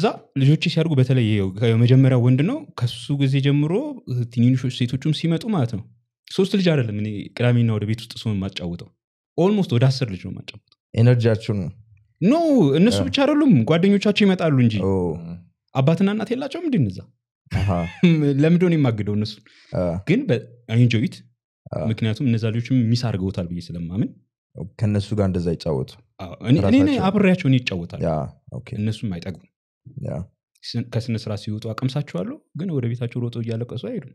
እዛ ልጆች ሲያድጉ በተለይ የመጀመሪያ ወንድ ነው። ከሱ ጊዜ ጀምሮ ትንንሾች ሴቶቹም ሲመጡ ማለት ነው ሶስት ልጅ አይደለም እኔ ቅዳሜና ወደ ቤት ውስጥ ሰሆን የማጫውተው ኦልሞስት ወደ አስር ልጅ ነው የማጫውተው። ኤነርጂያቸው ነው ኖ እነሱ ብቻ አይደሉም፣ ጓደኞቻቸው ይመጣሉ እንጂ አባትና እናት የላቸው እንዲ እነዛ የማግደው እነሱ ግን ኢንጆይት ምክንያቱም እነዛ ልጆችም ሚስ አድርገውታል ብዬ ስለማምን ከእነሱ ጋር እንደዛ ይጫወቱ አብሬያቸውን ይጫወታል እነሱም አይጠግቡ ከስነ ስራ ሲወጡ አቀምሳችኋለሁ ግን ወደ ቤታቸው ሮጦ እያለቀሱ አይሄዱም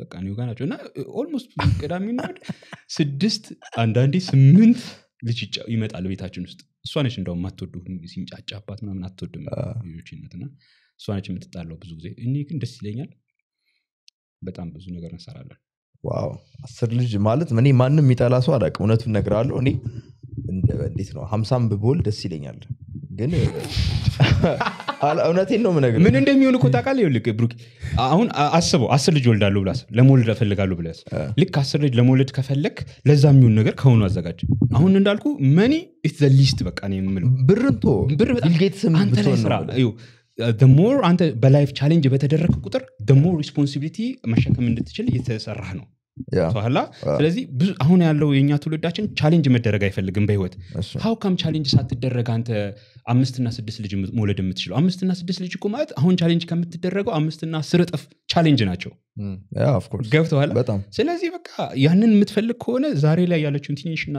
በቃ ኒው ናቸው እና ኦልሞስት ቅዳሜና ስድስት አንዳንዴ ስምንት ልጅ ይመጣል ቤታችን ውስጥ እሷ ነች እንደውም ማትወዱ ሲንጫጫባት ምናምን አትወድም ልጆችነትና እሷ ነች የምትጣለው ብዙ ጊዜ እኔ ግን ደስ ይለኛል በጣም ብዙ ነገር እንሰራለን ዋው አስር ልጅ ማለት እኔ ማንም የሚጠላ ሰው አላውቅም እውነቱን እነግርሃለሁ እኔ እንዴት ነው ሀምሳም ብቦል ደስ ይለኛል ግን እውነቴን ነው ምነግር ምን እንደሚሆን እኮ ታቃለ ይኸውልህ ብሩክ አሁን አስበው አስር ልጅ ወልዳለሁ ብላስ ለመውለድ እፈልጋለሁ ብለህ ልክ አስር ልጅ ለመውለድ ከፈለክ ለዛ የሚሆን ነገር ከሆኑ አዘጋጅ አሁን እንዳልኩ መኒ ዘ ሊስት በቃ ነው የምለው ብርንቶ ብር አንተ ላይ ስራ ሞር አንተ በላይፍ ቻሌንጅ በተደረግ ቁጥር ሞር ሪስፖንሲቢሊቲ መሸከም እንድትችል የተሰራህ ነው ተኋላ ስለዚህ ብዙ አሁን ያለው የእኛ ትውልዳችን ቻሌንጅ መደረግ አይፈልግም በህይወት ሀው ካም ቻሌንጅ ሳትደረግ አንተ አምስትና ስድስት ልጅ መውለድ የምትችለው አምስትና ስድስት ልጅ እኮ ማለት አሁን ቻሌንጅ ከምትደረገው አምስትና አስር ቻሌንጅ ናቸው ገብተኋላ ስለዚህ በቃ ያንን የምትፈልግ ከሆነ ዛሬ ላይ ያለችውን ትንሽና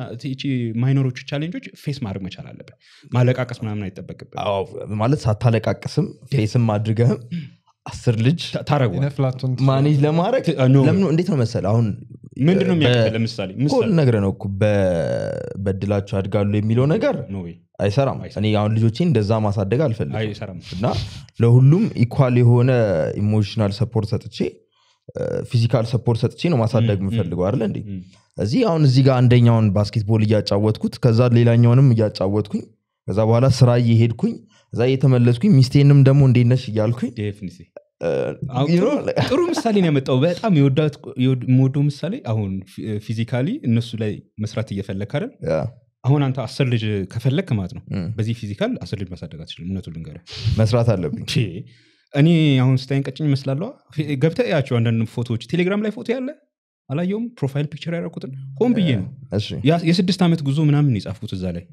ማይኖሮቹ ቻሌንጆች ፌስ ማድረግ መቻል አለብን ማለቃቀስ ምናምን አይጠበቅብን ማለት ሳታለቃቅስም ፌስም አድርገህም አስር ልጅ ማኔጅ ለማድረግ ለምን እንዴት ነው መሰል አሁን ምንድን ነው ነገር ነው በድላቸው ያድጋሉ የሚለው ነገር አይሰራም እኔ አሁን ልጆቼን እንደዛ ማሳደግ አልፈልግም እና ለሁሉም ኢኳል የሆነ ኢሞሽናል ሰፖርት ሰጥቼ ፊዚካል ሰፖርት ሰጥቼ ነው ማሳደግ የምፈልገው አለ እንዴ እዚህ አሁን እዚህ ጋር አንደኛውን ባስኬትቦል እያጫወትኩት ከዛ ሌላኛውንም እያጫወትኩኝ ከዛ በኋላ ስራ እየሄድኩኝ እዛ እየተመለስኩኝ ሚስቴንም ደግሞ እንዴነሽ እያልኩኝ ጥሩ ምሳሌ ነው ያመጣው በጣም የወደ ምሳሌ አሁን ፊዚካሊ እነሱ ላይ መስራት እየፈለግ አይደል አሁን አንተ አስር ልጅ ከፈለግ ማለት ነው በዚህ ፊዚካል አስር ልጅ ማሳደግ አትችልም እነቱ ልንገር መስራት አለብኝ እኔ አሁን ስታይን ቀጭኝ ይመስላለዋ ገብተ ያቸው አንዳንድ ፎቶዎች ቴሌግራም ላይ ፎቶ ያለ አላየውም ፕሮፋይል ፒክቸር ያደረኩትን ሆን ብዬ ነው የስድስት ዓመት ጉዞ ምናምን የጻፍኩት እዛ ላይ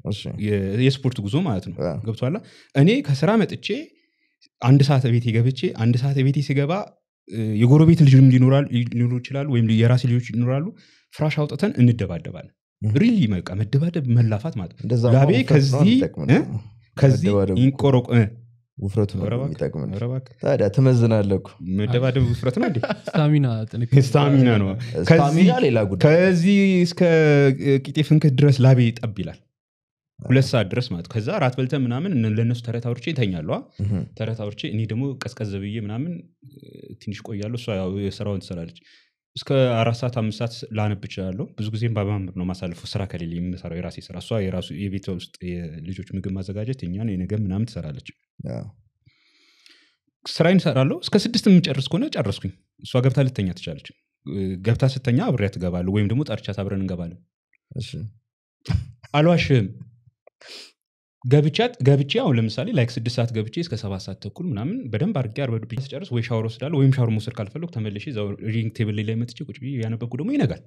የስፖርት ጉዞ ማለት ነው ገብቷላ እኔ ከስራ መጥቼ አንድ ሰዓት ቤት ገብቼ አንድ ሰዓት ቤት ሲገባ የጎረቤት ልጅም ሊኖሩ ይችላሉ ወይም የራሴ ልጆች ይኖራሉ ፍራሽ አውጥተን እንደባደባል ሪሊ መቃ መደባደብ መላፋት ማለት ላቤ ከዚህ ከዚህ ውፍረቱ የሚጠቅም ታዲያ መደባደብ ውፍረት ነው ስታሚና ነው ከዚህ እስከ ቂጤ ፍንክት ድረስ ላቤ ጠብ ይላል ሁለት ሰዓት ድረስ ማለት ከዛ ራት በልተ ምናምን ለእነሱ ተረታውርቼ አውርቼ ይተኛሉ እኔ ደግሞ ቀዝቀዝ ብዬ ምናምን ትንሽ ቆያለሁ እሷ ስራውን ትሰራለች እስከ አራት ሰዓት አምስት ሰዓት ላነብ ይችላለሁ ብዙ ጊዜም በማንበብ ነው ማሳልፈው። ስራ ከሌለ የምሰራው የራሴ ስራ እሷ የራሱ የቤት ውስጥ የልጆች ምግብ ማዘጋጀት እኛን የነገ ምናምን ትሰራለች። ስራ እሰራለሁ። እስከ ስድስት የምጨርስ ከሆነ ጨረስኩኝ። እሷ ገብታ ልተኛ ትቻለች። ገብታ ስተኛ አብሬያ ትገባለሁ ወይም ደግሞ ጠርቻት አብረን እንገባለን። አልዋሽህም። ገብቻት ገብቼ አሁን ለምሳሌ ላይክ ስድስት ሰዓት ገብቼ እስከ ሰባት ሰዓት ተኩል ምናምን በደንብ አድርጌ አርበዱ ብዬ ስጨርስ ወይ ሻወር ወስዳለ ወይም ሻወር መውሰድ ካልፈለኩ ተመልሼ እዛው ሪዲንግ ቴብል ላይ መጥቼ ቁጭ ብዬ እያነበብኩ ደግሞ ይነጋል።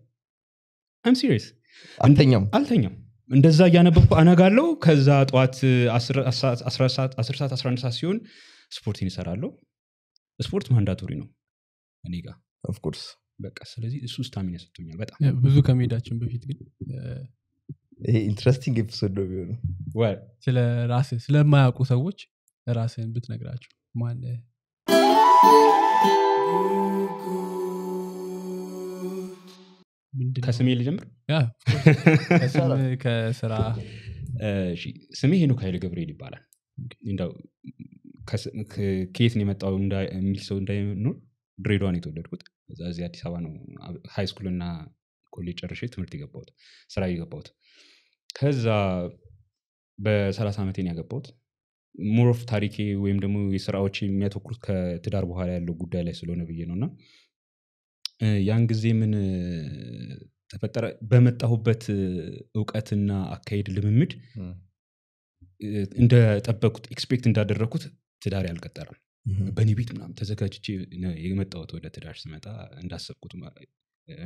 አም ሲሪስ አልተኛም አልተኛም። እንደዛ እያነበብኩ አነጋለው ከዛ ጠዋት አስር ሰዓት አስራ አንድ ሰዓት ሲሆን ስፖርትን ይሰራለው ስፖርት ማንዳቶሪ ነው እኔ ጋር ኦፍኮርስ በቃ ስለዚህ እሱ ስታሚን ሰጥቶኛል በጣም ብዙ ከመሄዳችን በፊት ግን ይሄ ኢንትረስቲንግ ኤፒሶድ ነው የሚሆነው ስለ ራሴ ስለማያውቁ ሰዎች ራሴን ብትነግራቸው ማለ ከስሜ ልጀምር ከስራ ስሜ ሄኖክ ኃይል ገብርኤል ይባላል እንደው ከየት የመጣው የሚል ሰው እንዳይኖር ድሬዳዋን የተወለድኩት እዛ እዚህ አዲስ አበባ ነው ሃይስኩልና ኮሌጅ ጨርሼ ትምህርት የገባሁት ስራ የገባሁት ከዛ በሰላሳ ዓመቴን ያገባት ሞር ታሪኬ ወይም ደግሞ የስራዎች የሚያተኩሩት ከትዳር በኋላ ያለው ጉዳይ ላይ ስለሆነ ብዬ ነው እና ያን ጊዜ ምን ተፈጠረ በመጣሁበት እውቀትና አካሄድ ልምምድ እንደጠበቁት ኤክስፔክት እንዳደረግኩት ትዳር ያልቀጠረም በእኔ ቤት ምናም ተዘጋጅቼ የመጣወት ወደ ትዳር ስመጣ እንዳሰብኩት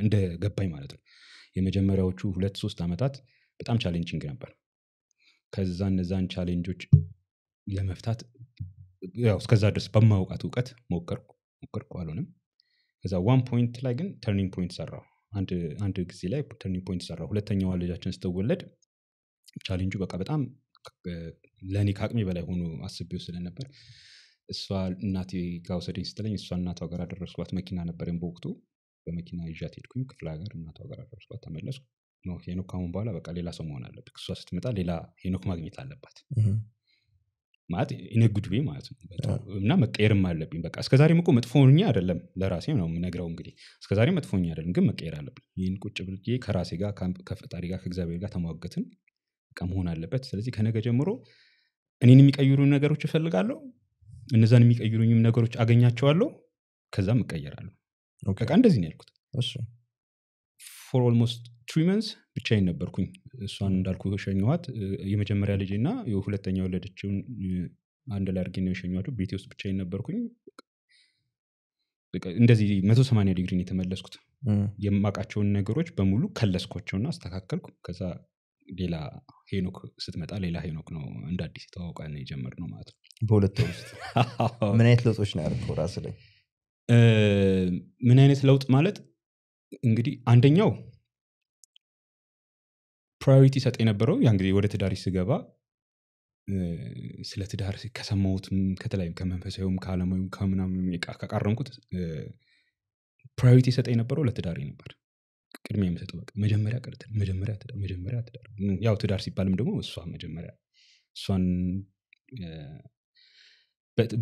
እንደገባኝ ማለት ነው የመጀመሪያዎቹ ሁለት ሶስት ዓመታት በጣም ቻሌንጂንግ ነበር ከዛ እነዛን ቻሌንጆች ለመፍታት ያው እስከዛ ድረስ በማውቃት እውቀት ሞከርኩ ሞከርኩ አልሆንም ከዛ ዋን ፖይንት ላይ ግን ተርኒንግ ፖይንት ሰራው አንድ ጊዜ ላይ ተርኒንግ ፖይንት ሰራው ሁለተኛዋ ልጃችን ስትወለድ ቻሌንጁ በቃ በጣም ለእኔ ከአቅሜ በላይ ሆኖ አስቤው ስለነበር እሷ እናት ጋር ስትለኝ እሷ እናቷ ጋር አደረስኳት መኪና ነበር በወቅቱ በመኪና ይዣት ሄድኩኝ ክፍለ ሀገር እናቷ ጋር አደረስኳት ተመለስኩ ነው ሄኖክ ካሁን በኋላ በቃ ሌላ ሰው መሆን አለበት እሷ ስትመጣ ሌላ ሄኖክ ማግኘት አለባት ማለት ኢነጉድ ማለት ነው እና መቀየርም አለብኝ በቃ እስከዛሬም እኮ መጥፎኛ አይደለም ለራሴ ነው ነግረው እንግዲህ እስከዛሬ መጥፎኛ አይደለም ግን መቀየር አለብኝ ይህን ቁጭ ብ ከራሴ ጋር ከፈጣሪ ጋር ከእግዚአብሔር ጋር ተሟገትን በቃ መሆን አለበት ስለዚህ ከነገ ጀምሮ እኔን የሚቀይሩ ነገሮች እፈልጋለሁ እነዛን የሚቀይሩኝም ነገሮች አገኛቸዋለሁ ከዛም እቀየራለሁ በቃ እንደዚህ ነው ያልኩት ፎር ኦልሞስት ትሪ መንስ ብቻዬን ነበርኩኝ እሷን እንዳልኩ ሸኘኋት የመጀመሪያ ልጅ እና ሁለተኛ ወለደችውን አንድ ላይ አርጌ ነው የሸኘኋቸው ቤቴ ውስጥ ብቻዬን ነበርኩኝ እንደዚህ መቶ ሰማኒያ ዲግሪ የተመለስኩት የማቃቸውን ነገሮች በሙሉ ከለስኳቸውና አስተካከልኩ ከዛ ሌላ ሄኖክ ስትመጣ ሌላ ሄኖክ ነው እንደ አዲስ የተዋወቀ ነው የጀመር ነው ማለት ነው በሁለት ውስጥ ምን አይነት ለውጦች ነው ያደርገው ራስ ላይ ምን አይነት ለውጥ ማለት እንግዲህ አንደኛው ፕራዮሪቲ ሰጥ የነበረው ያ እንግዲህ ወደ ትዳሪ ስገባ ስለ ትዳር ከሰማሁትም ከተለያዩ ከመንፈሳዊም ከአለማዊም ከምናምንም ከቃረንኩት ፕራዮሪቲ ሰጠ የነበረው ለትዳሬ ነበር ቅድሚያ የምሰጠው በቃ መጀመሪያ ቅርት መጀመሪያ ትዳር መጀመሪያ ትዳር ያው ትዳር ሲባልም ደግሞ እሷ መጀመሪያ እሷን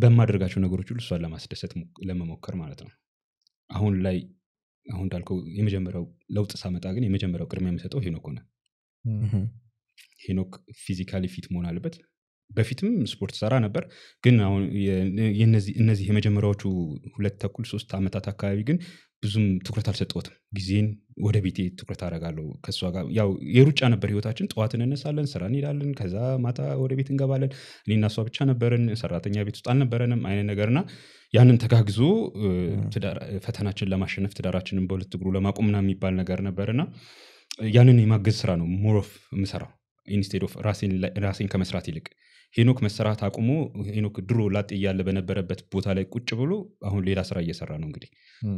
በማደርጋቸው ነገሮች ሁሉ እሷን ለማስደሰት ለመሞከር ማለት ነው አሁን ላይ አሁን እንዳልከው የመጀመሪያው ለውጥ ሳመጣ ግን የመጀመሪያው ቅድሚያ የሚሰጠው ሄኖክ ሆነ ሄኖክ ፊዚካሊ ፊት መሆን አለበት በፊትም ስፖርት ሰራ ነበር ግን አሁን እነዚህ የመጀመሪያዎቹ ሁለት ተኩል ሶስት ዓመታት አካባቢ ግን ብዙም ትኩረት አልሰጠትም ጊዜን ወደ ቤቴ ትኩረት አደርጋለሁ ከእሷ ጋር ያው የሩጫ ነበር ህይወታችን ጠዋት እንነሳለን ስራ እንሄዳለን ከዛ ማታ ወደ ቤት እንገባለን እኔና እሷ ብቻ ነበርን ሰራተኛ ቤት ውስጥ አልነበረንም አይነት ነገርና ያንን ተጋግዞ ፈተናችን ለማሸነፍ ትዳራችንን በሁለት እግሩ ለማቆምና የሚባል ነገር ነበርና ያንን የማገዝ ስራ ነው ሞሮፍ የምሰራው ኢንስቴድ ኦፍ ራሴን ከመስራት ይልቅ ሄኖክ መሰራት አቁሞ ሄኖክ ድሮ ላጥ እያለ በነበረበት ቦታ ላይ ቁጭ ብሎ አሁን ሌላ ስራ እየሰራ ነው እንግዲህ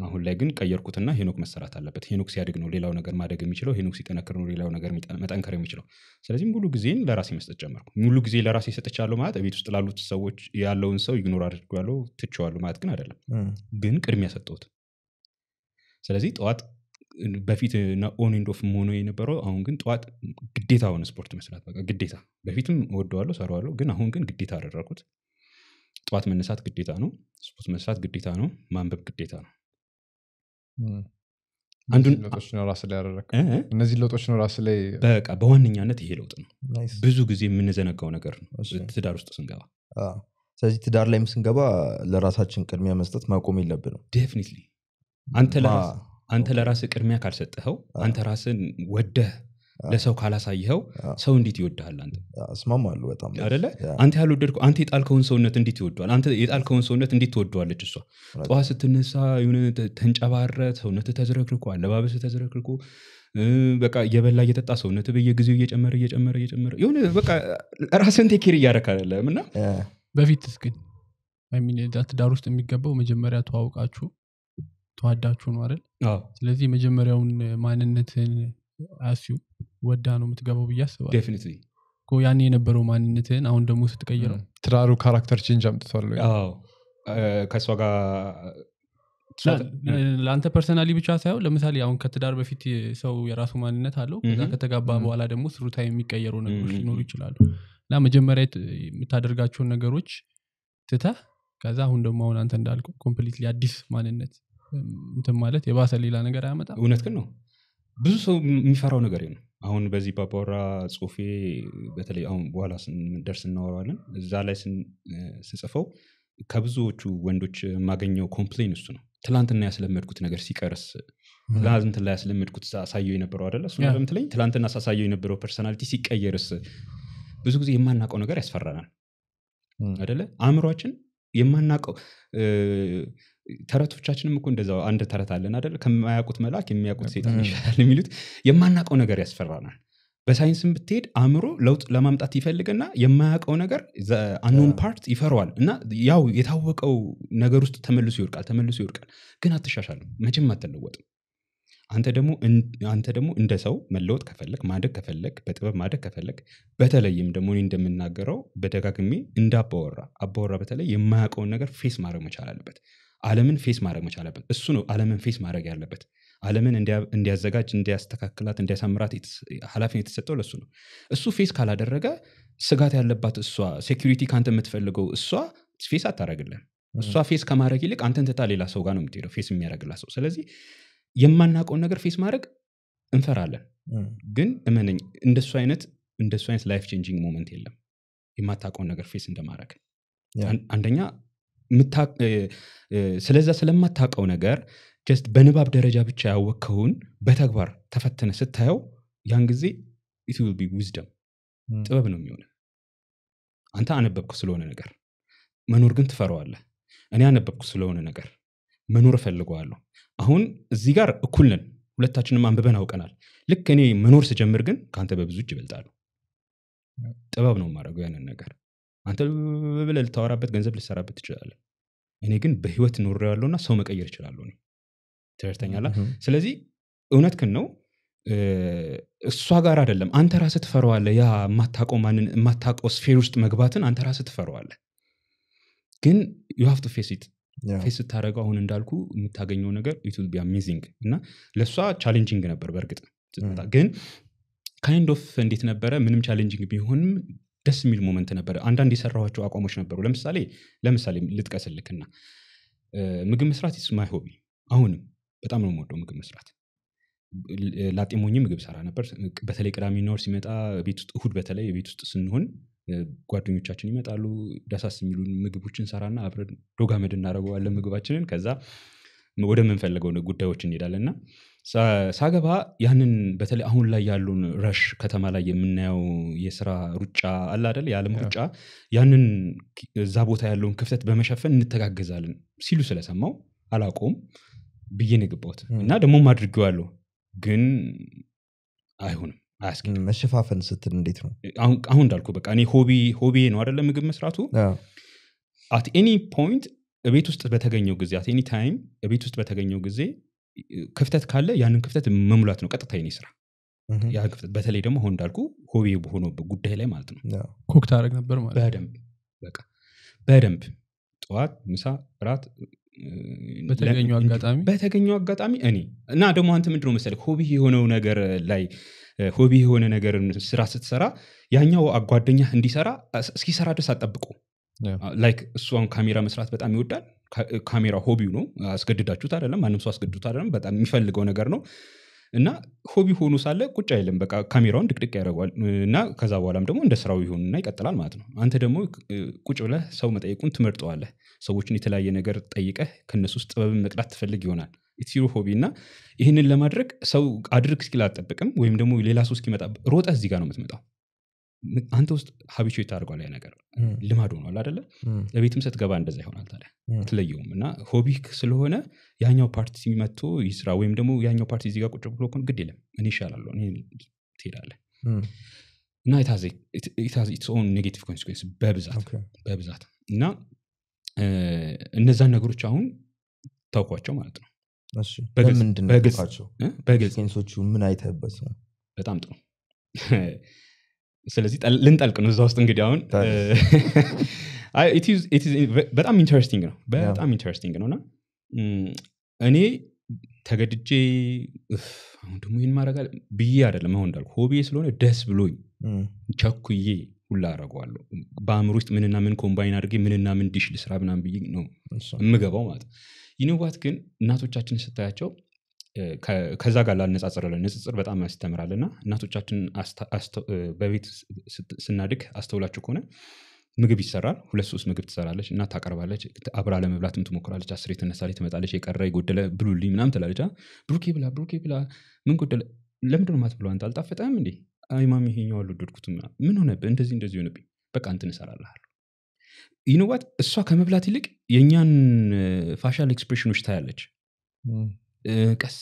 አሁን ላይ ግን ቀየርኩትና ሄኖክ መሰራት አለበት ሄኖክ ሲያድግ ነው ሌላው ነገር ማደግ የሚችለው ሄኖክ ሲጠነክር ነው ሌላው ነገር መጠንከር የሚችለው ስለዚህም ሙሉ ጊዜን ለራሴ መስጠት ጀመርኩ ሙሉ ጊዜ ለራሴ ሰጥቻለሁ ማለት ቤት ውስጥ ላሉት ሰዎች ያለውን ሰው ይግኖር አድርጓለው ትቸዋለሁ ማለት ግን አይደለም ግን ቅድሚያ ሰጠሁት ስለዚህ ጠዋት በፊት ኦን ኦፍ የነበረው አሁን ግን ጠዋት ግዴታ ሆነ ስፖርት መስራት በቃ ግዴታ በፊትም ወደዋለሁ ሰረዋለሁ ግን አሁን ግን ግዴታ አደረኩት ጠዋት መነሳት ግዴታ ነው ስፖርት መስራት ግዴታ ነው ማንበብ ግዴታ ነው እነዚህ ለውጦች ነው ራስ ላይ በቃ በዋነኛነት ይሄ ለውጥ ነው ብዙ ጊዜ የምንዘነጋው ነገር ነው ትዳር ውስጥ ስንገባ ስለዚህ ትዳር ላይም ስንገባ ለራሳችን ቅድሚያ መስጠት ማቆም የለብንም ዴፍኒትሊ አንተ አንተ ለራስ ቅድሚያ ካልሰጥኸው አንተ ራስን ወደህ ለሰው ካላሳይኸው ሰው እንዴት ይወድሃል አንተ እስማማለሁ በጣም አደለ አንተ ያልወደድ አንተ የጣልከውን ሰውነት እንዴት ይወደዋል አንተ የጣልከውን ሰውነት እንዴት ትወደዋለች እሷ ጠዋ ስትነሳ ሆነ ተንጨባረ ሰውነት ተዝረክርኮ አለባበስ ተዝረክርኮ በቃ እየበላ እየጠጣ ሰውነት በየጊዜው እየጨመረ እየጨመረ እየጨመረ የሆነ በቃ ራስን ቴኬር እያረክ እና በፊት ግን ትዳር ውስጥ የሚገባው መጀመሪያ ተዋውቃችሁ ተዋዳችሁ ነው አይደል? ስለዚህ የመጀመሪያውን ማንነትን አስዩ ወዳ ነው የምትገባው ብዬ አስባል ያኔ የነበረው ማንነትን አሁን ደግሞ ስትቀይረው ትዳሩ ካራክተር ቼንጅ አምጥቷል። ከእሷ ጋር ለአንተ ፐርሰናሊ ብቻ ሳይሆን ለምሳሌ አሁን ከትዳር በፊት ሰው የራሱ ማንነት አለው ከዛ ከተጋባ በኋላ ደግሞ ስሩታ የሚቀየሩ ነገሮች ሊኖሩ ይችላሉ እና መጀመሪያ የምታደርጋቸውን ነገሮች ትተህ ከዛ አሁን ደግሞ አሁን አንተ እንዳልከው ኮምፕሊትሊ አዲስ ማንነት እንትን ማለት የባሰ ሌላ ነገር አያመጣም እውነት ግን ነው ብዙ ሰው የሚፈራው ነገር ነው አሁን በዚህ በአባወራ ጽሁፌ በተለይ አሁን በኋላ ደርስ እናወረዋለን እዛ ላይ ስጽፈው ከብዙዎቹ ወንዶች የማገኘው ኮምፕሌን እሱ ነው ትላንትና ያስለመድኩት ነገር ሲቀርስ ትላንት ላይ ያስለመድኩት ሳሳየው የነበረው አደለ እሱ ለምትለኝ ትላንትና ሳሳየው የነበረው ፐርሶናሊቲ ሲቀየርስ ብዙ ጊዜ የማናውቀው ነገር ያስፈራናል አደለ አእምሯችን የማናውቀው ተረቶቻችንም እኮ እንደዛው አንድ ተረት አለን አደለ ከማያውቁት መልአክ የሚያውቁት ሴጣን ይሻላል የሚሉት የማናውቀው ነገር ያስፈራናል በሳይንስም ብትሄድ አእምሮ ለውጥ ለማምጣት ይፈልግና የማያውቀው ነገር አኖን ፓርት ይፈረዋል እና ያው የታወቀው ነገር ውስጥ ተመልሶ ይወድቃል ተመልሶ ይወድቃል ግን አትሻሻልም መቼም አትለወጥም አንተ ደግሞ እንደ ሰው መለወጥ ከፈለግ ማደግ ከፈለግ በጥበብ ማደግ ከፈለግ በተለይም ደግሞ እኔ እንደምናገረው በደጋግሜ እንደ አባወራ አባወራ በተለይ የማያውቀውን ነገር ፌስ ማድረግ መቻል አለበት ዓለምን ፌስ ማድረግ መቻል አለብን። እሱ ነው ዓለምን ፌስ ማድረግ ያለበት። ዓለምን እንዲያዘጋጅ፣ እንዲያስተካክላት፣ እንዲያሳምራት ኃላፊነት የተሰጠው ለእሱ ነው። እሱ ፌስ ካላደረገ ስጋት ያለባት እሷ፣ ሴኩሪቲ ከአንተ የምትፈልገው እሷ ፌስ አታደረግልን። እሷ ፌስ ከማድረግ ይልቅ አንተን ትታ ሌላ ሰው ጋር ነው የምትሄደው፣ ፌስ የሚያደረግላት ሰው። ስለዚህ የማናውቀውን ነገር ፌስ ማድረግ እንፈራለን። ግን እመነኝ እንደሱ አይነት እንደሱ አይነት ላይፍ ቼንጂንግ ሞመንት የለም የማታውቀውን ነገር ፌስ እንደማድረግ አንደኛ ስለዛ ስለማታውቀው ነገር ጀስት በንባብ ደረጃ ብቻ ያወከውን በተግባር ተፈትነ ስታየው ያን ጊዜ ኢት ዊል ቢ ዊዝደም ጥበብ ነው የሚሆነ አንተ አነበብኩ ስለሆነ ነገር መኖር ግን ትፈረዋለ እኔ አነበብኩ ስለሆነ ነገር መኖር እፈልገዋለሁ አሁን እዚህ ጋር እኩልን ሁለታችንም አንብበን አውቀናል ልክ እኔ መኖር ስጀምር ግን ከአንተ በብዙ እጅ ይበልጣሉ ጥበብ ነው ማድረገው ያንን ነገር አንተ ብለ ልታወራበት ገንዘብ ልሰራበት ትችላለህ። እኔ ግን በህይወት ኖሬ ያለውና ሰው መቀየር ይችላሉ ትረድተኛላ። ስለዚህ ክን ነው። እሷ ጋር አይደለም አንተ ራስ ትፈረዋለ ያ የማታውቀው ማንን ስፌር ውስጥ መግባትን አንተ ራስ ትፈረዋለ ግን ዩሀፍቱ ፌሲት ፌስ ስታደረገው አሁን እንዳልኩ የምታገኘው ነገር ኢትል አሜዚንግ እና ለእሷ ቻሌንጂንግ ነበር። በእርግጥ ግን ካይንድ ኦፍ እንዴት ነበረ ምንም ቻሌንጂንግ ቢሆንም ደስ የሚል ሞመንት ነበረ። አንዳንድ የሰራኋቸው አቋሞች ነበሩ። ለምሳሌ ለምሳሌ ልጥቀስልክና ምግብ መስራት ማይ ሆቢ፣ አሁንም በጣም ነው የምወደው ምግብ መስራት። ላጤሞኝ ምግብ ሰራ ነበር። በተለይ ቅዳሚ ኖር ሲመጣ ቤት ውስጥ እሁድ በተለይ ቤት ውስጥ ስንሆን ጓደኞቻችን ይመጣሉ። ደሳስ የሚሉ ምግቦችን ሰራና አብረን ዶጋመድ እናደረገዋለን ምግባችንን። ከዛ ወደምንፈልገው ጉዳዮች እንሄዳለን ሳገባ ያንን በተለይ አሁን ላይ ያሉን ረሽ ከተማ ላይ የምናየው የስራ ሩጫ አለ አደል የዓለም ሩጫ ያንን እዛ ቦታ ያለውን ክፍተት በመሸፈን እንተጋገዛለን ሲሉ ስለሰማው አላቆም ብዬን የግባት እና ደግሞም አድርጌዋለሁ ግን አይሁንም መሸፋፈን ስትል እንዴት ነው አሁን እንዳልኩ በቃ እኔ ሆቢ ሆቢ ነው አደለ ምግብ መስራቱ አት ኤኒ ፖይንት ቤት ውስጥ በተገኘው ጊዜ አት ኒ ታይም ቤት ውስጥ በተገኘው ጊዜ ክፍተት ካለ ያንን ክፍተት መሙላት ነው ቀጥታ ኔ ስራ ያ ክፍተት በተለይ ደግሞ አሁን እንዳልኩ ሆቤ በሆነ ጉዳይ ላይ ማለት ነው ኮክ ታደረግ ነበር ማለት በደንብ በቃ በደንብ ጠዋት ምሳ ራት በተገኘው አጋጣሚ በተገኘው አጋጣሚ እኔ እና ደግሞ አንተ ምንድነው መሰለ ሆቢ የሆነው ነገር ላይ ሆቢ የሆነ ነገር ስራ ስትሰራ ያኛው አጓደኛ እንዲሰራ እስኪሰራ ድረስ አጠብቁ ላይክ እሱ አሁን ካሜራ መስራት በጣም ይወዳል ካሜራ ሆቢው ነው። አስገድዳችሁት አይደለም፣ ማንም ሰው አስገድዱት አይደለም። በጣም የሚፈልገው ነገር ነው እና ሆቢ ሆኖ ሳለ ቁጭ አይልም። በቃ ካሜራውን ድቅድቅ ያደርገዋል እና ከዛ በኋላም ደግሞ እንደ ስራው ይሆንና ይቀጥላል ማለት ነው። አንተ ደግሞ ቁጭ ብለህ ሰው መጠየቁን ትመርጠዋለህ። ሰዎችን የተለያየ ነገር ጠይቀህ ከእነሱ ውስጥ ጥበብን መቅዳት ትፈልግ ይሆናል። ኢትዩ ሆቢ እና ይህንን ለማድረግ ሰው አድርግ እስኪል አጠብቅም ወይም ደግሞ ሌላ ሰው እስኪመጣ ሮጠ እዚህ ጋር ነው የምትመጣው። አንተ ውስጥ ሀቢቹዌት ታደርጓል ያ ነገር ልማድ ሆኗል አደለ ለቤትም ስትገባ እንደዛ ይሆናል ታዲያ አትለየውም እና ሆቢክ ስለሆነ ያኛው ፓርቲ መጥቶ ይስራ ወይም ደግሞ ያኛው ፓርቲ እዚህ ቁጭ ብሎ ግድ የለም እኔ ይሻላለሁ እኔ ትሄዳለ እና ኢትስ ኦን ኔጌቲቭ ኮንስኮንስ በብዛት እና እነዛን ነገሮች አሁን ታውኳቸው ማለት ነው በግልጽ ምን አይተህበት ነው በጣም ጥሩ ስለዚህ ልንጠልቅ ነው እዛ ውስጥ እንግዲህ አሁን በጣም ኢንተረስቲንግ ነው በጣም ኢንተረስቲንግ ነው እና እኔ ተገድጄ አሁን ደግሞ ይህን ማድረግ ብዬ አደለም አሁን እንዳልኩ ሆቤ ስለሆነ ደስ ብሎኝ ቸኩዬ ሁላ አረገዋለሁ በአእምሮ ውስጥ ምንና ምን ኮምባይን አድርጌ ምንና ምን ዲሽ ልስራ ምናም ብዬ ነው የምገባው ማለት ነው ይንዋት ግን እናቶቻችን ስታያቸው ከዛ ጋር ላነጻጽራለን ንጽጽር በጣም ያስተምራል እና እናቶቻችን በቤት ስናድግ አስተውላችሁ ከሆነ ምግብ ይሰራል ሁለት ሶስት ምግብ ትሰራለች እና ታቀርባለች አብራ ለመብላትም ትሞክራለች አስሬ ትነሳለች ትመጣለች የቀረ የጎደለ ብሉልኝ ምናም ትላለች ብሩኬ ብላ ብሩኬ ብላ ምን ጎደለ ለምንድን ማት ብለው አንተ አልጣፈጠም እንዴ አይማም ይሄኛው አልወደድኩት ምን ሆነብ እንደዚህ እንደዚህ ሆነብኝ በቃ አንት እሰራልሃለሁ ይህንዋት እሷ ከመብላት ይልቅ የእኛን ፋሻል ኤክስፕሬሽኖች ታያለች ቀስ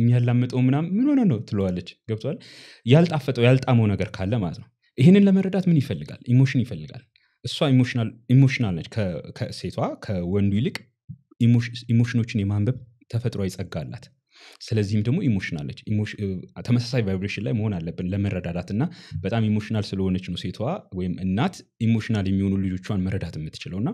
የሚያላምጠው ምናምን ምን ሆነ ነው ትለዋለች። ገብተዋል ያልጣፈጠው ያልጣመው ነገር ካለ ማለት ነው። ይህንን ለመረዳት ምን ይፈልጋል? ኢሞሽን ይፈልጋል። እሷ ኢሞሽናል ነች። ከሴቷ ከወንዱ ይልቅ ኢሞሽኖችን የማንበብ ተፈጥሮ ይጸጋላት አላት። ስለዚህም ደግሞ ኢሞሽናል ነች። ተመሳሳይ ቫይብሬሽን ላይ መሆን አለብን ለመረዳዳት እና በጣም ኢሞሽናል ስለሆነች ነው ሴቷ ወይም እናት ኢሞሽናል የሚሆኑ ልጆቿን መረዳት የምትችለው እና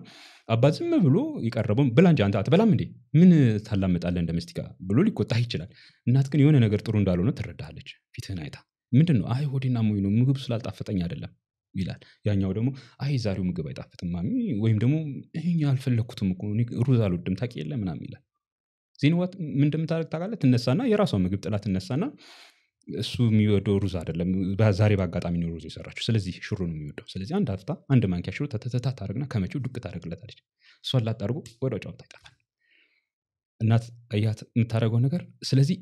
አባ ዝም ብሎ የቀረበውን ብላንጅ እንጂ አንተ አትበላም እንዴ ምን ታላመጣለህ እንደ መስቲካ ብሎ ሊቆጣ ይችላል። እናት ግን የሆነ ነገር ጥሩ እንዳልሆነ ትረዳለች ፊትህን አይታ ምንድን ነው አይ ሆዴና ሞኝ ነው ምግብ ስላልጣፈጠኝ አይደለም ይላል። ያኛው ደግሞ አይ ዛሬው ምግብ አይጣፍጥም ማሚ፣ ወይም ደግሞ ይህኛ አልፈለግኩትም ሩዝ አልወድም ታቂ የለ ይላል። ዜን ወት ምን እንደምታደርግ ታቃለ ትነሳና የራሷ ምግብ ጥላ ትነሳና እሱ የሚወደው ሩዝ አይደለም፣ ዛሬ በአጋጣሚ ነው ሩዝ የሰራችው። ስለዚህ ሽሮ ነው የሚወደው። ስለዚህ አንድ አፍታ አንድ ማንኪያ ሽሮ ተተተታ ታደርግና ከመቼው ዱቅ ታደርግለታለች። እሷን ላጣርጎ ወደ ጫው ታይጣፋል። እናት አያት የምታደርገው ነገር ስለዚህ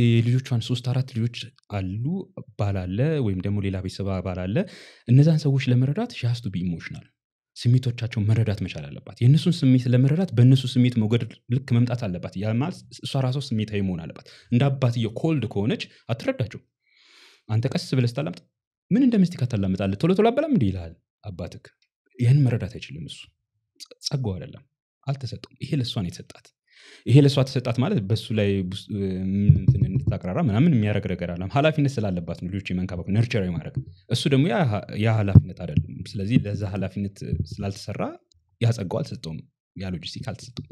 የልጆቿን ሶስት አራት ልጆች አሉ ባላለ ወይም ደግሞ ሌላ ቤተሰብ ባላለ እነዛን ሰዎች ለመረዳት ሻስቱ ቢ ኢሞሽናል ስሜቶቻቸውን መረዳት መቻል አለባት። የእነሱን ስሜት ለመረዳት በእነሱ ስሜት ሞገድ ልክ መምጣት አለባት። ያ እሷ ራሷ ስሜታዊ መሆን አለባት። እንደ አባትየው ኮልድ ከሆነች አትረዳቸው። አንተ ቀስ ብለ ስታላምጥ ምን እንደ ምስቲካ ታላምጣለ ቶሎ ቶሎ አበላም እንዲ ይልል አባትክ ይህን መረዳት አይችልም እሱ ጸጋው አይደለም አልተሰጡም ይሄ ለእሷን የተሰጣት ይሄ ለእሷ ተሰጣት ማለት በሱ ላይ እንድታቅራራ ምናምን የሚያደረግ ነገር አለ ሀላፊነት ስላለባት ነው ልጆች የመንከባከብ ነርቸር ማድረግ እሱ ደግሞ ያ ሀላፊነት አይደለም ስለዚህ ለዛ ሀላፊነት ስላልተሰራ ያጸገው አልተሰጠውም ያ ሎጂስቲክ አልተሰጠውም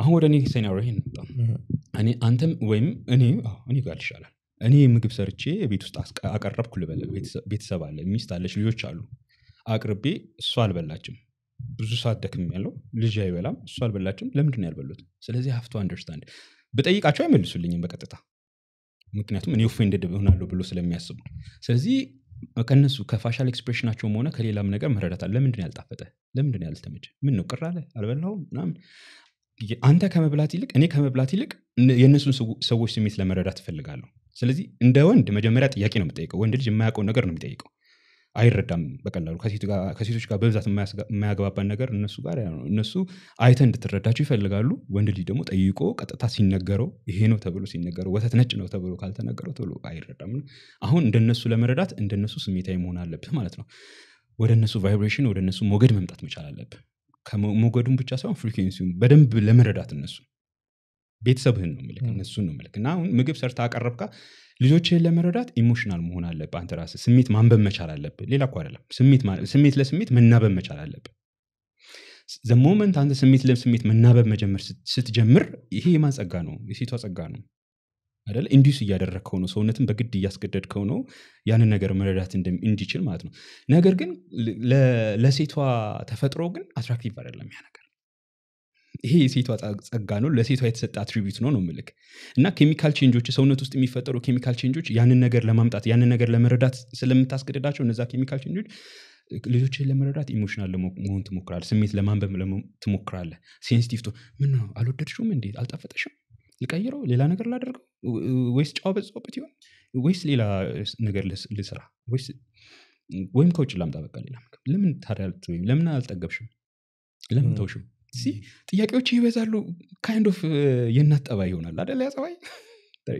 አሁን ወደ እኔ ሴናሪ ይሄን መጣ አንተም ወይም እኔ እኔ ጋር ይሻላል እኔ ምግብ ሰርቼ ቤት ውስጥ አቀረብኩ ልበለ ቤተሰብ አለ ሚስት አለች ልጆች አሉ አቅርቤ እሷ አልበላችም ብዙ ሰዓት ደክም ያለው ልጅ አይበላም እሱ አልበላችም ለምንድን ያልበሉት ስለዚህ ሀፍቶ አንደርስታንድ በጠይቃቸው አይመልሱልኝም በቀጥታ ምክንያቱም እኔ ኦፌንድድ ሆናለሁ ብሎ ስለሚያስቡ ስለዚህ ከነሱ ከፋሻል ኤክስፕሬሽናቸውም ሆነ ከሌላም ነገር መረዳታል ለምንድን ያልጣፈጠ ለምንድን ያልተመጀ ምን ነው ቅር አለ አልበላውም ምናምን አንተ ከመብላት ይልቅ እኔ ከመብላት ይልቅ የእነሱን ሰዎች ስሜት ለመረዳት ትፈልጋለሁ ስለዚህ እንደ ወንድ መጀመሪያ ጥያቄ ነው የምጠይቀው ወንድ ልጅ የማያውቀው ነገር ነው የሚጠይቀው አይረዳም በቀላሉ ከሴቶች ጋር በብዛት የማያገባባን ነገር እነሱ ጋር ነው እነሱ አይተ እንድትረዳቸው ይፈልጋሉ ወንድ ልጅ ደግሞ ጠይቆ ቀጥታ ሲነገረው ይሄ ነው ተብሎ ሲነገረው ወተት ነጭ ነው ተብሎ ካልተነገረው ተብሎ አይረዳም አሁን እንደነሱ ለመረዳት እንደነሱ ስሜታዊ መሆን አለብህ ማለት ነው ወደ እነሱ ቫይብሬሽን ወደ እነሱ ሞገድ መምጣት መቻል አለብህ ከሞገዱን ብቻ ሳይሆን ፍሪኩንሲውን በደንብ ለመረዳት እነሱ ቤተሰብህን ነው ምልክ እነሱን ነው ምልክ እና አሁን ምግብ ሰርታ አቀረብካ ልጆችህን ለመረዳት ኢሞሽናል መሆን አለብ አንተ ራስ ስሜት ማንበብ መቻል አለብ ሌላ እኮ አደለም ስሜት ለስሜት መናበብ መቻል አለብ ዘሞመንት አንተ ስሜት ለስሜት መናበብ መጀመር ስትጀምር ይሄ የማጸጋ ነው የሴቷ ጸጋ ነው አይደለ ኢንዲስ እያደረግከው ነው ሰውነትን በግድ እያስገደድከው ነው ያንን ነገር መረዳት እንዲችል ማለት ነው ነገር ግን ለሴቷ ተፈጥሮ ግን አትራክቲቭ አይደለም ያ ነገር ይሄ የሴቷ ጸጋ ነው፣ ለሴቷ የተሰጠ አትሪቢዩት ነው ነው ምልክ እና ኬሚካል ቼንጆች ሰውነት ውስጥ የሚፈጠሩ ኬሚካል ቼንጆች ያንን ነገር ለማምጣት ያንን ነገር ለመረዳት ስለምታስገደዳቸው እነዛ ኬሚካል ቼንጆች ልጆችን ለመረዳት ኢሞሽናል መሆን ትሞክራለ፣ ስሜት ለማንበብ ትሞክራለ። ሴንስቲቭ ቶ ምን ነው አልወደድሽውም እንዴ? አልጣፈጠሽም? ልቀይረው? ሌላ ነገር ላደርገው? ወይስ ጫው በጽበት ይሆን? ወይስ ሌላ ነገር ልስራ? ወይም ከውጭ ላምጣ? በቃ ሌላ ለምን ታዲያ ለምን አልጠገብሽም? ለምን ተውሽም? ጥያቄዎች ይበዛሉ ካይንድ ኦፍ የእናት ጠባይ ይሆናል አደለ ያጸባይ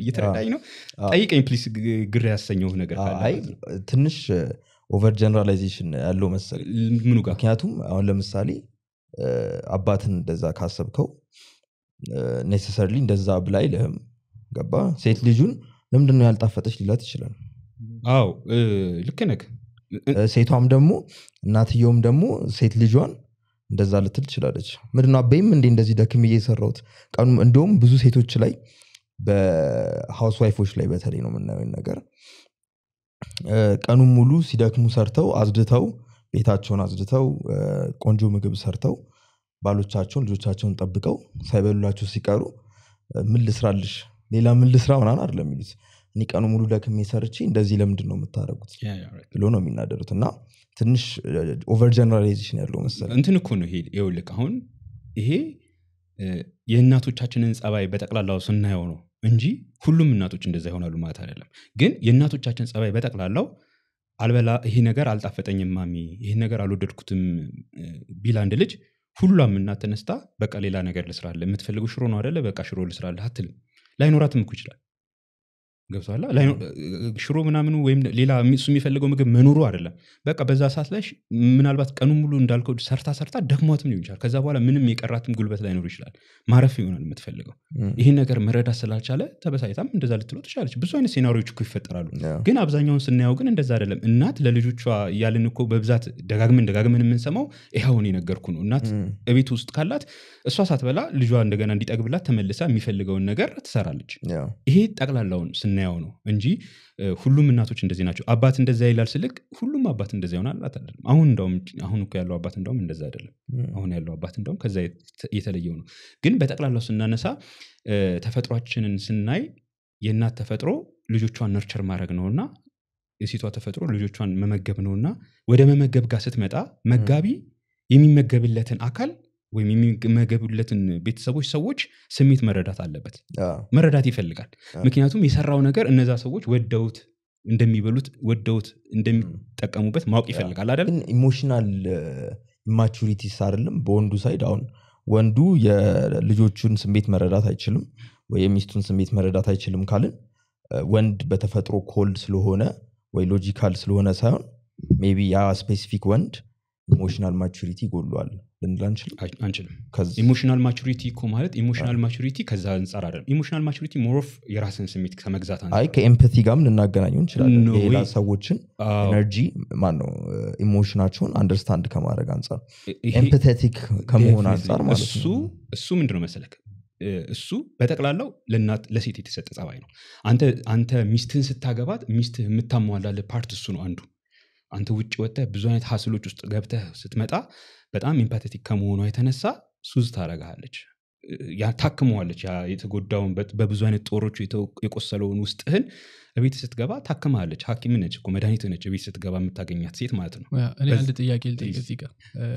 እየተረዳኝ ነው ጠይቀኝ ፕሊስ ግር ያሰኘው ነገር አይ ትንሽ ኦቨር ጀነራላይዜሽን ያለው መሰል ምኑ ጋር ምክንያቱም አሁን ለምሳሌ አባትን እንደዛ ካሰብከው ኔሰሰርሊ እንደዛ ብላ አይልህም ገባ ሴት ልጁን ለምንድነው ያልጣፈጠች ሊላት ይችላል አው ልክ ነክ ሴቷም ደግሞ እናትየውም ደግሞ ሴት ልጇን እንደዛ ልትል ትችላለች። ምንድነው አበይም እንዴ እንደዚህ ደክም እየሰራውት ቀኑ እንደውም ብዙ ሴቶች ላይ በሀውስ ዋይፎች ላይ በተለይ ነው የምናየው ነገር ቀኑን ሙሉ ሲደክሙ ሰርተው አዝድተው ቤታቸውን አዝድተው ቆንጆ ምግብ ሰርተው ባሎቻቸውን ልጆቻቸውን ጠብቀው ሳይበሉላቸው ሲቀሩ ምን ልስራልሽ ሌላ ምን ልስራ ምናምን አይደለም የሚሉት እኔ ቀኑ ሙሉ ደክሜ ሰርቼ እንደዚህ ለምንድን ነው የምታደረጉት ብሎ ነው የሚናደሩት እና ትንሽ ኦቨር ጀነራላይዜሽን ያለው መሰለ እንትን እኮ ነው ይውልቅ አሁን ይሄ የእናቶቻችንን ጸባይ በጠቅላላው ስናየው ነው እንጂ ሁሉም እናቶች እንደዛ ይሆናሉ ማለት አይደለም ግን የእናቶቻችን ጸባይ በጠቅላላው አልበላ ይሄ ነገር አልጣፈጠኝም ማሚ ይሄ ነገር አልወደድኩትም ቢል አንድ ልጅ ሁሏም እናት ተነስታ በቃ ሌላ ነገር ልስራለ የምትፈልገው ሽሮ ነው አደለ በቃ ሽሮ ልስራለ አትልም ላይኖራትም እኮ ይችላል ገብተኋላ ሽሮ ምናምኑ ወይም ሌላ እሱ የሚፈልገው ምግብ መኖሩ አይደለም። በቃ በዛ ሰዓት ላይ ምናልባት ቀኑ ሙሉ እንዳልከው ሰርታ ሰርታ ደክሟትም ሊሆን ይችላል። ከዛ በኋላ ምንም የቀራትም ጉልበት ላይኖር ይችላል። ማረፍ ይሆናል የምትፈልገው። ይህን ነገር መረዳት ስላልቻለ ተበሳይታም እንደዛ ልትሎ ትችላለች። ብዙ አይነት ሴናሪዎች እኮ ይፈጠራሉ። ግን አብዛኛውን ስናየው ግን እንደዛ አይደለም። እናት ለልጆቿ እያልን እኮ በብዛት ደጋግመን ደጋግመን የምንሰማው ይኸውን የነገርኩ ነው። እናት እቤት ውስጥ ካላት እሷ ሳትበላ ልጇ እንደገና እንዲጠግብላት ተመልሳ የሚፈልገውን ነገር ትሰራለች። ይሄ ጠቅላላውን የምናየው ነው እንጂ ሁሉም እናቶች እንደዚህ ናቸው አባት እንደዚያ ይላል ስልክ ሁሉም አባት እንደዚያ ይሆናል አይደለም አሁን እንደውም አሁን እኮ ያለው አባት እንደውም እንደዛ አይደለም አሁን ያለው አባት እንደውም ከዛ የተለየው ነው ግን በጠቅላላው ስናነሳ ተፈጥሯችንን ስናይ የእናት ተፈጥሮ ልጆቿን ነርቸር ማድረግ ነውና የሴቷ ተፈጥሮ ልጆቿን መመገብ ነውና ወደ መመገብ ጋር ስትመጣ መጋቢ የሚመገብለትን አካል ወይም የሚመገቡለትን ቤተሰቦች ሰዎች ስሜት መረዳት አለበት፣ መረዳት ይፈልጋል። ምክንያቱም የሰራው ነገር እነዛ ሰዎች ወደውት እንደሚበሉት ወደውት እንደሚጠቀሙበት ማወቅ ይፈልጋል አይደል? ኢሞሽናል ማቹሪቲ አይደለም። በወንዱ ሳይድ አሁን ወንዱ የልጆቹን ስሜት መረዳት አይችልም ወይም ሚስቱን ስሜት መረዳት አይችልም ካልን ወንድ በተፈጥሮ ኮልድ ስለሆነ ወይ ሎጂካል ስለሆነ ሳይሆን ቢ ያ ስፔሲፊክ ወንድ ኢሞሽናል ማቹሪቲ ጎሏል። ልንል አንችልም ኢሞሽናል ማቹሪቲ እኮ ማለት ኢሞሽናል ማሪቲ ከዛ አንጻር አይደለም ኢሞሽናል ማሪቲ ሞሮፍ የራስን ስሜት ከመግዛት አይ ከኤምፓቲ ጋርም ልናገናኙ እንችላለን የሌላ ሰዎችን ኤነርጂ ማነው ኢሞሽናቸውን አንደርስታንድ ከማድረግ አንጻር ኤምፓቲክ ከመሆን አንጻር ማለት እሱ እሱ ምንድነው መሰለክ እሱ በጠቅላላው ለእናት ለሴት የተሰጠ ጸባይ ነው አንተ ሚስትህን ስታገባት ሚስትህ የምታሟላለ ፓርት እሱ ነው አንዱ አንተ ውጭ ወጥተ ብዙ አይነት ሀስሎች ውስጥ ገብተህ ስትመጣ በጣም ኤምፓቴቲክ ከመሆኗ የተነሳ ሱዝ ታረጋለች ታክመዋለች የተጎዳውን በብዙ አይነት ጦሮች የቆሰለውን ውስጥህን ቤት ስትገባ ታክማለች ሀኪም ነች መድኃኒት ነች ቤት ስትገባ የምታገኛት ሴት ማለት ነው እኔ አንድ ጥያቄ ልጠይቅ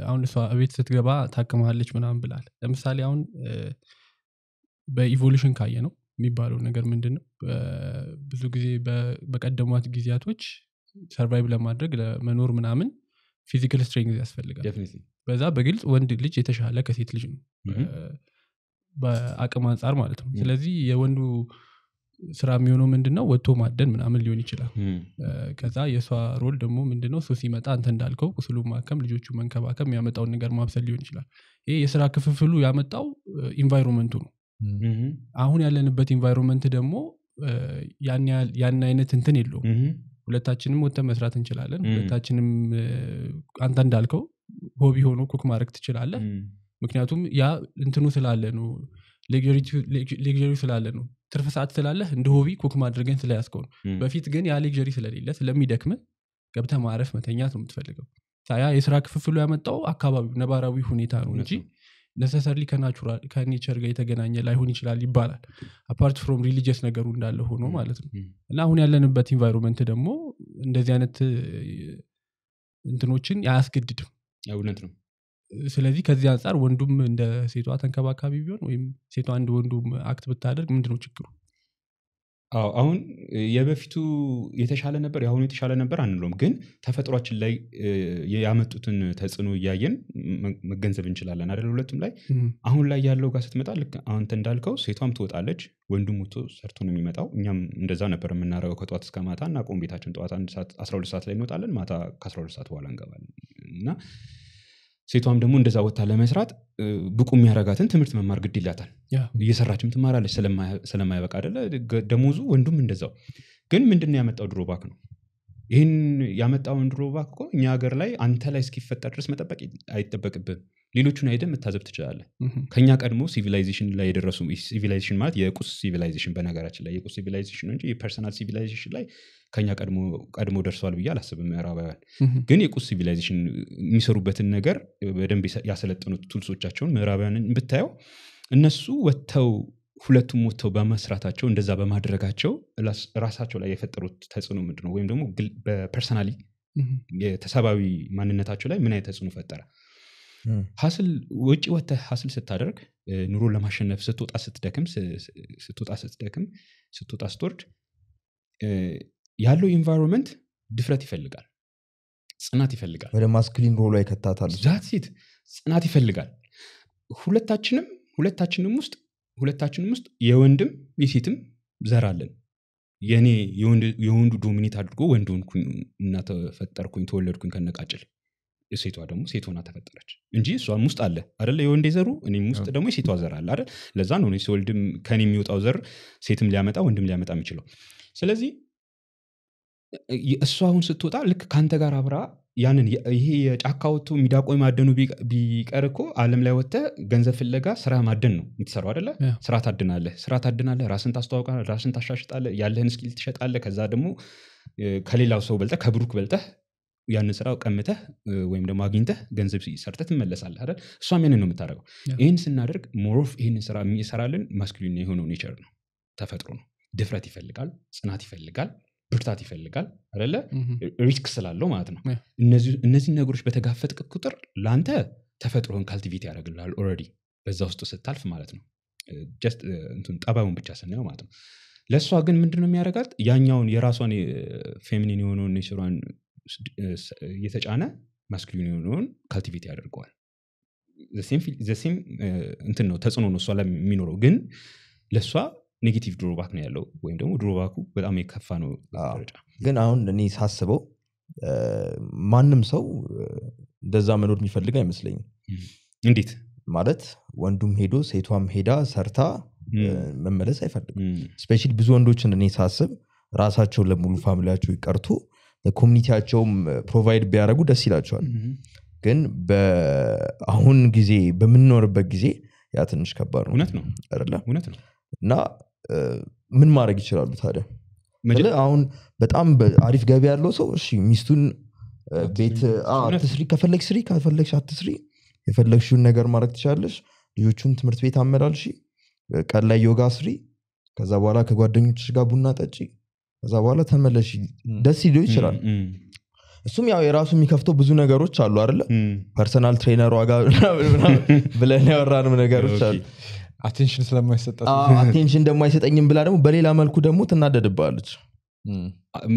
አሁን እሷ ቤት ስትገባ ታክማለች ምናምን ብላል ለምሳሌ አሁን በኢቮሉሽን ካየ ነው የሚባለው ነገር ምንድን ነው ብዙ ጊዜ በቀደሟት ጊዜያቶች ሰርቫይቭ ለማድረግ ለመኖር ምናምን ፊዚካል ስትሬንግ ያስፈልጋል በዛ በግልጽ ወንድ ልጅ የተሻለ ከሴት ልጅ ነው በአቅም አንጻር ማለት ነው ስለዚህ የወንዱ ስራ የሚሆነው ምንድነው ወጥቶ ማደን ምናምን ሊሆን ይችላል ከዛ የእሷ ሮል ደግሞ ምንድነው እሱ ሲመጣ አንተ እንዳልከው ቁስሉ ማከም ልጆቹ መንከባከም የሚያመጣውን ነገር ማብሰል ሊሆን ይችላል ይህ የስራ ክፍፍሉ ያመጣው ኢንቫይሮንመንቱ ነው አሁን ያለንበት ኢንቫይሮንመንት ደግሞ ያን አይነት እንትን የለውም ሁለታችንም ወጥተን መስራት እንችላለን ሁለታችንም አንተ እንዳልከው ሆቢ ሆኖ ኩክ ማድረግ ትችላለህ ምክንያቱም ያ እንትኑ ስላለ ነው ሌግሪ ስላለ ነው ትርፍ ሰዓት ስላለ እንደ ሆቢ ኩክ ማድረገን ስለያስከው ነው በፊት ግን ያ ሌግሪ ስለሌለ ስለሚደክም ገብተ ማረፍ መተኛት ነው የምትፈልገው ያ የስራ ክፍፍሉ ያመጣው አካባቢ ነባራዊ ሁኔታ ነው እንጂ ነሰሰርሊ ከናቹራል ከኔቸር ጋር የተገናኘ ላይሆን ይችላል ይባላል አፓርት ፍሮም ሪሊጅስ ነገሩ እንዳለ ሆኖ ማለት ነው እና አሁን ያለንበት ኢንቫይሮንመንት ደግሞ እንደዚህ አይነት እንትኖችን አያስገድድም እውነት ነው ስለዚህ ከዚህ አንጻር ወንዱም እንደ ሴቷ ተንከባካቢ ቢሆን ወይም ሴቷ አንድ ወንዱም አክት ብታደርግ ምንድነው ችግሩ አዎ አሁን የበፊቱ የተሻለ ነበር የአሁኑ የተሻለ ነበር አንለውም፣ ግን ተፈጥሯችን ላይ ያመጡትን ተጽዕኖ እያየን መገንዘብ እንችላለን አደለ ሁለቱም ላይ አሁን ላይ ያለው ጋር ስትመጣ ልክ አንተ እንዳልከው ሴቷም ትወጣለች፣ ወንዱ ሞቶ ሰርቶ ነው የሚመጣው። እኛም እንደዛ ነበር የምናደረገው ከጠዋት እስከ ማታ እና ቆም ቤታችን ጠዋት 12 ሰዓት ላይ እንወጣለን፣ ማታ ከ12 ሰዓት በኋላ እንገባለን እና ሴቷም ደግሞ እንደዛ ወታ ለመስራት ብቁ የሚያረጋትን ትምህርት መማር ግድ ይላታል። እየሰራችም ትማራለች ስለማይበቃ አደለ ደሞዙ። ወንዱም እንደዛው። ግን ምንድን ያመጣው ድሮ ባክ ነው። ይህን ያመጣውን ድሮ ባክ እኮ እኛ ሀገር ላይ አንተ ላይ እስኪፈጠር ድረስ መጠበቅ አይጠበቅብም። ሌሎቹን አይደ መታዘብ ትችላለ ከኛ ቀድሞ ሲቪላይዜሽን ላይ የደረሱ ሲቪላይዜሽን ማለት የቁስ ሲቪላይዜሽን በነገራችን ላይ የቁስ ሲቪላይዜሽን እንጂ የፐርሰናል ሲቪላይዜሽን ላይ ከኛ ቀድሞ ደርሰዋል ብዬ አላስብም ምዕራባውያን ግን የቁስ ሲቪላይዜሽን የሚሰሩበትን ነገር በደንብ ያሰለጠኑት ቱልሶቻቸውን ምዕራባውያንን ብታየው እነሱ ወጥተው ሁለቱም ወጥተው በመስራታቸው እንደዛ በማድረጋቸው ራሳቸው ላይ የፈጠሩት ተጽዕኖ ምንድ ነው ወይም ደግሞ በፐርሰናሊ የተሰባዊ ማንነታቸው ላይ ምን አይነት ተጽዕኖ ፈጠረ ሀስል ውጭ ወተ ሀስል ስታደርግ ኑሮን ለማሸነፍ ስትወጣ ስትደክም ስትወጣ ስትደክም ስትወጣ ስትወርድ ያለው ኢንቫይሮንመንት ድፍረት ይፈልጋል፣ ጽናት ይፈልጋል። ወደ ማስክሊን ሮሎ ይከታታል። ዛት ጽናት ይፈልጋል። ሁለታችንም ሁለታችንም ውስጥ ሁለታችንም ውስጥ የወንድም የሴትም ዘራለን አለን። የእኔ የወንዱ ዶሚኔት አድርጎ ወንድ ሆንኩኝ እና ተፈጠርኩኝ ተወለድኩኝ ከነቃጭል ሴቷ ደግሞ ሴት ሆና ተፈጠረች እንጂ እሷም ውስጥ አለ አደለ የወንድ የዘሩ እኔም ውስጥ ደግሞ የሴቷ ዘር አለ አይደል ለዛ ነው ወልድም ከኔ የሚወጣው ዘር ሴትም ሊያመጣ ወንድም ሊያመጣ የሚችለው ስለዚህ እሱ አሁን ስትወጣ ልክ ከአንተ ጋር አብራ ያንን ይሄ የጫካ ወጥቶ ሚዳቆ ማደኑ ቢቀር እኮ አለም ላይ ወጥተ ገንዘብ ፍለጋ ስራ ማደን ነው የምትሰራው አደለ ስራ ታድናለህ ስራ ታድናለህ ራስን ታስተዋውቃ ራስን ታሻሽጣለ ያለህን ስኪል ትሸጣለ ከዛ ደግሞ ከሌላው ሰው በልጠ ከብሩክ በልጠህ ያንን ስራ ቀምተህ ወይም ደግሞ አግኝተህ ገንዘብ ሰርተ ትመለሳለ አይደል እሷም ያንን ነው የምታደረገው ይህን ስናደርግ ሞሮፍ ይህንን ስራ የሚሰራልን ማስኪሊን የሆነው ኔቸር ነው ተፈጥሮ ነው ድፍረት ይፈልጋል ጽናት ይፈልጋል ብርታት ይፈልጋል አለ ሪስክ ስላለው ማለት ነው እነዚህ ነገሮች በተጋፈጥክ ቁጥር ለአንተ ተፈጥሮህን ካልቲቬት ያደረግልል ኦረዲ በዛ ውስጥ ስታልፍ ማለት ነው ጠባዩን ብቻ ስናየው ማለት ነው ለእሷ ግን ምንድነው የሚያደርጋት ያኛውን የራሷን ፌሚኒን የሆነውን ኔቸሯን እየተጫነ ማስኩሊን የሆነውን ካልቲቬት ያደርገዋል ዘሴም እንትን ነው ተጽዕኖ ነው እሷ ላይ የሚኖረው ግን ለእሷ ኔጌቲቭ ድሮባክ ነው ያለው ወይም ደግሞ ድሮባኩ በጣም የከፋ ነው ግን አሁን እኔ ሳስበው ማንም ሰው እንደዛ መኖር የሚፈልግ አይመስለኝም እንዴት ማለት ወንዱም ሄዶ ሴቷም ሄዳ ሰርታ መመለስ አይፈልግም ስፔሻሊ ብዙ ወንዶችን እኔ ሳስብ ራሳቸውን ለሙሉ ፋሚሊያቸው ይቀርቱ ኮሚኒቲያቸውም ፕሮቫይድ ቢያደረጉ ደስ ይላቸዋል ግን በአሁን ጊዜ በምንኖርበት ጊዜ ያ ትንሽ ከባድ ነው እውነት ነው እና ምን ማድረግ ይችላሉ ታዲያ? አሁን በጣም አሪፍ ገቢ ያለው ሰው እሺ ሚስቱን ቤት ትስሪ፣ ከፈለግ ስሪ፣ ከፈለግ አትስሪ፣ የፈለግሽውን ነገር ማድረግ ትችላለሽ። ልጆቹን ትምህርት ቤት አመላልሺ፣ ቀን ላይ ዮጋ ስሪ፣ ከዛ በኋላ ከጓደኞች ጋር ቡና ጠጪ፣ ከዛ በኋላ ተመለሽ። ደስ ሊለው ይችላል። እሱም ያው የራሱ የሚከፍተው ብዙ ነገሮች አሉ አይደለ? ፐርሰናል ትሬነሯ ጋር ብለን ያወራንም ነገሮች አሉ። አቴንሽን ስለማይሰጣት አቴንሽን ደግሞ አይሰጠኝም ብላ ደግሞ በሌላ መልኩ ደግሞ ትናደድባለች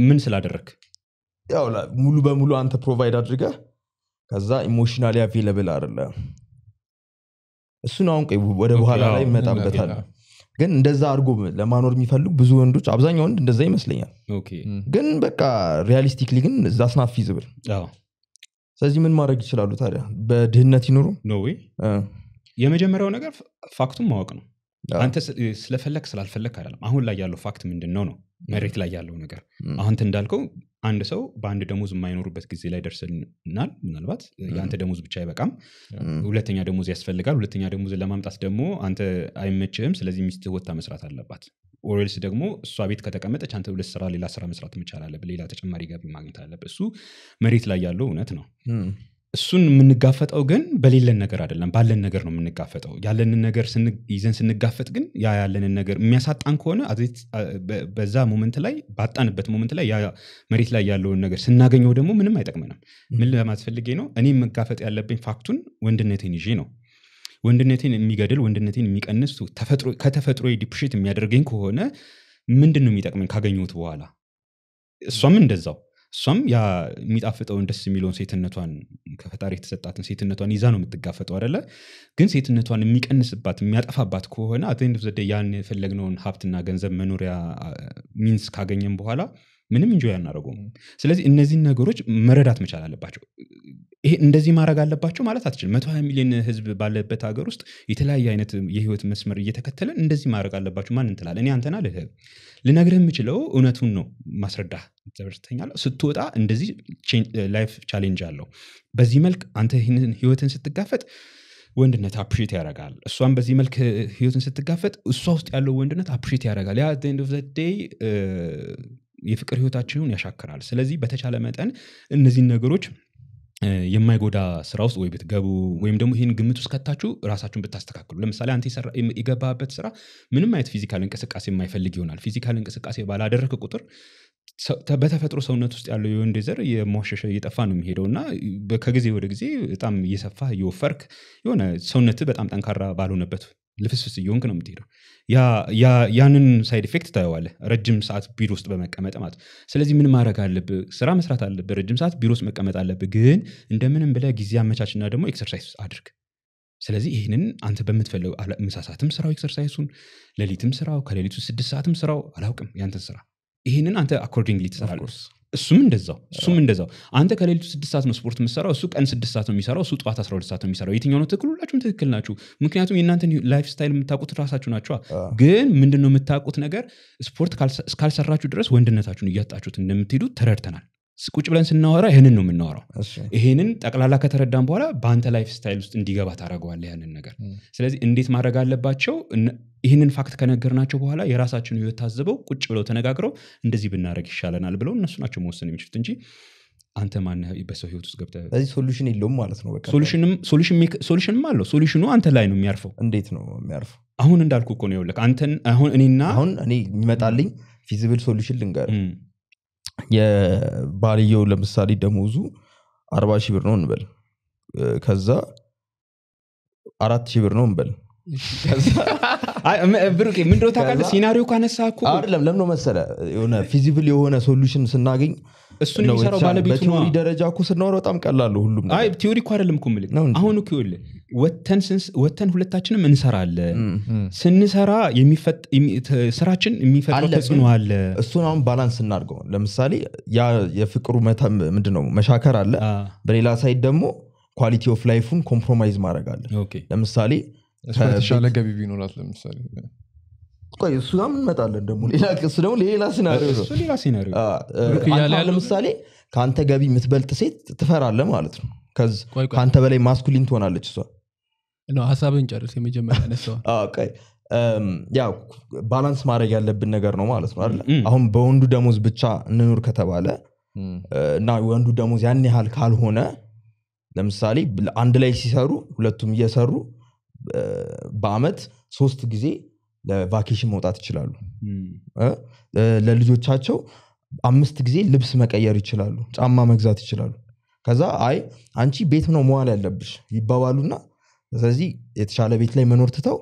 ምን ስላደረግ ያው ሙሉ በሙሉ አንተ ፕሮቫይድ አድርገ ከዛ ኢሞሽናሊ አቬለብል አለ እሱን አሁን ወደ በኋላ ላይ ይመጣበታል ግን እንደዛ አድርጎ ለማኖር የሚፈልጉ ብዙ ወንዶች አብዛኛው ወንድ እንደዛ ይመስለኛል ግን በቃ ሪያሊስቲክሊ ግን እዛ ስናፊ ዝብል ስለዚህ ምን ማድረግ ይችላሉ ታዲያ በድህነት ይኖሩ የመጀመሪያው ነገር ፋክቱን ማወቅ ነው። አንተ ስለፈለግ ስላልፈለግ አይደለም። አሁን ላይ ያለው ፋክት ምንድን ነው ነው መሬት ላይ ያለው ነገር። አሁን እንዳልከው አንድ ሰው በአንድ ደሞዝ የማይኖሩበት ጊዜ ላይ ደርሰናል። ምናልባት የአንተ ደሞዝ ብቻ አይበቃም፣ ሁለተኛ ደሞዝ ያስፈልጋል። ሁለተኛ ደሞዝን ለማምጣት ደግሞ አንተ አይመችህም። ስለዚህ ሚስት ወታ መስራት አለባት። ኦሬልስ ደግሞ እሷ ቤት ከተቀመጠች አንተ ሁለት ስራ፣ ሌላ ስራ መስራት መቻል አለብ ሌላ ተጨማሪ ገቢ ማግኘት አለብ እሱ መሬት ላይ ያለው እውነት ነው። እሱን የምንጋፈጠው ግን በሌለን ነገር አይደለም፣ ባለን ነገር ነው የምንጋፈጠው። ያለንን ነገር ይዘን ስንጋፈጥ ግን ያ ያለንን ነገር የሚያሳጣን ከሆነ በዛ ሞመንት ላይ ባጣንበት ሞመንት ላይ መሬት ላይ ያለውን ነገር ስናገኘው ደግሞ ምንም አይጠቅመንም። ምን ለማስፈልጌ ነው? እኔ መጋፈጥ ያለብኝ ፋክቱን ወንድነቴን ይዤ ነው። ወንድነቴን የሚገድል ወንድነቴን የሚቀንስ ከተፈጥሮ ዲፕሽት የሚያደርገኝ ከሆነ ምንድን ነው የሚጠቅመኝ ካገኘት በኋላ? እሷም እንደዛው እሷም ያ የሚጣፍጠውን ደስ የሚለውን ሴትነቷን ከፈጣሪ የተሰጣትን ሴትነቷን ይዛ ነው የምትጋፈጠው አደለ ግን ሴትነቷን የሚቀንስባት የሚያጠፋባት ከሆነ አቴንድ ዘዴ ያን የፈለግነውን ሀብትና ገንዘብ መኖሪያ ሚንስ ካገኘም በኋላ ምንም እንጆ አናደረጉም ስለዚህ እነዚህን ነገሮች መረዳት መቻል አለባቸው ይሄ እንደዚህ ማድረግ አለባቸው ማለት አትችል መቶ ሀያ ሚሊዮን ህዝብ ባለበት ሀገር ውስጥ የተለያየ አይነት የህይወት መስመር እየተከተለ እንደዚህ ማድረግ አለባቸው ማን እንትላል እኔ አንተና ልህ ልነግር የምችለው እውነቱን ነው ማስረዳ ተበርተኛለ ስትወጣ እንደዚህ ላይፍ ቻሌንጅ አለው በዚህ መልክ አንተ ይህንን ህይወትን ስትጋፈጥ ወንድነት አፕሪት ያረጋል እሷን በዚህ መልክ ህይወትን ስትጋፈጥ እሷ ውስጥ ያለው ወንድነት አፕሪት ያረጋል ያ ዴይ የፍቅር ህይወታችንን ያሻክራል። ስለዚህ በተቻለ መጠን እነዚህን ነገሮች የማይጎዳ ስራ ውስጥ ወይ ብትገቡ ወይም ደግሞ ይህን ግምት ውስጥ ከታችሁ ራሳችሁን ብታስተካክሉ። ለምሳሌ አንተ የገባበት ስራ ምንም አይነት ፊዚካል እንቅስቃሴ የማይፈልግ ይሆናል። ፊዚካል እንቅስቃሴ ባላደረክ ቁጥር በተፈጥሮ ሰውነት ውስጥ ያለው የወንድ ዘር የመሸሸ እየጠፋ ነው የሚሄደው እና ከጊዜ ወደ ጊዜ በጣም እየሰፋ እየወፈርክ የሆነ ሰውነት በጣም ጠንካራ ባልሆነበት ልፍስፍስ እየሆንክ ነው የምትሄደው ያንን ሳይድ ኢፌክት ታየዋለ ረጅም ሰዓት ቢሮ ውስጥ በመቀመጥ ማለት ስለዚህ ምን ማድረግ አለብ ስራ መስራት አለብ ረጅም ሰዓት ቢሮ ውስጥ መቀመጥ አለብ ግን እንደምንም ብለ ጊዜ አመቻችና ደግሞ ኤክሰርሳይዝ አድርግ ስለዚህ ይህንን አንተ በምትፈለው ምሳሳትም ስራው ኤክሰርሳይሱን ሌሊትም ስራው ከሌሊቱ ስድስት ሰዓትም ስራው አላውቅም ያንተን ስራ ይህንን አንተ አኮርዲንግሊ ትሰራለህ እሱም እንደዛው እሱም እንደዛው አንተ ከሌሊቱ ስድስት ሰዓት ነው ስፖርት የምሰራው እሱ ቀን ስድስት ሰዓት ነው የሚሰራው እሱ ጠዋት አስራ ሁለት ሰዓት ነው የሚሰራው የትኛው ነው ትክክል ሁላችሁም ትክክል ናችሁ ምክንያቱም የእናንተ ላይፍ ስታይል የምታውቁት ራሳችሁ ናቸዋ ግን ምንድን ነው የምታውቁት ነገር ስፖርት እስካልሰራችሁ ድረስ ወንድነታችሁን እያጣችሁት እንደምትሄዱ ተረድተናል ቁጭ ብለን ስናወራ ይህንን ነው የምናወራው ይህንን ጠቅላላ ከተረዳን በኋላ በአንተ ላይፍ ስታይል ውስጥ እንዲገባ ታደረገዋለ ያንን ነገር ስለዚህ እንዴት ማድረግ አለባቸው ይህንን ፋክት ከነገርናቸው በኋላ የራሳችን ህይወት ታዝበው ቁጭ ብለው ተነጋግረው እንደዚህ ብናደረግ ይሻለናል ብለው እነሱ ናቸው መወሰን የሚችሉት እንጂ አንተ ማን በሰው ህይወት ውስጥ ገብተ ስለዚህ ሶሉሽን የለውም ማለት ነው። ሶሉሽንም አለው። ሶሉሽኑ አንተ ላይ ነው የሚያርፈው። እንዴት ነው የሚያርፈው? አሁን እንዳልኩ እኮ ነው። ይኸውልህ አንተን አሁን እኔና አሁን እኔ ይመጣልኝ ፊዚብል ሶሉሽን ልንገር። የባልየው ለምሳሌ ደሞዙ አርባ ሺህ ብር ነው እንበል፣ ከዛ አራት ሺህ ብር ነው እንበል ብሩኬ ምንድነው ታውቃለህ ሲናሪዮ ካነሳ እኮ አይደለም ለምነው መሰለ የሆነ ፊዚብል የሆነ ሶሉሽን ስናገኝ እሱን የሚሰራው ባለቤቱ በቲዮሪ ደረጃ እኮ ስናወራ በጣም ቀላሉ ሁሉም አይ ቲዮሪ እኮ አይደለም እኮ የምልህ አሁን እኮ ይኸውልህ ወተን ሁለታችንም እንሰራለን ስንሰራ ስራችን የሚፈጥረው ተጽዕኖ አለ እሱን አሁን ባላንስ እናድርገው ለምሳሌ ያ የፍቅሩ ምንድነው መሻከር አለ በሌላ ሳይድ ደግሞ ኳሊቲ ኦፍ ላይፉን ኮምፕሮማይዝ ማድረግ አለ ለምሳሌ የተሻለ ገቢ ቢኖራት ለምሳሌ ቆይ እሱ ጋር እንመጣለን ደግሞ እሱ ደግሞ ሌላ ሲናሪዮ ለምሳሌ ከአንተ ገቢ የምትበልጥ ሴት ትፈራለ ማለት ነው ከአንተ በላይ ማስኩሊን ትሆናለች እሷ ሀሳብን ጨርስ የመጀመሪያ ነሰዋል ባላንስ ማድረግ ያለብን ነገር ነው ማለት ነው አይደለ አሁን በወንዱ ደሞዝ ብቻ እንኑር ከተባለ እና ወንዱ ደሞዝ ያን ያህል ካልሆነ ለምሳሌ አንድ ላይ ሲሰሩ ሁለቱም እየሰሩ በአመት ሶስት ጊዜ ለቫኬሽን መውጣት ይችላሉ። ለልጆቻቸው አምስት ጊዜ ልብስ መቀየር ይችላሉ። ጫማ መግዛት ይችላሉ። ከዛ አይ አንቺ ቤት ነው መዋል ያለብሽ ይባባሉና ስለዚህ የተሻለ ቤት ላይ መኖር ትተው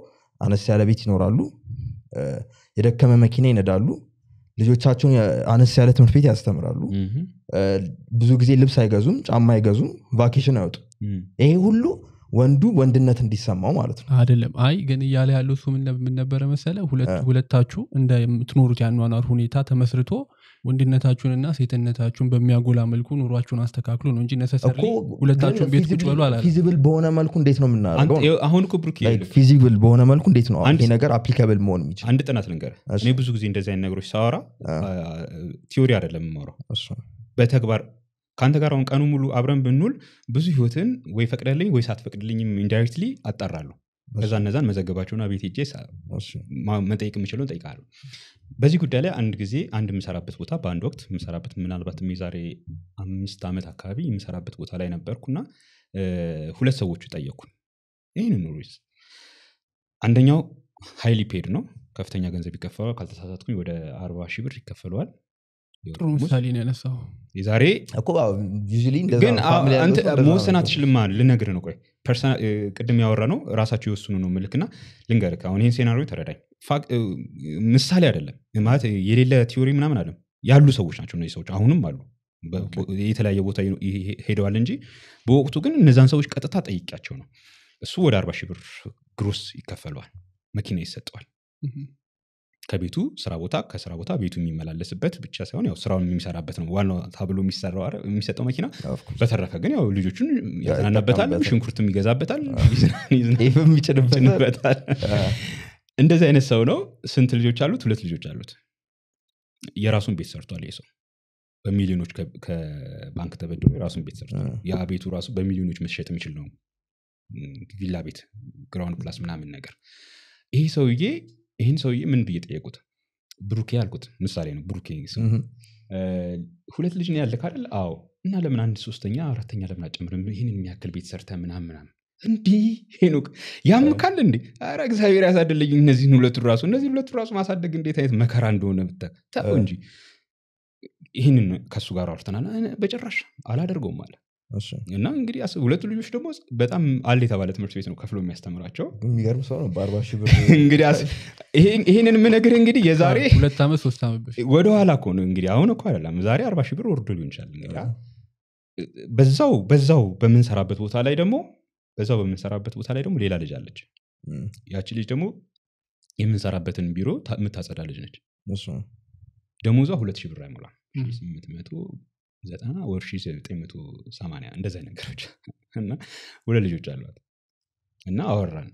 አነስ ያለ ቤት ይኖራሉ። የደከመ መኪና ይነዳሉ። ልጆቻቸውን አነስ ያለ ትምህርት ቤት ያስተምራሉ። ብዙ ጊዜ ልብስ አይገዙም፣ ጫማ አይገዙም፣ ቫኬሽን አይወጡ ይሄ ሁሉ ወንዱ ወንድነት እንዲሰማው ማለት ነው። አይደለም አይ ግን እያለ ያለው እሱ ምን መሰለ ሁለታችሁ እንደምትኖሩት ያኗኗር ሁኔታ ተመስርቶ ወንድነታችሁንና ሴትነታችሁን በሚያጎላ መልኩ ኑሯችሁን አስተካክሉ ነው እንጂ ነሰሰር ሁለታችሁን ቤት ቁጭ በሉ አላለም። በሆነ መልኩ እንዴት ነው የምናደርገውአሁን አሁን ፊዚብል በሆነ መልኩ እንዴት ነው ይሄ ነገር አፕሊካብል መሆን የሚችል? አንድ ጥናት ልንገር እኔ ብዙ ጊዜ እንደዚህ አይነት ነገሮች ሳወራ ቲዮሪ አደለም የማወራው በተግባር ከአንተ ጋር አሁን ቀኑ ሙሉ አብረን ብንውል ብዙ ህይወትን ወይ ፈቅደልኝ ወይ ሳትፈቅድልኝም ኢንዳይሬክትሊ አጣራለሁ ከዛ እነዛን መዘገባቸውና ቤት ሄጄ መጠየቅ የምችለውን ጠይቃሉ በዚህ ጉዳይ ላይ አንድ ጊዜ አንድ የምሰራበት ቦታ በአንድ ወቅት የምሰራበት ምናልባት የዛሬ አምስት ዓመት አካባቢ የምሰራበት ቦታ ላይ ነበርኩና ሁለት ሰዎቹ ጠየቅኩን ይህን ኑሪስ አንደኛው ሀይሊ ፔድ ነው ከፍተኛ ገንዘብ ይከፈለዋል ካልተሳሳትኩኝ ወደ አርባ ሺህ ብር ይከፈለዋል ጥሩ ምሳሌ ያነሳው የዛሬ መወሰን አትችልም ልነግር ነው ቆይ ቅድም ያወራ ነው ራሳቸው የወስኑ ነው ምልክና ልንገርክ አሁን ይህን ሴናሪዮ ተረዳኝ ምሳሌ አይደለም ማለት የሌለ ቲዮሪ ምናምን አለም ያሉ ሰዎች ናቸው እነዚህ ሰዎች አሁንም አሉ የተለያየ ቦታ ሄደዋል እንጂ በወቅቱ ግን እነዛን ሰዎች ቀጥታ ጠይቂያቸው ነው እሱ ወደ አርባ ሺህ ብር ግሮስ ይከፈለዋል መኪና ይሰጠዋል ከቤቱ ስራ ቦታ ከስራ ቦታ ቤቱ የሚመላለስበት ብቻ ሳይሆን ያው ስራውን የሚሰራበት ነው ዋናው ታብሎ የሚሰጠው መኪና። በተረፈ ግን ያው ልጆቹን ያዝናናበታል፣ ሽንኩርትም ይገዛበታል፣ ይጭንበታል። እንደዚህ አይነት ሰው ነው። ስንት ልጆች አሉት? ሁለት ልጆች አሉት። የራሱን ቤት ሰርቷል ይህ ሰው በሚሊዮኖች ከባንክ ተበድሮ የራሱን ቤት ሰርቷል። ያ ቤቱ ራሱ በሚሊዮኖች መሸጥ የሚችል ነው። ቪላ ቤት፣ ግራውንድ ፕላስ ምናምን ነገር ይሄ ሰውዬ ይህን ሰውዬ ምን ብዬ ጠየቁት። ብሩኬ አልኩት። ምሳሌ ነው ብሩኬ ሁለት ልጅ ነው አይደል? አዎ። እና ለምን አንድ ሶስተኛ አራተኛ ለምን አጨምርም? ይህን የሚያክል ቤት ሰርተህ ምናምን እንዲህ ሄኖክ ያምካል እንዴ? አረ እግዚአብሔር ያሳደለኝ እነዚህን ሁለቱ ራሱ እነዚህ ሁለቱ ራሱ ማሳደግ እንዴት አይነት መከራ እንደሆነ ብተ ተው እንጂ። ይህንን ከእሱ ጋር አውርተናል። በጭራሽ አላደርገውም አለ። እና እንግዲህ ሁለቱ ልጆች ደግሞ በጣም አለ የተባለ ትምህርት ቤት ነው ከፍሎ የሚያስተምራቸው የሚገርም ሰው ነው በአርባ ሺህ ብር እንግዲህ ይህንን የምነግርህ እንግዲህ የዛሬ ሁለት ዓመት ሶስት ዓመት በፊት ወደኋላ እኮ ነው እንግዲህ አሁን እኮ አይደለም ዛሬ አርባ ሺህ ብር ወርዶ ሊሆን ይችላል እንግዲህ በዛው በዛው በምንሰራበት ቦታ ላይ ደግሞ በዛው በምንሰራበት ቦታ ላይ ደግሞ ሌላ ልጅ አለች ያቺ ልጅ ደግሞ የምንሰራበትን ቢሮ የምታጸዳ ልጅ ነች ደሞዟ ሁለት ሺህ ብር አይሞላም ስምንት መቶ ዘጠና ወር ሺ ዘጠኝ መቶ ሰማንያ እንደዚ ነገሮች እና ወደ ልጆች አሏት እና አወራን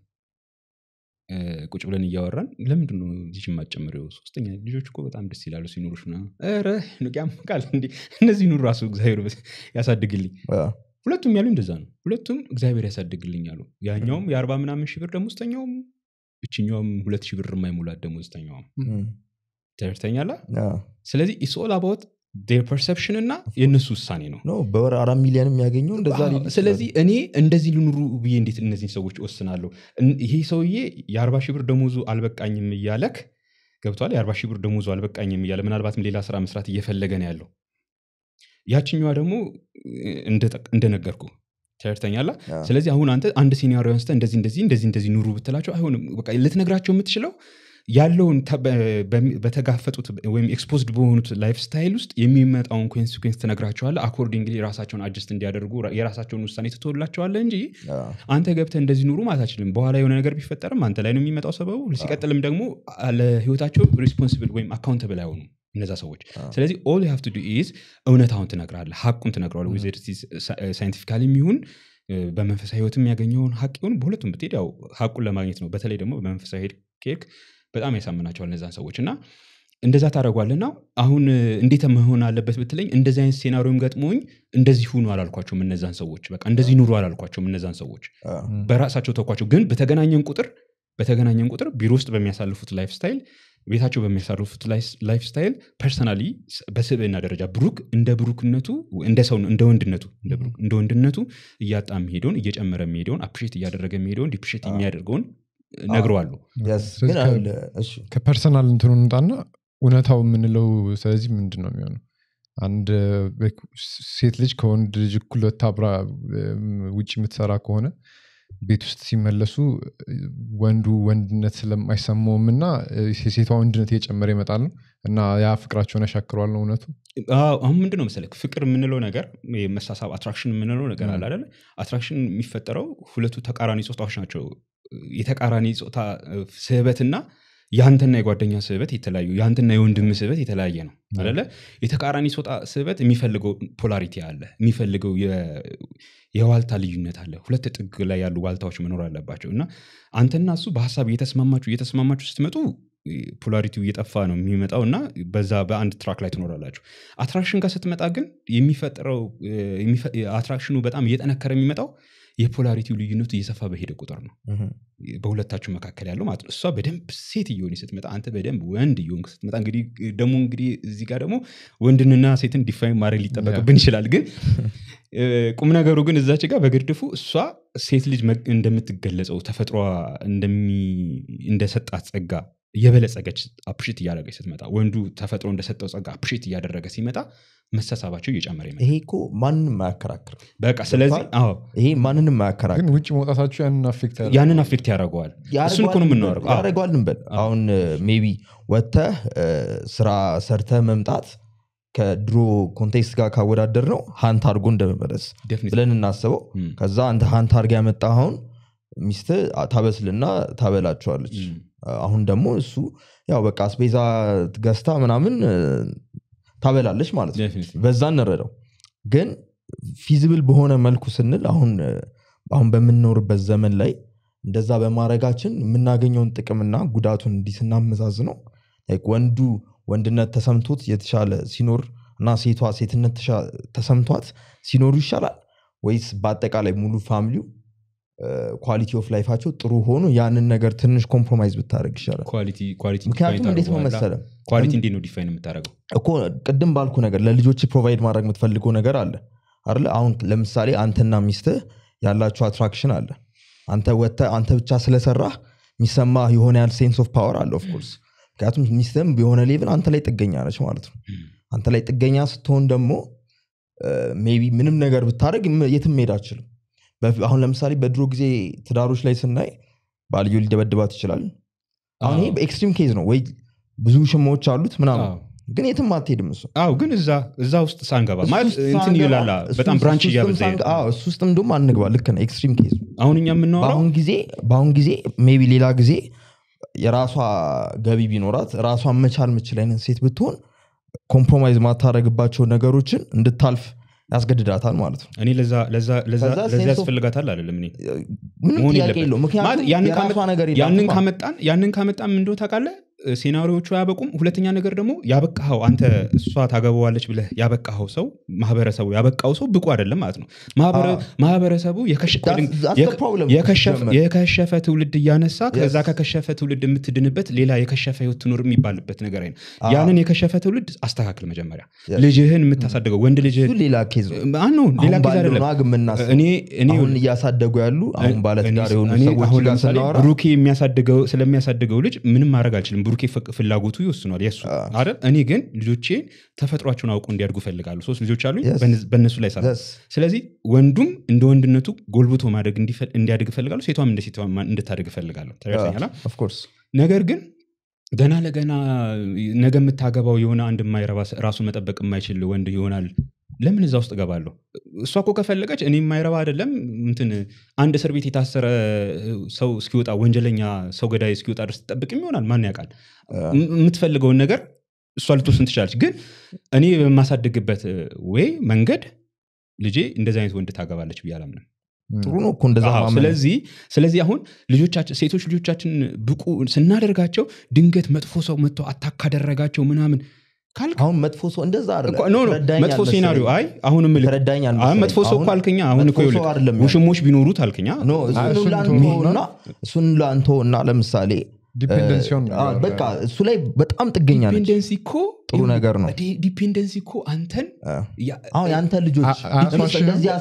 ቁጭ ብለን እያወራን ለምንድን ነው ልጅ የማትጨምሪው ሶስተኛ ልጆች እኮ በጣም ደስ ይላሉ ሲኖሩች ረ ንቅያም ቃል እንዲ እነዚህ ኑር ራሱ እግዚአብሔር ያሳድግልኝ ሁለቱም ያሉ እንደዛ ነው ሁለቱም እግዚአብሔር ያሳድግልኝ አሉ ያኛውም የአርባ ምናምን ሺህ ብር ውስተኛውም እችኛውም ሁለት ሺህ ብር የማይሞላት ውስተኛውም ተርተኛላ ስለዚህ ኢሶል አባወት ፐርሰፕሽን እና የእነሱ ውሳኔ ነው በወር አራት ሚሊዮን የሚያገኘው ስለዚህ እኔ እንደዚህ ልኑሩ ብዬ እንዴት እነዚህን ሰዎች ወስናለሁ ይሄ ሰውዬ የአርባ ሺህ ብር ደሞዙ አልበቃኝም እያለክ ገብቷል የአርባ ሺህ ብር ደሞዙ አልበቃኝም እያለ ምናልባትም ሌላ ስራ መስራት እየፈለገ ነው ያለው ያችኛዋ ደግሞ እንደነገርኩ ተርተኛላ ስለዚህ አሁን አንተ አንድ ሴኒያሪ አንስተ እንደዚህ እንደዚህ እንደዚህ እንደዚህ ኑሩ ብትላቸው አይሆንም ልትነግራቸው የምትችለው ያለውን በተጋፈጡት ወይም ኤክስፖዝድ በሆኑት ላይፍ ስታይል ውስጥ የሚመጣውን ኮንስኩንስ ትነግራቸዋለ አኮርዲንግ የራሳቸውን አጀስት እንዲያደርጉ የራሳቸውን ውሳኔ ትቶላቸዋለ እንጂ አንተ ገብተ እንደዚህ ኑሩ ማለት አችልም። በኋላ የሆነ ነገር ቢፈጠርም አንተ ላይ ነው የሚመጣው ሰበቡ። ሲቀጥልም ደግሞ ለህይወታቸው ሪስፖንሲብል ወይም አካውንተብል አይሆኑ እነዛ ሰዎች። ስለዚህ ኦል ሀቭ ቱ ዱ ኢዝ እውነታውን ትነግራለ ሀቁን ትነግረዋለ ዊዘር ሳይንቲፊካል የሚሆን በመንፈሳዊ ህይወት የሚያገኘውን ሀቅ ይሁን በሁለቱም ብትሄድ ያው ሀቁን ለማግኘት ነው። በተለይ ደግሞ በመንፈሳዊ ሄድ በጣም ያሳምናቸዋል እነዛን ሰዎች እና እንደዛ ታደረጓልና አሁን እንዴት መሆን አለበት ብትለኝ እንደዚህ አይነት ሴናሪዮም ገጥሞኝ እንደዚህ ሁኑ አላልኳቸውም እነዛን ሰዎች በቃ እንደዚህ ኑሩ አላልኳቸውም እነዛን ሰዎች በራሳቸው ተኳቸው ግን በተገናኘን ቁጥር በተገናኘን ቁጥር ቢሮ ውስጥ በሚያሳልፉት ላይፍ ስታይል ቤታቸው በሚያሳልፉት ላይፍ ስታይል ፐርሰናሊ በስብና ደረጃ ብሩክ እንደ ብሩክነቱ እንደ ሰው እንደ ወንድነቱ እንደ ወንድነቱ እያጣ የሚሄደውን እየጨመረ የሚሄደውን አፕሬት እያደረገ የሚሄደውን ዲፕሬት የሚያደርገውን ነግረዋሉ ከፐርሰናል እንትኑ እንጣና እውነታው የምንለው ስለዚህ ምንድን ነው የሚሆነው አንድ ሴት ልጅ ከወንድ ልጅ እኩል አብራ ውጭ የምትሰራ ከሆነ ቤት ውስጥ ሲመለሱ ወንዱ ወንድነት ስለማይሰማውም እና የሴቷ ወንድነት እየጨመረ ይመጣል ነው እና ያ ፍቅራቸውን ያሻክሯል ነው እውነቱ አሁን ምንድን ነው መሰለህ ፍቅር የምንለው ነገር መሳሳብ አትራክሽን የምንለው ነገር አለ አይደለ አትራክሽን የሚፈጠረው ሁለቱ ተቃራኒ ጾታዎች ናቸው የተቃራኒ ጾታ ስህበትና የአንተና የጓደኛ ስህበት የተለያዩ የአንተና የወንድም ስህበት የተለያየ ነው አለ የተቃራኒ ጾታ ስህበት የሚፈልገው ፖላሪቲ አለ የሚፈልገው የዋልታ ልዩነት አለ ሁለት ጥግ ላይ ያሉ ዋልታዎች መኖር አለባቸው እና አንተና እሱ በሀሳብ እየተስማማችሁ እየተስማማችሁ ስትመጡ ፖላሪቲው እየጠፋ ነው የሚመጣው እና በዛ በአንድ ትራክ ላይ ትኖራላችሁ አትራክሽን ጋር ስትመጣ ግን የሚፈጥረው አትራክሽኑ በጣም እየጠነከረ የሚመጣው የፖላሪቲው ልዩነቱ እየሰፋ በሄደ ቁጥር ነው በሁለታችሁ መካከል ያለው ማለት እሷ በደንብ ሴት እየሆን ስትመጣ አንተ በደንብ ወንድ እየሆን ስትመጣ እንግዲህ ደግሞ እንግዲህ እዚህ ጋር ደግሞ ወንድንና ሴትን ዲፋይን ማድረግ ሊጠበቅብን ይችላል ግን ቁም ነገሩ ግን እዛች ጋር በግርድፉ እሷ ሴት ልጅ እንደምትገለጸው ተፈጥሯ እንደሰጣት ጸጋ የበለጸገች አፕሪት እያደረገች ስትመጣ ወንዱ ተፈጥሮ እንደሰጠው ጸጋ አፕሪት እያደረገ ሲመጣ መሳሳባቸው እየጨመረ ይመጣል። ይሄ ማንንም አያከራክርም። በቃ ስለዚህ ይሄ ማንንም አያከራክርም። ውጭ መውጣታቸው ያንን አፌክት ያደረገዋል እሱን እኮ ነው ንበል አሁን ሜቢ ወጥተህ ስራ ሰርተ መምጣት ከድሮ ኮንቴክስት ጋር ካወዳደር ነው ሀንት አድርጎ እንደመመለስ ብለን እናስበው። hmm. ከዛ አንተ ሀንት ያመጣ አሁን ሚስት ታበስልና ታበላቸዋለች hmm. አሁን ደግሞ እሱ ያው በቃ አስቤዛ ገዝታ ምናምን ታበላለች ማለት ነው። በዛ እንረዳው። ግን ፊዚብል በሆነ መልኩ ስንል አሁን አሁን በምንኖርበት ዘመን ላይ እንደዛ በማድረጋችን የምናገኘውን ጥቅምና ጉዳቱን እንዲህ ስናመዛዝነው ወንዱ ወንድነት ተሰምቶት የተሻለ ሲኖር እና ሴቷ ሴትነት ተሰምቷት ሲኖሩ ይሻላል ወይስ በአጠቃላይ ሙሉ ፋሚሊው ኳሊቲ ኦፍ ላይፋቸው ጥሩ ሆኖ ያንን ነገር ትንሽ ኮምፕሮማይዝ ብታደረግ ይሻላል ምክንያቱም እንዴት መሰለም ኳሊቲ እንዴት ነው ዲፋይን የምታደረገው እኮ ቅድም ባልኩ ነገር ለልጆች ፕሮቫይድ ማድረግ የምትፈልገው ነገር አለ አለ አሁን ለምሳሌ አንተና ሚስት ያላቸው አትራክሽን አለ አንተ ወተ አንተ ብቻ ስለሰራ የሚሰማ የሆነ ያል ሴንስ ኦፍ ፓወር አለ ኦፍኮርስ ምክንያቱም ሚስትም የሆነ ሌቭል አንተ ላይ ጥገኛ ነች ማለት ነው አንተ ላይ ጥገኛ ስትሆን ደግሞ ሜቢ ምንም ነገር ብታደረግ የትም ሄድ አችልም አሁን ለምሳሌ በድሮ ጊዜ ትዳሮች ላይ ስናይ ባልየው ሊደበድባት ይችላል። አሁን ይሄ በኤክስትሪም ኬዝ ነው ወይ ብዙ ሽማዎች አሉት ምናም ግን የትም አትሄድም። እሱ አዎ፣ ግን እዛ እዛ ውስጥ ሳንገባ ማለት ይላላ በጣም ብራንች እያበዛ እሱ ውስጥ እንደውም አንግባ። ልክ ነው፣ ኤክስትሪም ኬዝ አሁን እኛ የምናወራው በአሁን ጊዜ በአሁን ጊዜ ሜቢ ሌላ ጊዜ የራሷ ገቢ ቢኖራት ራሷ መቻል ምችል አይነት ሴት ብትሆን ኮምፕሮማይዝ ማታደረግባቸው ነገሮችን እንድታልፍ ያስገድዳታል ማለት ነው እኔ ለዛ ያስፈልጋታል አለም ምንም ጥያቄ የለው ምክንያቱም ያንን ካመጣን ያንን ካመጣን ምንደ ታውቃለህ ሴናሪዎቹ አያበቁም። ሁለተኛ ነገር ደግሞ ያበቃኸው አንተ እሷ ታገበዋለች ብለህ ያበቃኸው ሰው ማህበረሰቡ ያበቃው ሰው ብቁ አይደለም ማለት ነው። ማህበረሰቡ የከሸፈ ትውልድ እያነሳ ከዛ ከከሸፈ ትውልድ የምትድንበት ሌላ የከሸፈ ህይወት ትኖር የሚባልበት ነገር አይነ ያንን የከሸፈ ትውልድ አስተካክል። መጀመሪያ ልጅህን የምታሳደገው ወንድ ልጅህን ሌላ ኬዝ እያሳደጉ ያሉ አሁን ባለትዳር የሆኑ ሰዎች ስለሚያሳድገው ልጅ ምንም ማድረግ አልችልም። የብሩኬ ፍላጎቱ ይወስኗል የሱ አይደል። እኔ ግን ልጆቼ ተፈጥሯቸውን አውቁ እንዲያድጉ እፈልጋለሁ። ሶስት ልጆች አሉ በእነሱ ላይ ሳ ስለዚህ ወንዱም እንደ ወንድነቱ ጎልብቶ ማድረግ እንዲያድግ እፈልጋለሁ። ሴቷም እንደ ሴቷ እንድታደግ እፈልጋለሁ። ነገር ግን ገና ለገና ነገ የምታገባው የሆነ አንድ የማይረባ ራሱን መጠበቅ የማይችል ወንድ ይሆናል ለምን እዛ ውስጥ እገባለሁ? እሷ እኮ ከፈለገች እኔ የማይረባ አይደለም ምትን አንድ እስር ቤት የታሰረ ሰው እስኪወጣ ወንጀለኛ ሰው ገዳይ እስኪወጣ ድረስ ትጠብቅ ይሆናል። ማን ያውቃል? የምትፈልገውን ነገር እሷ ልትወስን ትችላለች። ግን እኔ በማሳደግበት ወይ መንገድ ልጄ እንደዚህ አይነት ወንድ ታገባለች ብዬ ጥሩ ነው እኮ እንደዛ። ስለዚህ ስለዚህ አሁን ልጆቻችን ሴቶች ልጆቻችን ብቁ ስናደርጋቸው ድንገት መጥፎ ሰው መጥቶ አታካደረጋቸው ምናምን አሁን መጥፎ ሰው እንደዛ አለመጥፎ ሴናሪዮ አይ አሁን መጥፎ ሰው እኮ አሁን ውሽሞች ቢኖሩት አልክኛ እሱን ለአንተ እና ለምሳሌ በቃ እሱ ላይ በጣም ጥገኛ ዲፔንደንሲ ጥሩ ነገር ነው ዲፔንደንሲ እኮ አንተን የአንተ ልጆች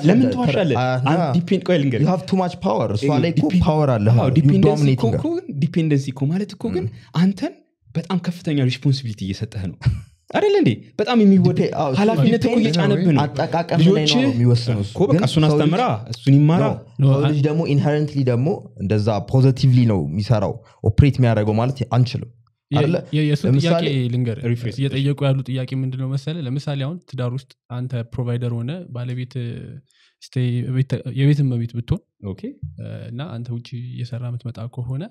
ለምን ተዋሻለንቱማች ፓወር እሷ ላይ ፓወር አለ ዲፔንደንሲ እኮ ማለት እኮ ግን አንተን በጣም ከፍተኛ ሪስፖንሲቢሊቲ እየሰጠህ ነው አይደለ እንዴ በጣም የሚወድ ሀላፊነት እኮ እየጫነብህ ነው አጠቃቀም ላይ ነው የሚወስነው እሱን አስተምራ እሱን ይማራ ልጅ ደግሞ ኢንሄረንትሊ ደግሞ እንደዛ ፖዘቲቭሊ ነው የሚሰራው ኦፕሬት የሚያደረገው ማለት አንችልም የእሱን ጥያቄ ልንገር እየጠየቁ ያሉ ጥያቄ ምንድነው መሰለ ለምሳሌ አሁን ትዳር ውስጥ አንተ ፕሮቫይደር ሆነ ባለቤት የቤትን መቤት ብትሆን እና አንተ ውጭ እየሰራ የምትመጣ ከሆነ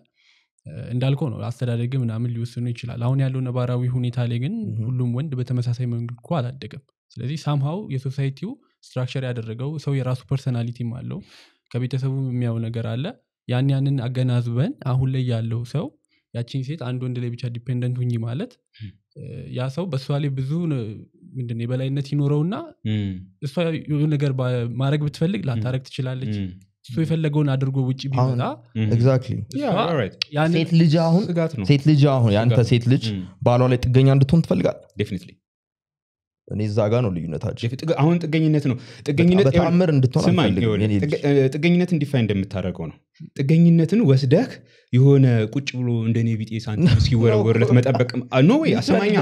እንዳልከው ነው አስተዳደግ ምናምን ሊወስኑ ይችላል አሁን ያለው ነባራዊ ሁኔታ ላይ ግን ሁሉም ወንድ በተመሳሳይ መልኩ አላደገም ስለዚህ ሳምሃው የሶሳይቲው ስትራክቸር ያደረገው ሰው የራሱ ፐርሰናሊቲም አለው ከቤተሰቡ የሚያው ነገር አለ ያን ያንን አገናዝበን አሁን ላይ ያለው ሰው ያቺን ሴት አንድ ወንድ ላይ ብቻ ዲፔንደንት ሁኝ ማለት ያ ሰው በእሷ ላይ ብዙ ምንድን የበላይነት ይኖረውና እሷ ነገር ማድረግ ብትፈልግ ላታረግ ትችላለች እሱ የፈለገውን አድርጎ ውጭ ቢመጣሴት ልጅ አሁን ሴት የአንተ ሴት ልጅ ባሏ ላይ ጥገኛ እንድትሆን ትፈልጋል እኔ እዛ ጋ ነው ልዩነታችን ጥገኝነት ነው ጥገኝነትበተአምር እንድትሆንጥገኝነት እንዲፋይ እንደምታደረገው ነው ጥገኝነትን ወስደህ የሆነ ቁጭ ብሎ እንደኔ ቢጤ ሳንት ሲወረወርለት መጠበቅ ኖ ሰማኛ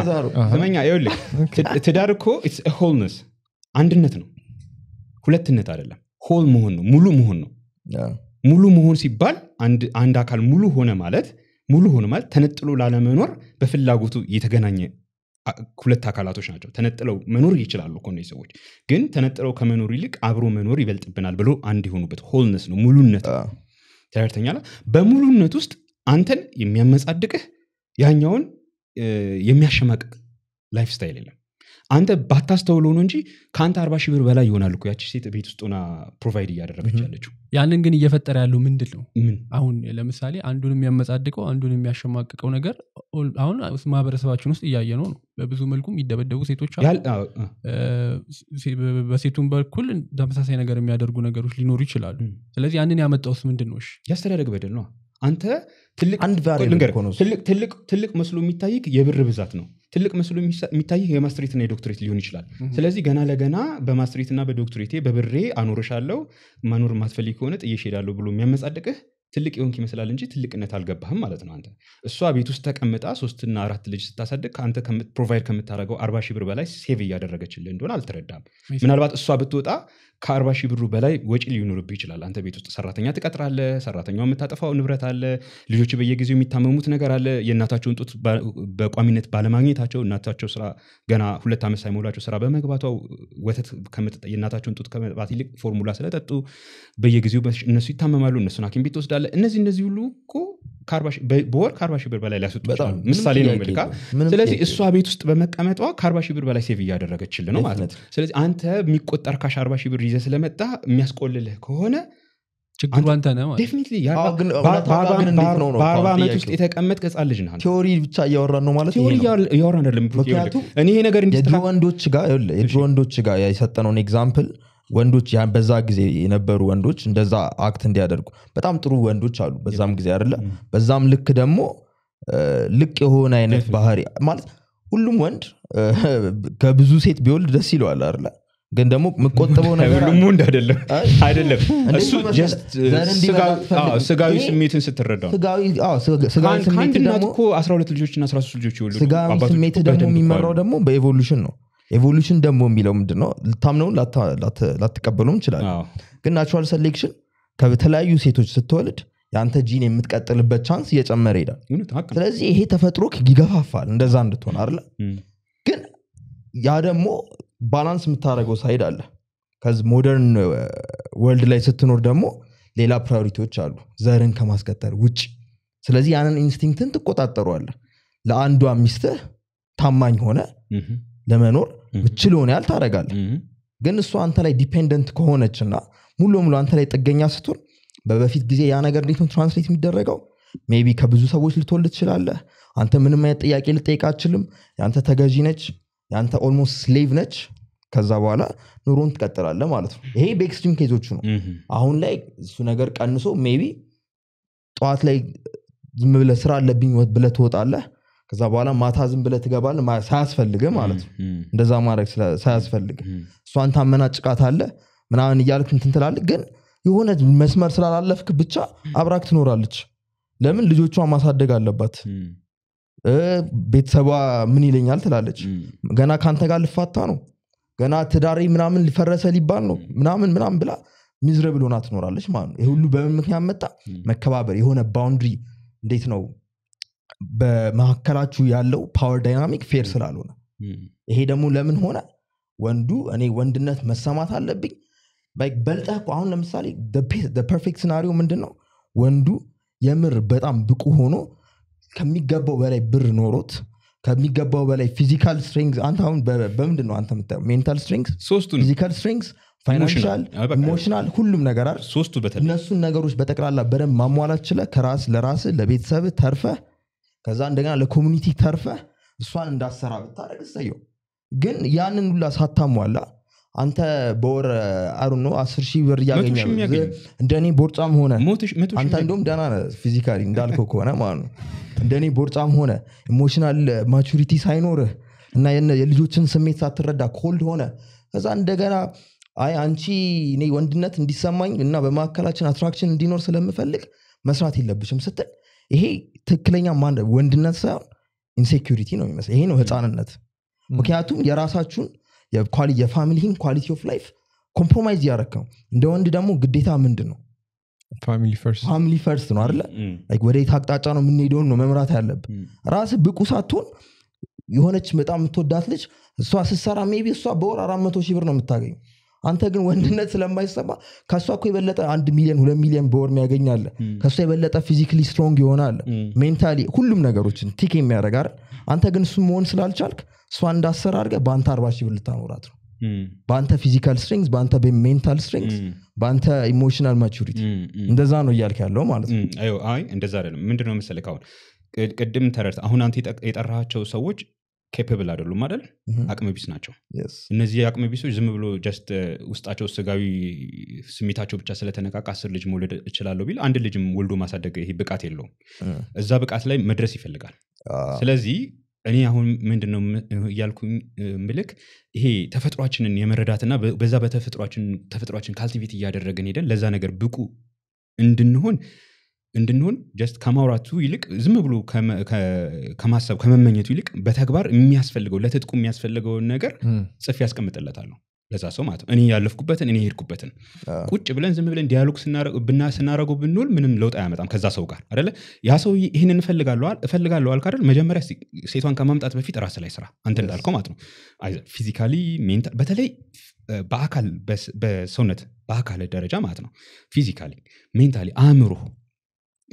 ይኸውልህ ትዳር እኮ ሆልነስ አንድነት ነው ሁለትነት አይደለም ሆል መሆን ነው ሙሉ መሆን ነው ሙሉ መሆን ሲባል አንድ አካል ሙሉ ሆነ ማለት ሙሉ ሆነ ማለት ተነጥሎ ላለመኖር በፍላጎቱ የተገናኘ ሁለት አካላቶች ናቸው። ተነጥለው መኖር ይችላሉ እኮ ሰዎች ግን ተነጥለው ከመኖር ይልቅ አብሮ መኖር ይበልጥብናል ብሎ አንድ የሆኑበት ሆልነስ ነው ሙሉነት። ተረድተኛል። በሙሉነት ውስጥ አንተን የሚያመጻድቅህ ያኛውን የሚያሸማቅቅ ላይፍ ስታይል የለም። አንተ ባታስተውለው ነው እንጂ ከአንተ አርባ ሺህ ብር በላይ ይሆናል እኮ ያቺ ሴት ቤት ውስጥ ሆና ፕሮቫይድ እያደረገች ያለችው። ያንን ግን እየፈጠረ ያለው ምንድን ነው? ምን አሁን ለምሳሌ አንዱን የሚያመጻድቀው አንዱን የሚያሸማቅቀው ነገር አሁን ማህበረሰባችን ውስጥ እያየ ነው ነው በብዙ መልኩ የሚደበደቡ ሴቶች በሴቱን በኩል ተመሳሳይ ነገር የሚያደርጉ ነገሮች ሊኖሩ ይችላሉ። ስለዚህ ያንን ያመጣውስ ምንድን ነው? ያስተዳደግ በደል ነው አንተ ትልቅ መስሎ የሚታይክ የብር ብዛት ነው ትልቅ መስሎ የሚታይህ የማስትሬትና የዶክትሬት ሊሆን ይችላል ስለዚህ ገና ለገና በማስትሬትና በዶክትሬቴ በብሬ አኖርሻለው መኖር ማትፈልግ ከሆነ ጥዬሽ ሄዳለሁ ብሎ የሚያመጻድቅህ ትልቅ የሆንክ ይመስላል እንጂ ትልቅነት አልገባህም ማለት ነው አንተ እሷ ቤት ውስጥ ተቀምጣ ሶስትና አራት ልጅ ስታሳድግ ከአንተ ፕሮቫይድ ከምታደረገው አርባ ሺህ ብር በላይ ሴቭ እያደረገችል እንደሆነ አልተረዳም ምናልባት እሷ ብትወጣ ከአርባ ሺህ ብሩ በላይ ወጪ ሊኖርብህ ይችላል። አንተ ቤት ውስጥ ሰራተኛ ትቀጥራለህ። ሰራተኛው የምታጠፋው ንብረት አለ። ልጆች በየጊዜው የሚታመሙት ነገር አለ። የእናታቸውን ጡት በቋሚነት ባለማግኘታቸው እናታቸው ስራ ገና ሁለት ዓመት ሳይሞላቸው ስራ በመግባቷ ወተት የእናታቸውን ጡት ከመጥባት ይልቅ ፎርሙላ ስለጠጡ በየጊዜው እነሱ ይታመማሉ። እነሱን ሐኪም ቤት ትወስዳለ። እነዚህ እነዚህ ሁሉ እኮ በወር ከአርባ ሺህ ብር በላይ ሊያስወጡ ምሳሌ ነው ምልካ ስለዚህ እሷ ቤት ውስጥ በመቀመጧ ከአርባ ሺህ ብር በላይ ሴቭ እያደረገችል ነው ማለት ነው ስለዚህ አንተ የሚቆጠር ካሽ አርባ ሺህ ብር ይዘ ስለመጣ የሚያስቆልልህ ከሆነ ችግሩ አንተ ነውበአርባ ዓመት ውስጥ የተቀመጥ ከጻ ልጅ ና ቴዎሪ ብቻ እያወራን ነው ማለት ቴዎሪ እያወራን አይደለም ምክንያቱም እኔ ነገር ወንዶች ጋር የድሮ ወንዶች ጋር የሰጠነውን ኤግዛምፕል ወንዶች በዛ ጊዜ የነበሩ ወንዶች እንደዛ አክት እንዲያደርጉ በጣም ጥሩ ወንዶች አሉ። በዛም ጊዜ አይደለ? በዛም ልክ ደግሞ ልቅ የሆነ አይነት ባህሪ ማለት ሁሉም ወንድ ከብዙ ሴት ቢወልድ ደስ ይለዋል አለ ግን ደግሞ የምቆጥበው ነገር ሁሉም ወንድ አይደለም አይደለም። እሱ ስጋዊ ስሜትን ስትረዳውስጋዊ ከአንድ ደግሞ ልጆች ስጋዊ ስሜት ደግሞ የሚመራው ደግሞ በኤቮሉሽን ነው። ኤቮሉሽን ደግሞ የሚለው ምንድን ነው ልታምነውን ላትቀበሉም ይችላል ግን ናቹራል ሰሌክሽን ከተለያዩ ሴቶች ስትወልድ የአንተ ጂን የምትቀጥልበት ቻንስ እየጨመረ ይሄዳል ስለዚህ ይሄ ተፈጥሮ ይገፋፋል እንደዛ እንድትሆን አለ ግን ያ ደግሞ ባላንስ የምታደረገው ሳይድ አለ ከዚ ሞደርን ወርልድ ላይ ስትኖር ደግሞ ሌላ ፕራዮሪቲዎች አሉ ዘርን ከማስቀጠል ውጭ ስለዚህ ያንን ኢንስቲንክትን ትቆጣጠሯለ ለአንዷ ሚስትህ ታማኝ ሆነ ለመኖር ምችልሆን ያህል ታደርጋለህ። ግን እሱ አንተ ላይ ዲፔንደንት ከሆነችና ሙሉ ሙሉ አንተ ላይ ጥገኛ ስትሆን በበፊት ጊዜ ያ ነገር እንዴት ነው ትራንስሌት የሚደረገው? ሜቢ ከብዙ ሰዎች ልትወልድ ትችላለህ። አንተ ምንም አይነት ጥያቄ ልጠይቅ አችልም። የአንተ ተገዢ ነች፣ የአንተ ኦልሞስት ስሌቭ ነች። ከዛ በኋላ ኑሮን ትቀጥላለህ ማለት ነው። ይሄ በኤክስትሪም ኬዞቹ ነው። አሁን ላይ እሱ ነገር ቀንሶ ሜቢ ጠዋት ላይ ዝም ስራ አለብኝ ብለ ትወጣለህ። ከዛ በኋላ ማታ ዝም ብለ ትገባለህ ሳያስፈልግ ማለት ነው። እንደዛ ማድረግ ሳያስፈልግ እሷን ጭቃት አለ ምናምን እያልክ እንትን ትላለህ። ግን የሆነ መስመር ስላላለፍክ ብቻ አብራክ ትኖራለች። ለምን ልጆቿ ማሳደግ አለባት። ቤተሰቧ ምን ይለኛል ትላለች። ገና ከአንተ ጋር ልፋታ ነው፣ ገና ትዳሬ ምናምን ሊፈረሰ ሊባል ነው ምናምን ምናምን ብላ ሚዝረብል ሆና ትኖራለች ማለት ነው። ይህ ሁሉ በምን ምክንያት መጣ? መከባበር የሆነ ባውንድሪ እንዴት ነው በመካከላችሁ ያለው ፓወር ዳይናሚክ ፌር ስላልሆነ ይሄ ደግሞ ለምን ሆነ ወንዱ እኔ ወንድነት መሰማት አለብኝ በልጠህ አሁን ለምሳሌ ፐርፌክት ሲናሪዮ ምንድን ነው ወንዱ የምር በጣም ብቁ ሆኖ ከሚገባው በላይ ብር ኖሮት ከሚገባው በላይ ፊዚካል ስትሪንግስ አንተ አሁን በምንድን ነው አንተ ሜንታል ስትሪንግስ ፊዚካል ስትሪንግስ ፋይናንሻል ኢሞሽናል ሁሉም ነገር አይደል እነሱን ነገሮች በጠቅላላ በደንብ ማሟላት ችለ ከራስ ለራስ ለቤተሰብ ተርፈህ ከዛ እንደገና ለኮሚኒቲ ተርፈ እሷን እንዳሰራ ብታደረግ እሰየው ግን ያንን ሁላ ሳታሟላ አንተ በወር አሩ ነው አስር ሺህ ብር እያገኛል እንደ ቦርጫም ሆነ አንተ እንደም ደና ፊዚካ እንዳልከው ከሆነ ማለት ነው እንደኔ ቦርጫም ሆነ ኢሞሽናል ማቹሪቲ ሳይኖርህ እና የልጆችን ስሜት ሳትረዳ ኮልድ ሆነ ከዛ እንደገና አይ አንቺ እኔ ወንድነት እንዲሰማኝ እና በማካከላችን አትራክሽን እንዲኖር ስለምፈልግ መስራት የለብሽም ስትል ይሄ ትክክለኛ ወንድነት ሳይሆን ኢንሴኪሪቲ ነው የሚመስል ይሄ ነው ህፃንነት ምክንያቱም የራሳችሁን የፋሚሊህን ኳሊቲ ኦፍ ላይፍ ኮምፕሮማይዝ እያረከው ነው እንደ ወንድ ደግሞ ግዴታ ምንድን ነው ፋሚሊ ፈርስት ነው አለ ወደ የት አቅጣጫ ነው የምንሄደውን ነው መምራት ያለብ ራስ ብቁ ሳትሆን የሆነች በጣም የምትወዳት ልጅ እሷ ስሰራ ሜቢ እሷ በወር አራት መቶ ሺህ ብር ነው የምታገኘው አንተ ግን ወንድነት ስለማይሰማ ከእሷ እኮ የበለጠ አንድ ሚሊዮን ሁለት ሚሊዮን በወር ያገኛለ ከእሷ የበለጠ ፊዚክሊ ስትሮንግ ይሆናል ሜንታሊ ሁሉም ነገሮችን ቲክ የሚያደረጋር አንተ ግን እሱ መሆን ስላልቻልክ እሷ እንዳሰር አድርገ በአንተ አርባ ሺ ብር ልታኖራት ነው በአንተ ፊዚካል ስትሪንግስ በአንተ ሜንታል ስትሪንግስ በአንተ ኢሞሽናል ማቹሪቲ እንደዛ ነው እያልክ ያለው ማለት ነው አይ እንደዛ አይደለም ምንድነው መሰለህ ቅድም ተረድተህ አሁን አንተ የጠራቸው ሰዎች ኬፕብል አይደሉም አይደል አቅም ቢስ ናቸው እነዚህ አቅም ቢሶች ዝም ብሎ ጀስት uh, ውስጣቸው ስጋዊ ስሜታቸው ብቻ ስለተነቃቃ አስር ልጅ መውለድ እችላለሁ ቢል አንድ ልጅም ወልዶ ማሳደግ ይሄ ብቃት የለውም እዛ ብቃት ላይ መድረስ ይፈልጋል ስለዚህ እኔ አሁን ምንድነው እያልኩኝ ምልክ ይሄ ተፈጥሯችንን የመረዳትና በዛ በተፈጥሯችን ተፈጥሯችን ካልቲቬት እያደረገን ሄደን ለዛ ነገር ብቁ እንድንሆን እንድንሆን ጀስት ከማውራቱ ይልቅ ዝም ብሎ ከማሰብ ከመመኘቱ ይልቅ በተግባር የሚያስፈልገው ለትጥቁ የሚያስፈልገውን ነገር ጽፍ ያስቀምጥለታል ነው ለዛ ሰው ማለት እኔ ያለፍኩበትን እኔ ሄድኩበትን ቁጭ ብለን ዝም ብለን ዲያሎግ ስናረገው ብንውል ምንም ለውጥ አያመጣም ከዛ ሰው ጋር አደለ። ያ ሰው ይህን እፈልጋለዋል እፈልጋለዋል ካደል መጀመሪያ ሴቷን ከማምጣት በፊት ራስ ላይ ስራ አንተ እንዳልከው ማለት ነው። ፊዚካሊ ሜንታል፣ በተለይ በአካል በሰውነት በአካል ደረጃ ማለት ነው። ፊዚካሊ ሜንታሊ አእምሮ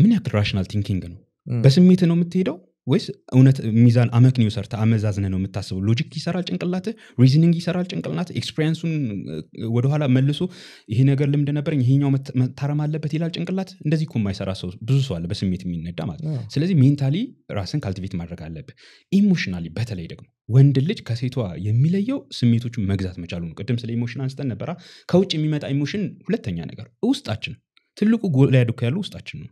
ምን ያክል ራሽናል ቲንኪንግ ነው በስሜት ነው የምትሄደው ወይስ እውነት ሚዛን አመክንዮ ሰርተ አመዛዝነ ነው የምታስበው ሎጂክ ይሰራል ጭንቅላት ሪዝኒንግ ይሰራል ጭንቅላት ኤክስፔሪንሱን ወደኋላ መልሶ ይሄ ነገር ልምድ ነበረኝ ይሄኛው መታረም አለበት ይላል ጭንቅላት እንደዚህ እኮ የማይሰራ ሰው ብዙ ሰው አለ በስሜት የሚነዳ ማለት ስለዚህ ሜንታሊ ራስን ካልቲቬት ማድረግ አለብህ ኢሞሽናሊ በተለይ ደግሞ ወንድ ልጅ ከሴቷ የሚለየው ስሜቶቹን መግዛት መቻሉ ነው ቅድም ስለ ኢሞሽን አንስተን ነበራ ከውጭ የሚመጣ ኢሞሽን ሁለተኛ ነገር ውስጣችን ትልቁ ጎላ ያሉ ውስጣችን ነው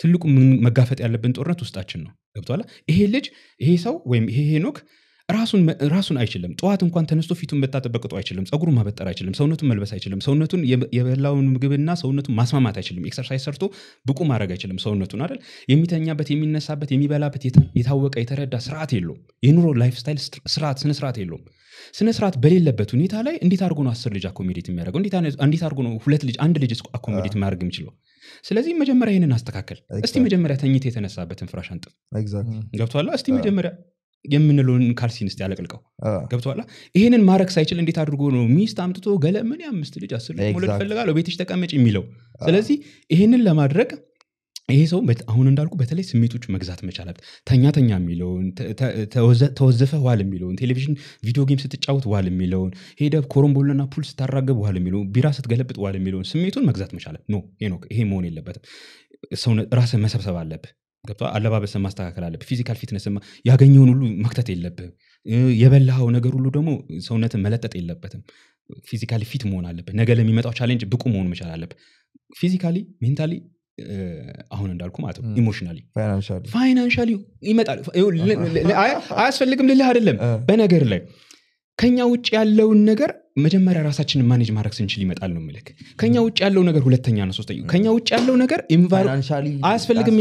ትልቁ መጋፈጥ ያለብን ጦርነት ውስጣችን ነው። ገብተኋላ ይሄ ልጅ ይሄ ሰው ወይም ይሄ ሄኖክ ራሱን አይችልም። ጠዋት እንኳን ተነስቶ ፊቱን መታጠብ አይችልም። ፀጉሩን ማበጠር አይችልም። ሰውነቱን መልበስ አይችልም። ሰውነቱን የበላውን ምግብና ሰውነቱን ማስማማት አይችልም። ኤክሰርሳይዝ ሰርቶ ብቁ ማድረግ አይችልም። ሰውነቱን አይደል የሚተኛበት፣ የሚነሳበት፣ የሚበላበት የታወቀ የተረዳ ስርዓት የለውም። የኑሮ ላይፍ ስታይል ስርዓት፣ ስነስርዓት የለውም። ስነስርዓት በሌለበት ሁኔታ ላይ እንዴት አድርጎ ነው አስር ልጅ አኮሚዴት የሚያደርገው? እንዴት አድርጎ ነው ሁለት ልጅ አንድ ልጅ አኮሚዴት ማድረግ የሚችለው? ስለዚህ መጀመሪያ ይህንን አስተካከል እስቲ መጀመሪያ ተኝት የተነሳበትን ፍራሽ አንጥፍ ገብቷላ እስቲ መጀመሪያ የምንለውን ካልሲን ስ ያለቅልቀው ገብተኋላ ይህንን ማድረግ ሳይችል እንዴት አድርጎ ነው ሚስት አምጥቶ ምን አምስት ልጅ አስር ልጅ ፈልጋለሁ ቤትሽ ተቀመጭ የሚለው ስለዚህ ይህንን ለማድረግ ይሄ ሰው አሁን እንዳልኩ በተለይ ስሜቶች መግዛት መቻል ተኛ ተኛ የሚለውን ተወዘፈ ዋል የሚለውን ቴሌቪዥን ቪዲዮ ጌም ስትጫወት ዋል የሚለውን ሄደ ኮረምቦላና ፑል ስታራገብ ዋል የሚለውን ቢራ ስትገለብጥ ዋል የሚለውን ስሜቱን መግዛት መቻል ኖ ሄኖክ፣ ይሄ መሆን የለበትም። ሰው ራስህ መሰብሰብ አለብ ገብቶሃል? አለባበስን ማስተካከል አለብ ፊዚካል ፊትነስ ያገኘውን ሁሉ መክተት የለብህ የበላኸው ነገር ሁሉ ደግሞ ሰውነትን መለጠጥ የለበትም። ፊዚካሊ ፊት መሆን አለብህ። ነገ ለሚመጣው ቻሌንጅ ብቁ መሆን መቻል አለብህ። ፊዚካሊ ሜንታሊ አሁን እንዳልኩ ማለት ነው ኢሞሽና ፋይናንሻ ይመጣል አያስፈልግም ልልህ አይደለም በነገር ላይ ከኛ ውጭ ያለውን ነገር መጀመሪያ ራሳችንን ማኔጅ ማድረግ ስንችል ይመጣል ነው ምልክ ከኛ ውጭ ያለው ነገር ሁለተኛ ነው ሶስተኛ ከኛ ውጭ ያለው ነገር አያስፈልግም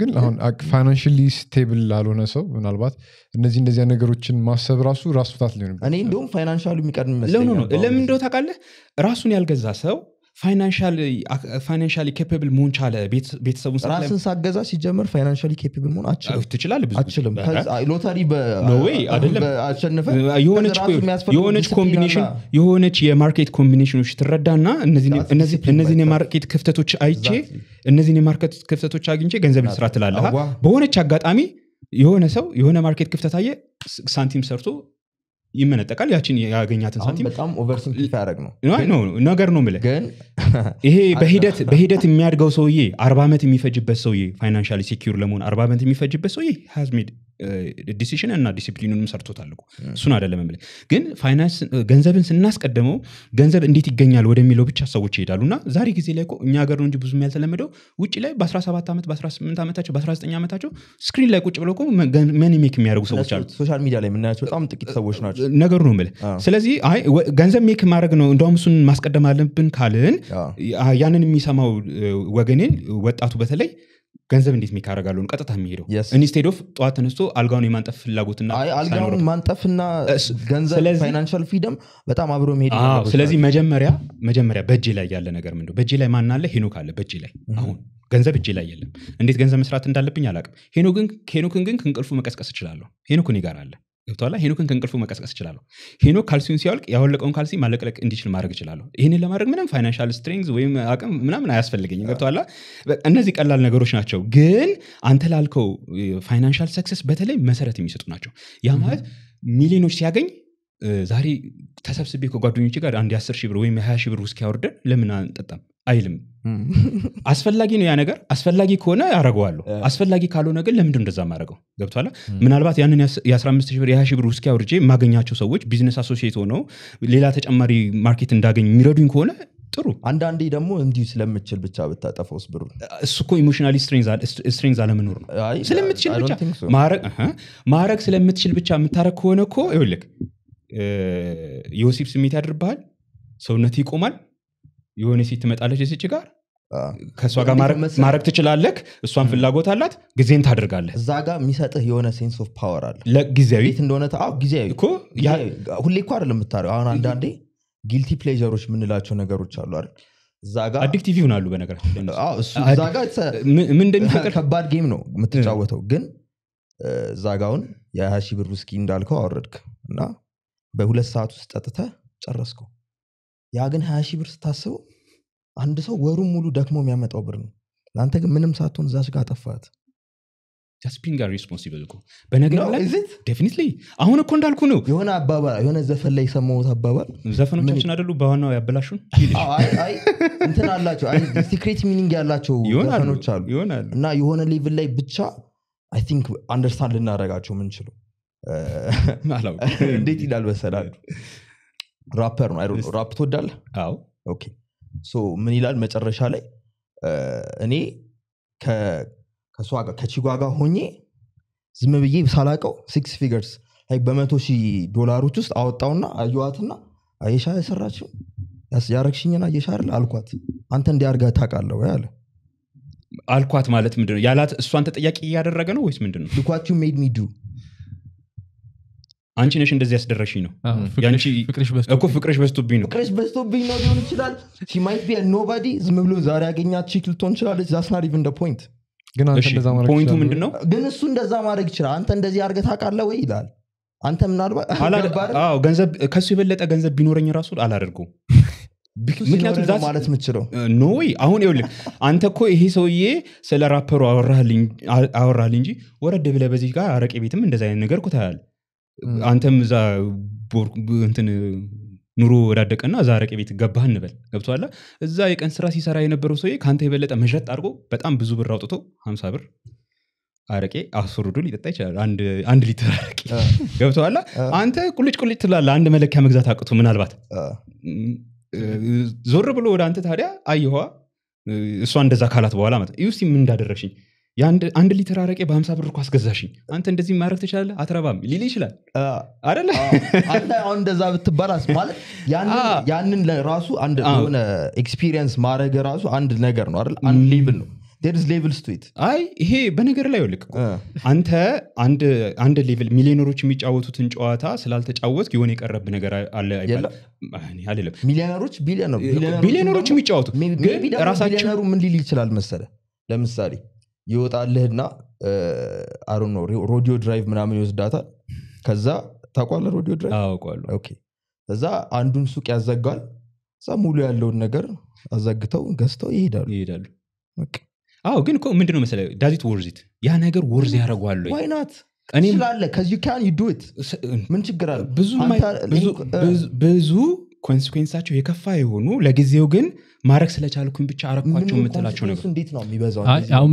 ግን አሁን ፋይናንሽሊ ስቴብል ላልሆነ ሰው ምናልባት እነዚህ እንደዚያ ነገሮችን ማሰብ ራሱ ራሱ ፍታት ሊሆን እኔ እንዲሁም ፋይናንሻሉ የሚቀድም ለምን ታውቃለህ ራሱን ያልገዛ ሰው ፋይናንሻሊ ኬፓብል መሆን ቻለ ቤተሰቡን ራስን ሳገዛ ሲጀምር ፋይናንሻሊ ኬፓብል መሆን አችልም ሎተሪ የሆነች የማርኬት ኮምቢኔሽኖች ትረዳ ና እነዚህን የማርኬት ክፍተቶች አይቼ እነዚህን የማርኬት ክፍተቶች አግኝቼ ገንዘብ ልስራ ትላለ በሆነች አጋጣሚ የሆነ ሰው የሆነ ማርኬት ክፍተት አየ ሳንቲም ሰርቶ ይመነጠቃል ያችን ያገኛትን ሳንቲም ነው ነገር ነው ምለ ይሄ በሂደት በሂደት የሚያድገው ሰውዬ አርባ ዓመት የሚፈጅበት ሰውዬ ፋይናንሻሊ ሴኪር ለመሆን አርባ ዓመት የሚፈጅበት ሰውዬ ሚድ ዲሲሽን እና ዲሲፕሊኑንም ሰርቶታል እሱን አደለም ምል ግን ፋይናንስ ገንዘብን ስናስቀድመው ገንዘብ እንዴት ይገኛል ወደሚለው ብቻ ሰዎች ይሄዳሉ እና ዛሬ ጊዜ ላይ እኛ ሀገር ነው እንጂ ብዙም ያልተለመደው ውጭ ላይ በ17 ዓመት በ18 ዓመታቸው በ19 ዓመታቸው ስክሪን ላይ ቁጭ ብለው መን ሜክ የሚያደርጉ ሰዎች አሉ ሶሻል ሚዲያ ላይ የምናያቸው በጣም ጥቂት ሰዎች ናቸው ነገሩ ነው ምለ ስለዚህ አይ ገንዘብ ሜክ ማድረግ ነው እንደውም እሱን ማስቀደም አለብን ካልን ያንን የሚሰማው ወገኔ ወጣቱ በተለይ ገንዘብ እንዴት ሜክ ቀጥታ የሚሄደው ኢንስቴድ ኦፍ ጠዋት ተነስቶ አልጋውን የማንጠፍ ፍላጎትና አልጋውን ማንጠፍና ገንዘብ ፋይናንሻል ፍሪደም በጣም አብሮ መሄድ ስለዚህ መጀመሪያ መጀመሪያ በእጄ ላይ ያለ ነገር ምንድ በእጅ ላይ ማን አለ ሄኖክ አለ በእጅ ላይ አሁን ገንዘብ እጅ ላይ የለም እንዴት ገንዘብ መስራት እንዳለብኝ አላቅም ሄኖክን ግን ከእንቅልፉ መቀስቀስ እችላለሁ ሄኖክን እኔ አለ ገብተኋላ ሄኖክን ከእንቅልፉ መቀስቀስ እችላለሁ። ሄኖክ ካልሲውን ሲያወልቅ ያወለቀውን ካልሲ ማለቅለቅ እንዲችል ማድረግ እችላለሁ። ይህንን ለማድረግ ምንም ፋይናንሻል ስትሪንግዝ ወይም አቅም ምናምን አያስፈልገኝም። ገብተኋላ እነዚህ ቀላል ነገሮች ናቸው፣ ግን አንተ ላልከው ፋይናንሻል ሰክሰስ በተለይ መሰረት የሚሰጡ ናቸው። ያ ማለት ሚሊዮኖች ሲያገኝ ዛሬ ተሰብስቤ ከጓደኞች ጋር አንድ የአስር ሺህ ብር ወይም የሀያ ሺህ ብር ውስኪ ያወርደን ለምን አንጠጣም? አይልም አስፈላጊ ነው ያ ነገር አስፈላጊ ከሆነ ያደረገዋሉ አስፈላጊ ካልሆነ ግን ለምንድ እንደዛ ማድረገው ገብቷላ ምናልባት ያንን የ15 ብር የ20 ብር ውስኪ አውርጄ የማገኛቸው ሰዎች ቢዝነስ አሶሲት ሆነው ሌላ ተጨማሪ ማርኬት እንዳገኝ የሚረዱኝ ከሆነ ጥሩ አንዳንዴ ደግሞ እንዲሁ ስለምችል ብቻ ብታጠፋውስ ብሩ እሱ እኮ ኢሞሽናሊ ስትሪንግዝ አለመኖር ነው ስለምትችል ብቻ ማረግ ስለምትችል ብቻ የምታረግ ከሆነ እኮ ይልክ የወሲብ ስሜት ያድርብሃል ሰውነት ይቆማል የሆነ ሴት ትመጣለች የስጭ ጋር ከእሷ ጋር ማድረግ ትችላለክ እሷን ፍላጎት አላት ጊዜን ታደርጋለህ እዛ ጋር የሚሰጥህ የሆነ ሴንስ ኦፍ ፓወር አለ ለጊዜያዊ እንደሆነ ጊዜያዊ ሁሌ እኳ አይደለም የምታደርገው አሁን አንዳንዴ ጊልቲ ፕሌጀሮች የምንላቸው ነገሮች አሉ አይደል አዲክቲቭ ይሆናሉ በነገራችን ከባድ ጌም ነው የምትጫወተው ግን እዛ ጋውን የሀሺ ብር ውስኪ እንዳልከው አወረድክ እና በሁለት ሰዓት ውስጥ ጠጥተ ጨረስከው ያ ግን ሀያ ሺህ ብር ስታስበው አንድ ሰው ወሩን ሙሉ ደክሞ የሚያመጣው ብር ነው። ለአንተ ግን ምንም ሳትሆን እዛ ጋር አጠፋት። ጃስፒንግ ጋር ሪስፖንሲብል እኮ በነገር ላይ አሁን እኮ እንዳልኩ ነው። የሆነ አባባል የሆነ ዘፈን ላይ የሰማሁት አባባል ዘፈኖቻችን አይደሉ በዋናው ያበላሹን እንትን አላቸው ሲክሬት ሚኒንግ ያላቸው ዘፈኖች አሉ እና የሆነ ሌቭል ላይ ብቻ አይ ቲንክ አንደርስታንድ ልናደርጋቸው ምንችለው እንዴት ይላል በሰላሉ ራፐር ነው አይሮ ራፕ ትወዳለ አዎ ኦኬ ሶ ምን ይላል መጨረሻ ላይ እኔ ከሷ ጋር ከቺጓ ጋር ሆኜ ዝም ብዬ ሳላቀው ሲክስ ፊገርስ በመቶ ሺህ ዶላሮች ውስጥ አወጣውና አየዋትና አየሻ የሰራችው ያረግሽኝና አየሻ አይደል አልኳት አንተ እንዲያርጋ ታውቃለሁ አለ አልኳት ማለት ምንድነው ያላት እሷን ተጠያቂ እያደረገ ነው ወይስ ምንድነው ነው ሜድ ሚ ዱ አንቺ ነሽ እንደዚህ ያስደረሽኝ ነው እኮ ፍቅርሽ በስቶብኝ ነው ፍቅርሽ በስቶብኝ ነው ሊሆን ይችላል ሲማይት ቢያ ኖባዲ ዝም ብሎ ዛሬ ያገኛት ቺክ ልትሆን ይችላለች ዛስናት ኢቭን ፖይንት ፖይንቱ ምንድን ነው ግን እሱ እንደዛ ማድረግ ይችላል አንተ እንደዚህ አርገ ታቃለ ወይ ይላል አንተ ምናልባት ከሱ የበለጠ ገንዘብ ቢኖረኝ ራሱ አላደርገው ምክንያቱም ማለት ምችለው ኖ ወይ አሁን ይኸውልህ አንተ እኮ ይሄ ሰውዬ ስለ ራፐሩ አወራልኝ እንጂ ወረድ ብለ በዚህ ጋር አረቄ ቤትም እንደዚ አይነት ነገር ኩታያል አንተም እዛ እንትን ኑሮ ወዳደቀና እዛ አረቄ ቤት ገባህ እንበል ገብቶሃል እዛ የቀን ስራ ሲሰራ የነበረው ሰውዬ ከአንተ የበለጠ መሸጥ አድርጎ በጣም ብዙ ብር አውጥቶ ሀምሳ ብር አረቄ አስወርዶ ሊጠጣ ይችላል አንድ ሊትር አረቄ ገብተዋላ አንተ ቁልጭ ቁልጭ ትላለ አንድ መለኪያ መግዛት አቅቶ ምናልባት ዞር ብሎ ወደ አንተ ታዲያ አየኋ እሷ እንደዛ ካላት በኋላ ማለት ይህ ምን እንዳደረግሽኝ አንድ ሊትር አረቄ በሀምሳ ብር እኮ አስገዛሽኝ አንተ እንደዚህ ማድረግ ትችላለ አትረባም ሊል ይችላል አደለ አንተ አሁን እንደዛ ብትበላስ ማለት ያንን ለራሱ አንድ ሆነ ኤክስፒሪየንስ ማድረግ ራሱ አንድ ነገር ነው አይደል አንድ ሌቭል ነው ሌቭልስ ቱ አይ ይሄ በነገር ላይ ወልቅ አንተ አንድ ሌቭል ሚሊዮነሮች የሚጫወቱትን ጨዋታ ስላልተጫወት የሆነ የቀረብ ነገር አለ አይባልም ሚሊዮነሮች ቢሊዮነሮች የሚጫወቱ ግን ራሳቸው ምን ሊል ይችላል መሰለ ለምሳሌ ይወጣልህና አሮ ነው ሮዲዮ ድራይቭ ምናምን ይወስዳታል። ከዛ ታቋለ ሮዲዮ ድራይቭ? አውቃለሁ። ከዛ አንዱን ሱቅ ያዘጋል። እዛ ሙሉ ያለውን ነገር አዘግተው ገዝተው ይሄዳሉ ይሄዳሉ። አዎ ግን እኮ ምንድነው መሰለህ ዳዚት ወርዚት ያ ነገር ወርዝ ያደረጓለ ዋይናት ትችላለህ። ከዚ ካን ምን ችግር አለ? ብዙ ኮንስኩንሳቸው የከፋ የሆኑ ለጊዜው ግን ማድረግ ስለቻልኩኝ ብቻ አረኳቸው የምትላቸው ነገር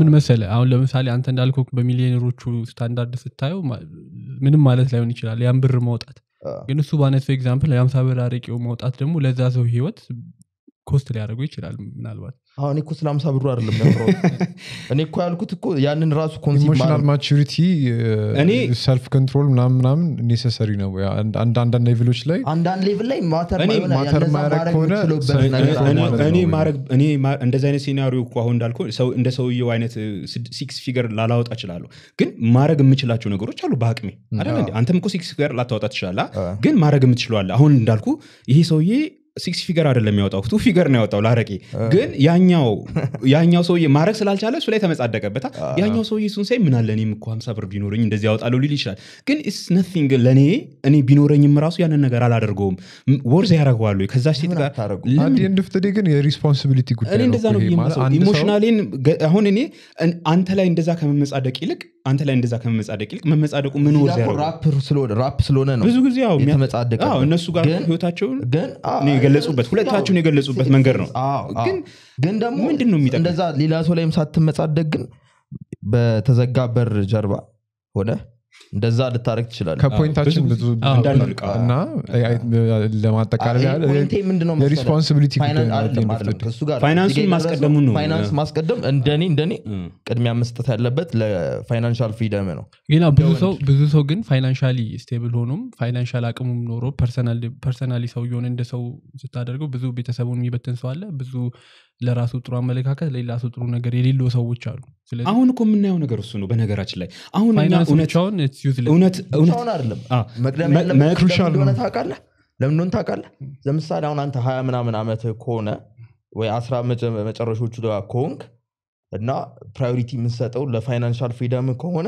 ምን መሰለ አሁን ለምሳሌ አንተ እንዳልኩ በሚሊዮነሮቹ ስታንዳርድ ስታየው ምንም ማለት ላይሆን ይችላል ያን ብር ማውጣት ግን እሱ ባነሰው ኤግዛምፕል የአምሳ ብር አረቂው ማውጣት ደግሞ ለዛ ሰው ህይወት ኮስት ሊያደርገው ይችላል ምናልባት አሁን እኮ ስለ አምሳ ብሩ አይደለም ያወራሁት። እኔ እኮ ያልኩት እኮ ያንን ራሱ ኢሞሽናል ማቹሪቲ ሰልፍ ኮንትሮል ምናምን ምናምን ኔሰሰሪ ነው። አንዳንድ ሌቭሎች ላይ አንዳንድ ሌቭል ላይ ማተር ማተር ማያረግ ከሆነ እኔ እንደዚህ አይነት ሴናሪዮ እኮ አሁን እንዳልኩ እንደ ሰውየው አይነት ሲክስ uh, ፊገር ላላወጣ እችላለሁ፣ ግን ማድረግ የምችላቸው ነገሮች አሉ በአቅሜ አይደል። አንተም እኮ ሲክስ ፊገር ላታወጣ ትችላለህ፣ ግን ማድረግ የምትችለዋለህ። አሁን እንዳልኩ ይሄ ሰውዬ ሲክስ ፊገር አይደለም የሚያወጣው ቱ ፊገር ነው ያወጣው ላረቂ ግን ያኛው ያኛው ሰውዬ ማድረግ ስላልቻለ እሱ ላይ ተመጻደቀበታ ያኛው ሰውዬ እሱን ሳይ ምናለ እኔም እኮ ሀምሳ ብር ቢኖረኝ እንደዚህ ያወጣለሁ ሊል ይችላል ግን ስ ነቲንግ ለእኔ እኔ ቢኖረኝም ራሱ ያንን ነገር አላደርገውም ወርዝ ያደረገዋሉ ከዛ ሴት ጋር ግን የሪስፖንሲቢሊቲ ጉዳይ ነው እንደዛ ነው ኢሞሽናሌን አሁን እኔ አንተ ላይ እንደዛ ከመመጻደቅ ይልቅ አንተ ላይ እንደዛ ከመመጻደቅ ይልቅ መመጻደቁ ምን ራፕ ስለሆነ ነው ብዙ ጊዜ የተመጻደቀ እነሱ ጋር ህይወታቸውን የገለጹበት ሁለታቸውን የገለጹበት መንገድ ነው ግን ደግሞ ምንድን ነው እንደዛ ሌላ ሰው ላይም ሳትመጻደቅ ግን በተዘጋ በር ጀርባ ሆነ እንደዛ ልታደረግ ትችላል ከፖይንታችን እና ለማጠቃለልሪስፖንሲቢሊቲፋይናንሱን ማስቀደሙ ነው ፋይናንስ ማስቀደም እንደኔ እንደኔ ቅድሚያ መስጠት ያለበት ለፋይናንሻል ፍሪደም ነው ግና ብዙ ሰው ግን ፋይናንሻሊ ስቴብል ሆኖም ፋይናንሻል አቅሙም ኖሮ ፐርሰናሊ ሰው የሆነ እንደ ሰው ስታደርገው ብዙ ቤተሰቡን የሚበትን ሰው አለ ብዙ ለራሱ ጥሩ አመለካከት ለሌላ ሰው ጥሩ ነገር የሌለው ሰዎች አሉ አሁን እኮ የምናየው ነገር እሱ ነው በነገራችን ላይ አሁን ለምንሆን ለምሳሌ አሁን አንተ ሀያ ምናምን ዓመት ከሆነ ወይ አስራ መጨረሾቹ ከሆንክ እና ፕራዮሪቲ የምንሰጠው ለፋይናንሻል ፍሪደም ከሆነ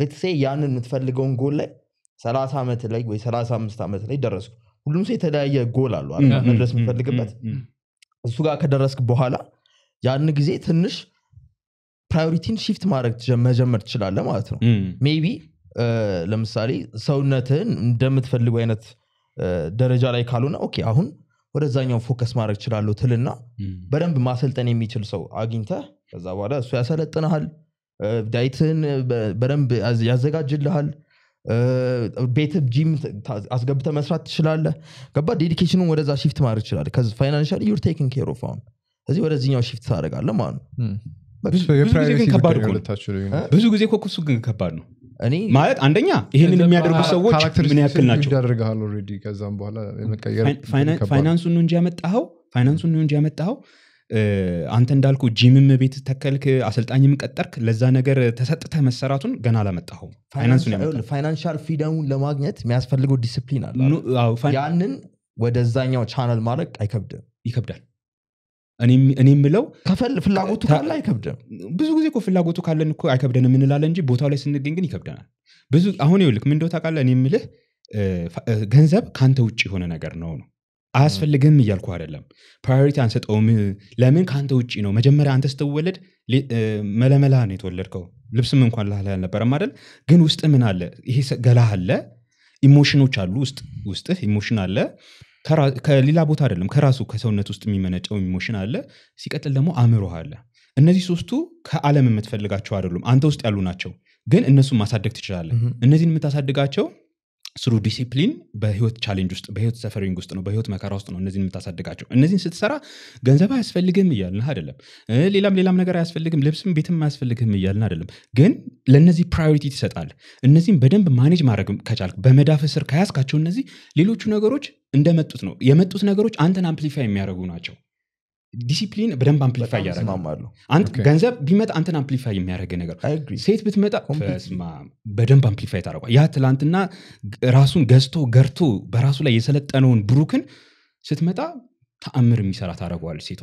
ልትሴ ያንን የምትፈልገውን ጎል ላይ ሰላሳ ዓመት ላይ ወይ ሰላሳ አምስት ዓመት ላይ ደረስኩ ሁሉም ሰው የተለያየ ጎል አሉ መድረስ የምፈልግበት እሱ ጋር ከደረስክ በኋላ ያን ጊዜ ትንሽ ፕራዮሪቲን ሺፍት ማድረግ መጀመር ትችላለ ማለት ነው። ሜቢ ለምሳሌ ሰውነትህን እንደምትፈልጉ አይነት ደረጃ ላይ ካልሆነ ኦኬ አሁን ወደዛኛው ፎከስ ማድረግ እችላለሁ ትልና በደንብ ማሰልጠን የሚችል ሰው አግኝተ ከዛ በኋላ እሱ ያሰለጥንሃል፣ ዳይትህን በደንብ ያዘጋጅልሃል። ቤት ጂም አስገብተ መስራት ትችላለ ገባ ዴዲኬሽኑን ወደዛ ሺፍት ማድረግ ይችላል ከዚ ፋይናንሻል ዩር ቴክን ኬር ኦፍ አሁን እዚህ ወደዚህኛው ሺፍት ታደርጋለህ ማለት ነው። ብዙ ጊዜ ኮኩሱ ግን ከባድ ነው እኔ ማለት አንደኛ ይህንን የሚያደርጉ ሰዎች ምን ያክል ናቸው? ነው እንጂ ያመጣኸው ፋይናንሱን ነው እንጂ ያመጣኸው አንተ እንዳልኩ ጂምም ቤት ተከልክ፣ አሰልጣኝም ቀጠርክ፣ ለዛ ነገር ተሰጥተህ መሰራቱን ገና አላመጣኸውም። ፋይናንሻል ፍሪደሙን ለማግኘት የሚያስፈልገው ዲስፕሊን አለ። ያንን ወደዛኛው ቻናል ማድረግ አይከብድም። ይከብዳል እኔ የምለው ፍላጎቱ ካለ አይከብድም። ብዙ ጊዜ እኮ ፍላጎቱ ካለን እኮ አይከብደንም እንላለን እንጂ ቦታው ላይ ስንገኝ ግን ይከብደናል። ብዙ አሁን ይኸውልህ ምን እንደው ታውቃለህ፣ እኔ የምልህ ገንዘብ ከአንተ ውጭ የሆነ ነገር ነው ነው አያስፈልግም እያልኩ አይደለም። ፕራዮሪቲ አንሰጠውም። ለምን ከአንተ ውጭ ነው። መጀመሪያ አንተ ስትወለድ መለመላ ነው የተወለድከው። ልብስም እንኳን ላህላ ላይ አይደል? ግን ውስጥ ምን አለ? ይሄ ገላህ አለ፣ ኢሞሽኖች አሉ። ውስጥ ውስጥህ ኢሞሽን አለ። ከሌላ ቦታ አይደለም፣ ከራሱ ከሰውነት ውስጥ የሚመነጨው ኢሞሽን አለ። ሲቀጥል ደግሞ አእምሮህ አለ። እነዚህ ሶስቱ ከዓለም የምትፈልጋቸው አይደሉም፣ አንተ ውስጥ ያሉ ናቸው። ግን እነሱን ማሳደግ ትችላለን እነዚህን የምታሳድጋቸው ስሩ ዲሲፕሊን በህይወት ቻሌንጅ ውስጥ በህይወት ሰፈሪንግ ውስጥ ነው በህይወት መከራ ውስጥ ነው እነዚህን የምታሳድጋቸው እነዚህን ስትሰራ ገንዘብ አያስፈልግም እያልን አይደለም ሌላም ሌላም ነገር አያስፈልግም ልብስም ቤትም አያስፈልግም እያልን አይደለም ግን ለእነዚህ ፕራዮሪቲ ትሰጣል እነዚህም በደንብ ማኔጅ ማድረግ ከቻልክ በመዳፍ ስር ከያዝካቸው እነዚህ ሌሎቹ ነገሮች እንደመጡት ነው የመጡት ነገሮች አንተን አምፕሊፋይ የሚያደርጉ ናቸው ዲሲፕሊን በደንብ አምፕሊፋይ ያደረጋል ገንዘብ ቢመጣ አንተን አምፕሊፋይ የሚያደረገ ነገር ሴት ብትመጣ በደንብ አምፕሊፋይ ታደረጓል ያ ትላንትና ራሱን ገዝቶ ገርቶ በራሱ ላይ የሰለጠነውን ብሩክን ስትመጣ ተአምር የሚሰራ ታደረጓል ሴቷ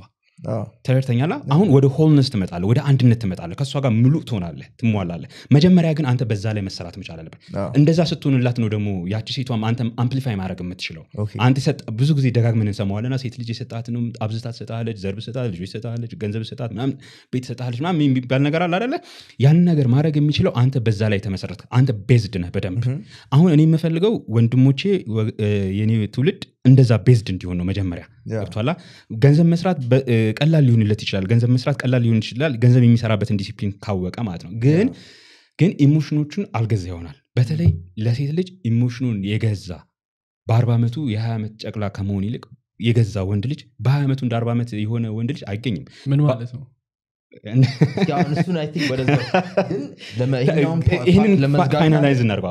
ተረድተኛላ አሁን ወደ ሆልነስ ትመጣለ ወደ አንድነት ትመጣለ ከእሷ ጋር ምሉእ ትሆናለ ትሟላለ መጀመሪያ ግን አንተ በዛ ላይ መሰራት መቻል አለበት እንደዛ ስትሆንላት ነው ደግሞ ያቺ ሴቷም አንተ አምፕሊፋይ ማድረግ የምትችለው አንተ ብዙ ጊዜ ደጋግመን እንሰማዋለና ሴት ልጅ የሰጣት ነው አብዝታ ትሰጣለች ዘርብ ሰጣለች ልጆች ሰጣለች ገንዘብ ሰጣት ምናምን ቤት ሰጣለች ምናምን የሚባል ነገር አለ አደለ ያን ነገር ማድረግ የሚችለው አንተ በዛ ላይ ተመሰረት አንተ ቤዝድ ነህ በደንብ አሁን እኔ የምፈልገው ወንድሞቼ የኔ ትውልድ እንደዛ ቤዝድ እንዲሆን ነው መጀመሪያ ገብቷላ ገንዘብ መስራት ቀላል ሊሆንለት ይችላል ገንዘብ መስራት ቀላል ሊሆን ይችላል ገንዘብ የሚሰራበትን ዲሲፕሊን ካወቀ ማለት ነው ግን ግን ኢሞሽኖቹን አልገዛ ይሆናል በተለይ ለሴት ልጅ ኢሞሽኑን የገዛ በአርባ ዓመቱ የሀያ ዓመት ጨቅላ ከመሆን ይልቅ የገዛ ወንድ ልጅ በሀ ዓመቱ እንደ አርባ ዓመት የሆነ ወንድ ልጅ አይገኝም ምን ማለት ነው ይህንን ፋይናላይዝ እናርባ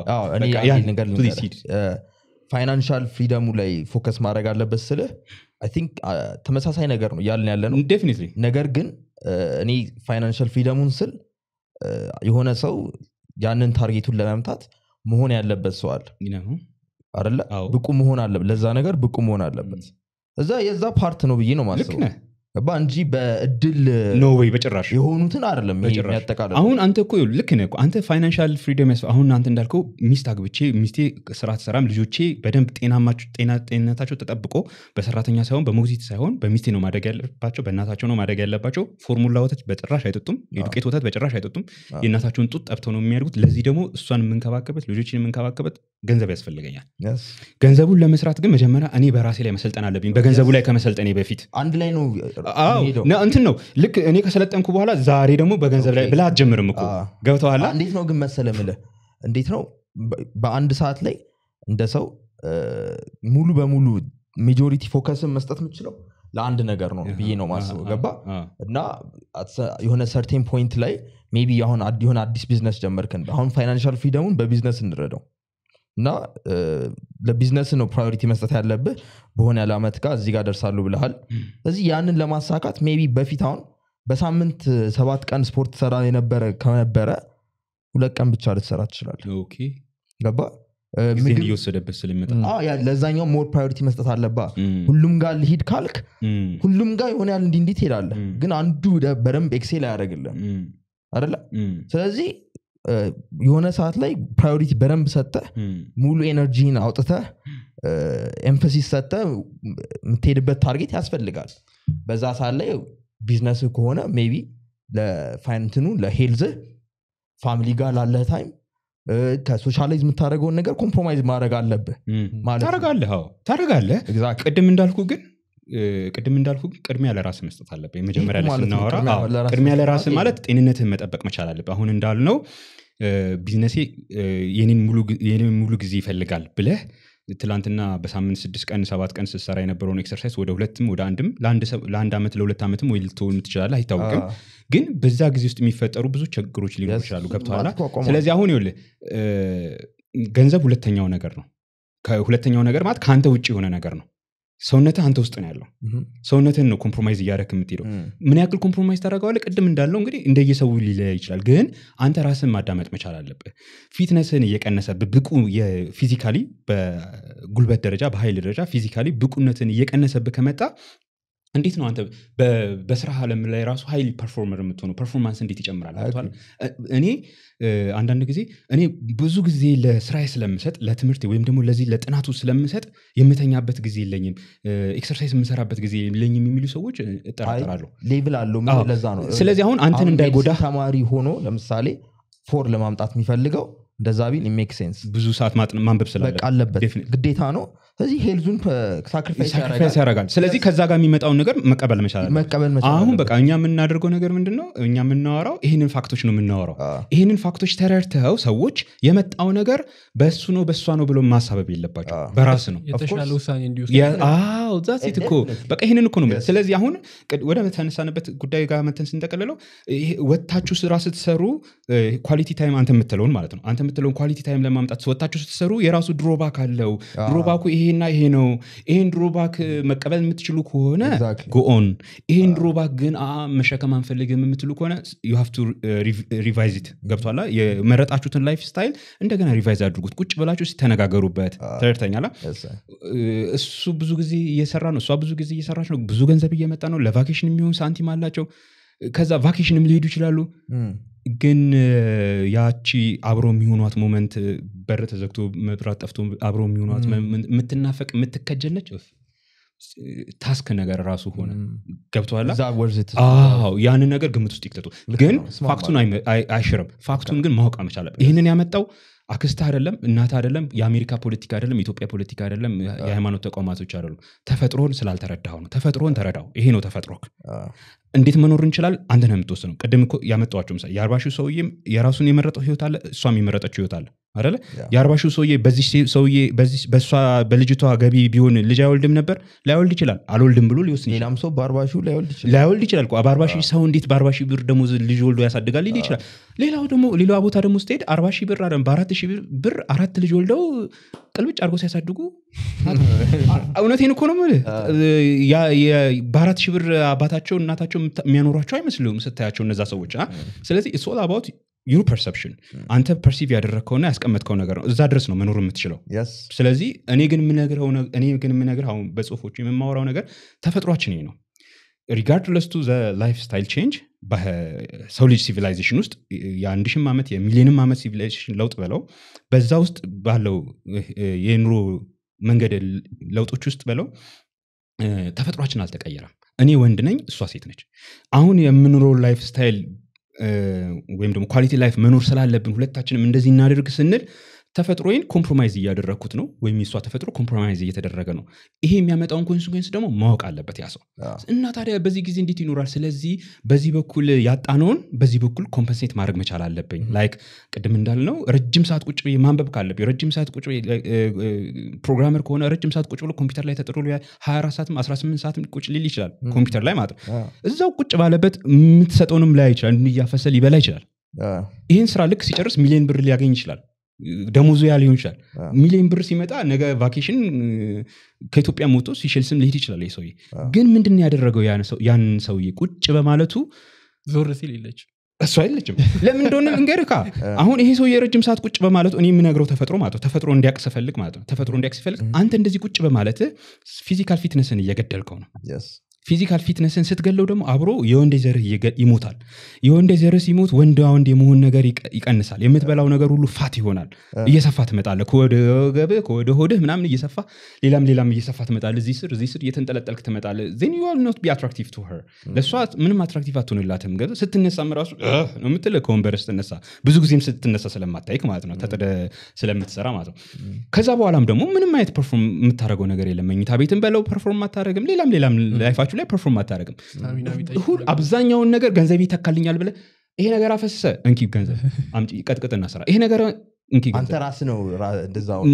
ፋይናንሻል ፍሪደሙ ላይ ፎከስ ማድረግ አለበት ስልህ ቲንክ uh, ተመሳሳይ ነገር ነው እያልን ያለ ነው። ነገር ግን uh, እኔ ፋይናንሻል ፍሪደሙን ስል uh, የሆነ ሰው ያንን ታርጌቱን ለመምታት መሆን ያለበት ሰዋል አለ ብቁ መሆን አለበት፣ ለዛ ነገር ብቁ መሆን አለበት። እዛ የዛ ፓርት ነው ብዬ ነው ማስበው። ባ እንጂ በእድል ኖወይ በጭራሽ የሆኑትን አይደለም ያጠቃለ አሁን አንተ እኮ ልክ ነ አንተ ፋይናንሻል ፍሪደም አሁን አንተ እንዳልከው ሚስት አግብቼ ሚስቴ ስራ ትሰራም ልጆቼ በደንብ ጤንነታቸው ተጠብቆ በሰራተኛ ሳይሆን በሞግዚት ሳይሆን በሚስቴ ነው ማደግ ያለባቸው በእናታቸው ነው ማደግ ያለባቸው ፎርሙላ ወተት በጭራሽ አይጠጡም የዱቄት ወተት በጭራሽ አይጠጡም የእናታቸውን ጡት ጠብተው ነው የሚያድጉት ለዚህ ደግሞ እሷን የምንከባከበት ልጆችን የምንከባከበት ገንዘብ ያስፈልገኛል ገንዘቡን ለመስራት ግን መጀመሪያ እኔ በራሴ ላይ መሰልጠን አለብኝ በገንዘቡ ላይ ከመሰልጠኔ በፊት አንድ ላይ ነው እንትን ነው ልክ እኔ ከሰለጠንኩ በኋላ ዛሬ ደግሞ በገንዘብ ላይ ብላ አትጀምርም እኮ ገብተዋላ እንዴት ነው ግን መሰለ ምልህ እንዴት ነው በአንድ ሰዓት ላይ እንደ ሰው ሙሉ በሙሉ ሜጆሪቲ ፎከስን መስጠት የምችለው ለአንድ ነገር ነው ብዬ ነው ማስበው ገባ እና የሆነ ሰርቴን ፖይንት ላይ ቢ አሁን የሆነ አዲስ ቢዝነስ ጀመርክን አሁን ፋይናንሻል ፍሪደሙን በቢዝነስ እንረደው። እና ለቢዝነስ ነው ፕራዮሪቲ መስጠት ያለብህ። በሆነ ያለ ዓመት ጋር እዚህ ጋር ደርሳሉ ብልሃል ስለዚህ ያንን ለማሳካት ሜቢ በፊት አሁን በሳምንት ሰባት ቀን ስፖርት ሰራ የነበረ ከነበረ ሁለት ቀን ብቻ ልትሰራ ትችላል ገባ እየወሰደበት ስለሚመጣ ለዛኛው ሞር ፕራዮሪቲ መስጠት አለባ። ሁሉም ጋር ልሂድ ካልክ ሁሉም ጋር የሆነ ያል እንዲ እንዲት ሄዳለ ግን አንዱ በደንብ ኤክሴል አያደረግልም አደለ ስለዚህ የሆነ ሰዓት ላይ ፕራዮሪቲ በደንብ ሰጠ ሙሉ ኤነርጂን አውጥተ ኤምፋሲስ ሰጠ የምትሄድበት ታርጌት ያስፈልጋል በዛ ሰዓት ላይ ቢዝነስ ከሆነ ሜቢ ለፋይንትኑ ለሄልዝህ ፋሚሊ ጋር ላለ ታይም ከሶሻላይዝ የምታደረገውን ነገር ኮምፕሮማይዝ ማድረግ አለብህ ማለት ታረጋለህ ታረጋለህ ቅድም እንዳልኩ ግን ቅድም እንዳልኩ ቅድሚያ ለራስ መስጠት አለብህ የመጀመሪያ ላይ ስናወራ ቅድሚያ ለራስ ማለት ጤንነትህን መጠበቅ መቻል አለብህ አሁን እንዳልነው ቢዝነሴ የኔን ሙሉ ጊዜ ይፈልጋል ብለህ ትላንትና በሳምንት ስድስት ቀን ሰባት ቀን ስትሰራ የነበረውን ኤክሰርሳይዝ ወደ ሁለትም ወደ አንድም ለአንድ ዓመት ለሁለት ዓመትም ወይ ልትሆን ትችላለ አይታወቅም ግን በዛ ጊዜ ውስጥ የሚፈጠሩ ብዙ ችግሮች ሊኖሩ ይችላሉ ገብተኋላ ስለዚህ አሁን ይል ገንዘብ ሁለተኛው ነገር ነው ሁለተኛው ነገር ማለት ከአንተ ውጭ የሆነ ነገር ነው ሰውነትህ አንተ ውስጥ ነው ያለው ሰውነትህን ነው ኮምፕሮማይዝ እያደረክ የምትሄደው ምን ያክል ኮምፕሮማይዝ ታደረገዋለ ቅድም እንዳለው እንግዲህ እንደየሰው ሊለያይ ይችላል ግን አንተ ራስን ማዳመጥ መቻል አለብህ ፊትነስን እየቀነሰ ብቁ የፊዚካሊ በጉልበት ደረጃ በኃይል ደረጃ ፊዚካሊ ብቁነትን እየቀነሰብህ ከመጣ እንዴት ነው አንተ በስራ አለም ላይ ራሱ ሀይሊ ፐርፎርመር የምትሆነው ፐርፎርማንስ እንዴት ይጨምራል አቷል እኔ አንዳንድ ጊዜ እኔ ብዙ ጊዜ ለስራዬ ስለምሰጥ ለትምህርት ወይም ደግሞ ለዚህ ለጥናቱ ስለምሰጥ የምተኛበት ጊዜ የለኝም ኤክሰርሳይዝ የምሰራበት ጊዜ የለኝም የሚሉ ሰዎች እጠራጠራለሁ ሌብል ለዛ ነው ስለዚህ አሁን አንተን እንዳይጎዳ ተማሪ ሆኖ ለምሳሌ ፎር ለማምጣት የሚፈልገው እንደዛ ቢል ሜክ ሴንስ ብዙ ሰዓት ማንበብ ስላለበት ግዴታ ነው ስለዚህ ሄልዙን ሳክሪፋይስ ያደርጋል ስለዚህ ከዛ ጋር የሚመጣውን ነገር መቀበል መቻል መቀበል አሁን በቃ እኛ የምናደርገው ነገር ምንድን ነው እኛ የምናወራው ይህንን ፋክቶች ነው የምናወራው ይህንን ፋክቶች ተረድተው ሰዎች የመጣው ነገር በእሱ ነው በእሷ ነው ብሎ ማሳበብ የለባቸው በራስ ነው ዛ ሴት እኮ በቃ ይህንን እኮ ነው ስለዚህ አሁን ወደ ተነሳንበት ጉዳይ ጋር መተን ስንጠቀልለው ወታችሁ ስራ ስትሰሩ ኳሊቲ ታይም አንተ የምትለውን ማለት ነው አንተ የምትለውን ኳሊቲ ታይም ለማምጣት ወታችሁ ስትሰሩ የራሱ ድሮባክ አለው ድሮባኩ ይሄ ይሄና ይሄ ነው ይሄን ድሮባክ መቀበል የምትችሉ ከሆነ ጎኦን ይሄን ድሮባክ ግን መሸከም አንፈልግም የምትሉ ከሆነ ዩ ቱ ገብቷላ የመረጣችሁትን ላይፍ ስታይል እንደገና ሪቫይዝ አድርጉት ቁጭ ብላችሁ ሲተነጋገሩበት ተርተኛላ እሱ ብዙ ጊዜ እየሰራ ነው እሷ ብዙ ጊዜ እየሰራች ነው ብዙ ገንዘብ እየመጣ ነው ለቫኬሽን የሚሆን ሳንቲም አላቸው ከዛ ቫኬሽንም ሊሄዱ ይችላሉ ግን ያቺ አብሮ የሚሆኗት ሞመንት በር ተዘግቶ መብራት ጠፍቶ አብሮ የሚሆኗት የምትናፈቅ የምትከጀል ታስክ ነገር ራሱ ሆነ ገብተዋላው ያንን ነገር ግምት ውስጥ ይክተቱ ግን ፋክቱን አይሽርም ፋክቱን ግን ማወቅ አመቻለ ይህንን ያመጣው አክስት አይደለም እናት አይደለም የአሜሪካ ፖለቲካ አይደለም የኢትዮጵያ ፖለቲካ አይደለም የሃይማኖት ተቋማቶች አይደሉም ተፈጥሮን ስላልተረዳው ነው ተፈጥሮን ተረዳው ይሄ ነው ተፈጥሮክ እንዴት መኖር እንችላል? አንተ ነው የምትወስነው። ቅድም እኮ ያመጣኋቸው ምሳሌ የአርባ ሺህ ሰውዬም የራሱን የመረጠው ህይወት አለ፣ እሷም የመረጠችው ህይወት አለ። አለ የአርባ ሺው ሰውዬ በዚህ ሰውዬ በእሷ በልጅቷ ገቢ ቢሆን ልጅ አይወልድም ነበር። ላይወልድ ይችላል። አልወልድም ብሎ ሊወስን ሌላም ሰው በአርባ ሺው ላይወልድ ይችላል። ላይወልድ ይችላል በአርባ ሺ ሰው እንዴት በአርባ ሺህ ብር ደግሞ ልጅ ወልዶ ያሳድጋል ሊል ይችላል። ሌላው ደግሞ ሌላ ቦታ ደግሞ ስትሄድ አርባ ሺህ ብር አለም በአራት ሺህ ብር አራት ልጅ ወልደው ቅልብጭ አድርጎ ሲያሳድጉ እውነቴን እኮ ነው በአራት ሺህ ብር አባታቸው እናታቸው የሚያኖሯቸው አይመስልም ስታያቸው እነዛ ሰዎች። ስለዚህ ሶል ኦል አባውት ዩር ፐርሰፕሽን hmm. አንተ ፐርሲቭ ያደረግከውና ያስቀመጥከው ነገር ነው እዛ ድረስ ነው መኖር የምትችለው ስለዚህ እኔ ግን እኔ ግን አሁን በጽሁፎቹ የምማወራው ነገር ተፈጥሯችን ነው ሪጋርድለስ ቱ ላይፍ ስታይል ቼንጅ በሰው ልጅ ሲቪላይዜሽን ውስጥ የአንድ ሽም ዓመት የሚሊዮንም ዓመት ሲቪላይዜሽን ለውጥ በለው በዛ ውስጥ ባለው የኑሮ መንገድ ለውጦች ውስጥ በለው ተፈጥሯችን አልተቀየረም እኔ ወንድ ነኝ እሷ ሴት ነች አሁን የምኖረው ላይፍ ስታይል ወይም ደግሞ ኳሊቲ ላይፍ መኖር ስላለብን ሁለታችንም እንደዚህ እናደርግ ስንል ተፈጥሮዬን ኮምፕሮማይዝ እያደረግኩት ነው ወይም የሷ ተፈጥሮ ኮምፕሮማይዝ እየተደረገ ነው። ይሄ የሚያመጣውን ኮንስኮንስ ደግሞ ማወቅ አለበት ያ ሰው እና ታዲያ በዚህ ጊዜ እንዴት ይኖራል? ስለዚህ በዚህ በኩል ያጣነውን በዚህ በኩል ኮምፐንሴት ማድረግ መቻል አለብኝ። ላይክ ቅድም እንዳልነው ረጅም ሰዓት ቁጭ ብዬ ማንበብ ካለብ ረጅም ሰዓት ቁጭ ፕሮግራመር ከሆነ ረጅም ሰዓት ቁጭ ብሎ ኮምፒውተር ላይ ተጥሎ 24 ሰዓትም 18 ሰዓትም ቁጭ ሊል ይችላል። ኮምፒውተር ላይ ማለት እዛው ቁጭ ባለበት የምትሰጠውንም ላይ ይችላል እያፈሰ ሊበላ ይችላል። ይህን ስራ ልክ ሲጨርስ ሚሊዮን ብር ሊያገኝ ይችላል። ደሞዙ ያ ሊሆን ይችላል ሚሊዮን ብር ሲመጣ ነገ ቫኬሽን ከኢትዮጵያ ሞቶ ሲሸልስም ሊሄድ ይችላል ሰውዬ ግን ምንድን ያደረገው ያን ሰውዬ ቁጭ በማለቱ ዞር ሲል የለች እሱ አይለችም ለምን እንደሆነ ልንገርካ አሁን ይሄ ሰው የረጅም ሰዓት ቁጭ በማለቱ እኔ የምነግረው ተፈጥሮ ማለት ነው ተፈጥሮ እንዲያቅ ስፈልግ ማለት ነው ተፈጥሮ እንዲያቅ ሲፈልግ አንተ እንደዚህ ቁጭ በማለት ፊዚካል ፊትነስን እየገደልከው ነው ፊዚካል ፊትነስን ስትገለው ደግሞ አብሮ የወንድ ዘር ይሞታል። የወንድ ዘር ሲሞት ወንድ ወንድ የመሆን ነገር ይቀንሳል። የምትበላው ነገር ሁሉ ፋት ይሆናል። እየሰፋ ትመጣለ ከወደ ወገብህ ከወደ ሆድህ ምናምን እየሰፋ ሌላም ሌላም እየሰፋ ትመጣለ እዚህ ስር እዚህ ስር እየተንጠለጠልክ ትመጣለ ዜን ዩ ኖት ቢ አትራክቲቭ ቱ ሄር ለእሷ ምንም አትራክቲቭ አትሆንላትም። ገ ስትነሳ ምራሱ ነው የምትልህ ከወንበር ስትነሳ ብዙ ጊዜም ስትነሳ ስለማታይክ ማለት ነው ተጥደ ስለምትሰራ ማለት ነው። ከዛ በኋላም ደግሞ ምንም አይነት ፐርፎርም የምታደረገው ነገር የለም። መኝታ ቤትን በለው ፐርፎርም አታደረግም። ሌላም ሌላም ላይፋቸው ላይፍ ላይ ፐርፎርም አታደረግም አብዛኛውን ነገር ገንዘብ ይተካልኛል ብለ ይሄ ነገር አፈሰሰ እንኪ ገንዘብ አምጪ ቀጥቅጥና ስራ ይሄ ነገር ራስ ነው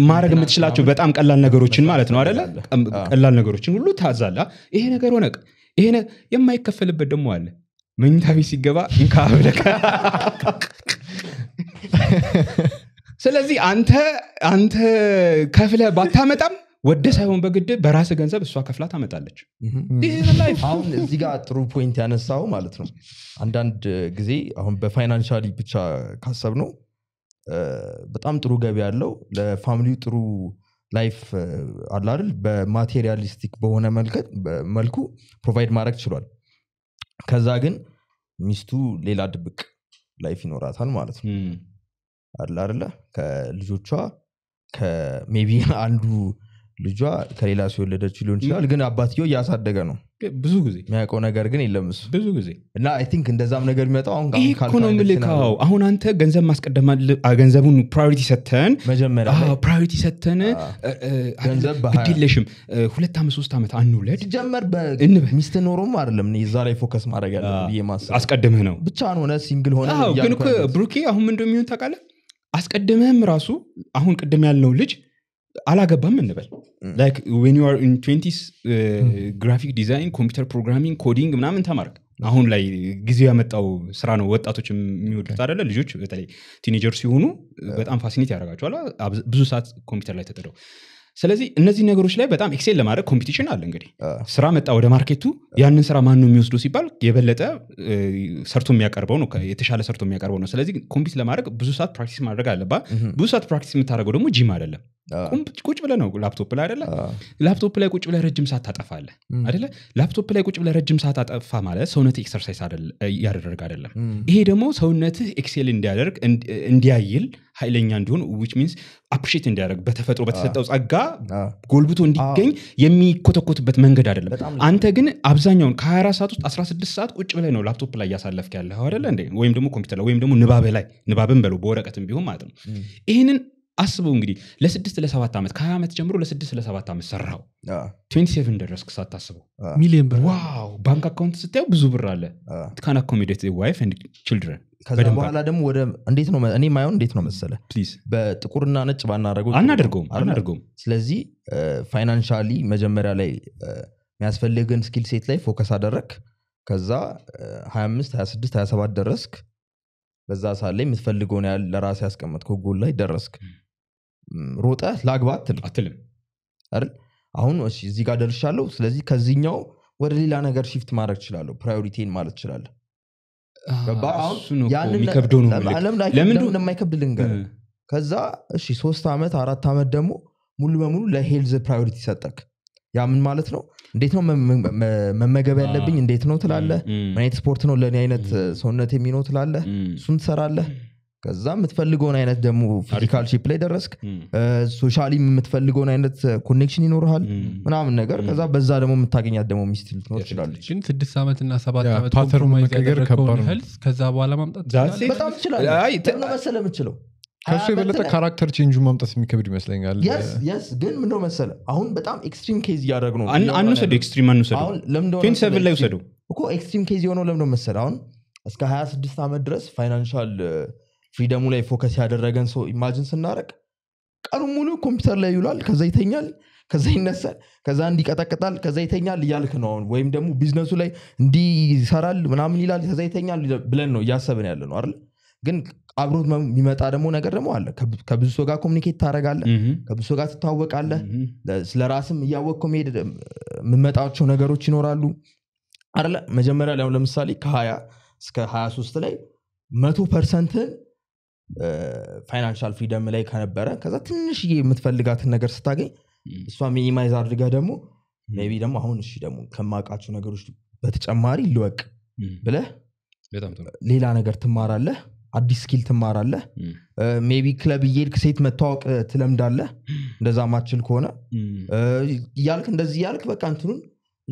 ማድረግ የምትችላቸው በጣም ቀላል ነገሮችን ማለት ነው አደለ ቀላል ነገሮችን ሁሉ ታዛላ ይሄ ነገር ሆነ ይሄ የማይከፈልበት ደግሞ አለ መኝታ ቤት ሲገባ እንካ ስለዚህ አንተ አንተ ከፍለ ባታመጣም ወደ ሳይሆን በግድ በራስ ገንዘብ እሷ ከፍላ ታመጣለች። አሁን እዚ ጋ ጥሩ ፖይንት ያነሳው ማለት ነው። አንዳንድ ጊዜ አሁን በፋይናንሻሊ ብቻ ካሰብ ነው በጣም ጥሩ ገቢ ያለው ለፋሚሊው ጥሩ ላይፍ አለ አይደል? በማቴሪያሊስቲክ በሆነ መልኩ ፕሮቫይድ ማድረግ ችሏል። ከዛ ግን ሚስቱ ሌላ ድብቅ ላይፍ ይኖራታል ማለት ነው አለ ከልጆቿ ከሜቢ አንዱ ልጇ ከሌላ ሲወለደችው ሊሆን ይችላል፣ ግን አባትየው እያሳደገ ነው። ብዙ ጊዜ የሚያውቀው ነገር ግን የለም ብዙ ጊዜ እና አይ ቲንክ እንደዛም ነገር የሚመጣው አሁን ነው። አሁን አንተ ገንዘብ ማስቀደም ገንዘቡን ፕራዮሪቲ ሰተን መጀመሪያ ፕራዮሪቲ ሰተን ገንዘብ ግዴለሽም ሁለት ዓመት ሶስት ዓመት አንውለድ ጀመር ሚስት ኖሮም አይደለም እዛ ላይ ፎከስ ማድረግ ያለ ብዬ ማሰብ አስቀድመህ ነው ብቻ ሆነ ሲንግል ሆነ ግን ብሩኬ አሁን ምንድ የሚሆን ታውቃለህ አስቀድመህም ራሱ አሁን ቅድም ያልነው ልጅ አላገባም እንበል ላይክ ዌን ዩ ግራፊክ ዲዛይን ኮምፒውተር ፕሮግራሚንግ ኮዲንግ ምናምን ተማርክ አሁን ላይ ጊዜው ያመጣው ስራ ነው ወጣቶች የሚወዱት አደለ ልጆች በተለይ ቲኔጀር ሲሆኑ በጣም ፋሲኔት ያደርጋቸዋል ብዙ ሰዓት ኮምፒውተር ላይ ተጥደው ስለዚህ እነዚህ ነገሮች ላይ በጣም ኤክሴል ለማድረግ ኮምፒቲሽን አለ እንግዲህ ስራ መጣ ወደ ማርኬቱ ያንን ስራ ማን ነው የሚወስዱ ሲባል የበለጠ ሰርቶ የሚያቀርበው ነው የተሻለ ሰርቶ የሚያቀርበው ነው ስለዚህ ኮምፒት ለማድረግ ብዙ ሰዓት ፕራክቲስ ማድረግ አለባ ብዙ ሰዓት ፕራክቲስ የምታደረገው ደግሞ ጂም አይደለም ቁጭ ብለ ነው ላፕቶፕ ላይ አደለ ላፕቶፕ ላይ ቁጭ ብለ ረጅም ሰዓት ታጠፋለ አደለ ላፕቶፕ ላይ ቁጭ ብለ ረጅም ሰዓት አጠፋ ማለት ሰውነት ኤክሰርሳይዝ እያደረግ አደለም ይሄ ደግሞ ሰውነትህ ኤክሴል እንዲያደርግ እንዲያይል ኃይለኛ እንዲሆን ዊች ሚንስ አፕሪት እንዲያደርግ በተፈጥሮ በተሰጠው ጸጋ ጎልብቶ እንዲገኝ የሚኮተኮትበት መንገድ አይደለም አንተ ግን አብዛኛውን ከ24 ሰዓት ውስጥ 16 ሰዓት ቁጭ ብለ ነው ላፕቶፕ ላይ እያሳለፍክ ያለ አደለ ወይም ደግሞ ኮምፒውተር ላይ ወይም ደግሞ ንባብ ላይ ንባብን በለው በወረቀትም ቢሆን ማለት ነው ይህንን አስበው እንግዲህ ለስድስት ለሰባት ዓመት ከሀያ ዓመት ጀምሮ ለስድስት ለሰባት ዓመት ሰራው ትዌንቲ ደረስ ክሳት ታስበው ሚሊዮን ብር ዋው ባንክ አካውንት ስታየው ብዙ ብር አለ ካን አኮሚዴት ዋይፍ ችልድረን ከዛ በኋላ ደግሞ ወደ እንዴት ነው እኔ ማየውን እንዴት ነው መሰለ በጥቁርና ነጭ ባናደረገው አናደርገውም አናደርገውም ስለዚህ ፋይናንሻሊ መጀመሪያ ላይ የሚያስፈልግን ስኪል ሴት ላይ ፎከስ አደረግ ከዛ 25 26 27 ደረስክ በዛ ሰዓት ላይ የምትፈልገውን ያህል ለራሴ ያስቀመጥከው ጎል ላይ ደረስክ ሮጠ ላግባ አትልም አይደል አሁን እዚህ ጋር ደርሻለሁ ስለዚህ ከዚህኛው ወደ ሌላ ነገር ሽፍት ማድረግ እችላለሁ ፕራዮሪቲን ማለት እችላለሁ ለምን የማይከብድ ከዛ እሺ ሶስት ዓመት አራት ዓመት ደግሞ ሙሉ በሙሉ ለሄልዝ ፕራዮሪቲ ሰጠክ ያ ምን ማለት ነው እንዴት ነው መመገብ ያለብኝ እንዴት ነው ትላለህ ምን አይነት ስፖርት ነው ለእኔ አይነት ሰውነት የሚነው ትላለህ እሱን ትሰራለህ ከዛ የምትፈልገውን አይነት ደግሞ ፊዚካል ሺፕ ላይ ደረስክ። ሶሻሊ የምትፈልገውን አይነት ኮኔክሽን ይኖርሃል ምናምን ነገር። ከዛ በዛ ደግሞ የምታገኛት ደግሞ ሚስት ልትኖር ትችላለች። ስድስት ዓመት እና ሰባት ዓመት ከዛ በኋላ ማምጣት በጣም ትችላለህ መሰለህ የምችለው ከሱ የበለጠ ካራክተር ቼንጁ ማምጣት የሚከብድ ይመስለኛል። የስ ግን ምንደ መሰለ አሁን በጣም ኤክስትሪም ኬዝ እያደረግ ነው። አንውሰደው፣ ኤክስትሪም አንውሰደው። ላይ ውሰዱ እኮ ኤክስትሪም ኬዝ የሆነው ለምደ መሰለ አሁን እስከ 26 ዓመት ድረስ ፋይናንሻል ፍሪደሙ ላይ ፎከስ ያደረገን ሰው ኢማጅን ስናደረግ ቀኑ ሙሉ ኮምፒውተር ላይ ይውላል፣ ከዛ ይተኛል፣ ከዛ ይነሳል፣ ከዛ እንዲቀጠቅጣል፣ ከዛ ይተኛል እያልክ ነው። አሁን ወይም ደግሞ ቢዝነሱ ላይ እንዲሰራል ምናምን ይላል፣ ከዛ ይተኛል ብለን ነው እያሰብን ያለ ነው አይደል? ግን አብሮት የሚመጣ ደግሞ ነገር ደግሞ አለ። ከብዙ ሰው ጋር ኮሚኒኬት ታደረጋለ ከብዙ ሰው ጋር ትታወቃለ ስለ ራስም እያወቅከው መሄድ የምመጣቸው ነገሮች ይኖራሉ አለ መጀመሪያ ላይ ለምሳሌ ከሀያ እስከ ሀያ ሶስት ላይ መቶ ፐርሰንትን ፋይናንሻል ፍሪደም ላይ ከነበረ ከዛ ትንሽ የምትፈልጋትን ነገር ስታገኝ እሷ ሚኒማይዝ አድርገ ደግሞ ቢ ደግሞ አሁን እሺ ደግሞ ከማቃቸው ነገሮች በተጨማሪ ልወቅ ብለ ሌላ ነገር ትማራለ አዲስ ስኪል ትማራለ ሜቢ ክለብ እየሄድክ ሴት መታወቅ ትለምዳለ እንደዛ ማችል ከሆነ እያልክ እንደዚህ እያልክ በቃ እንትኑን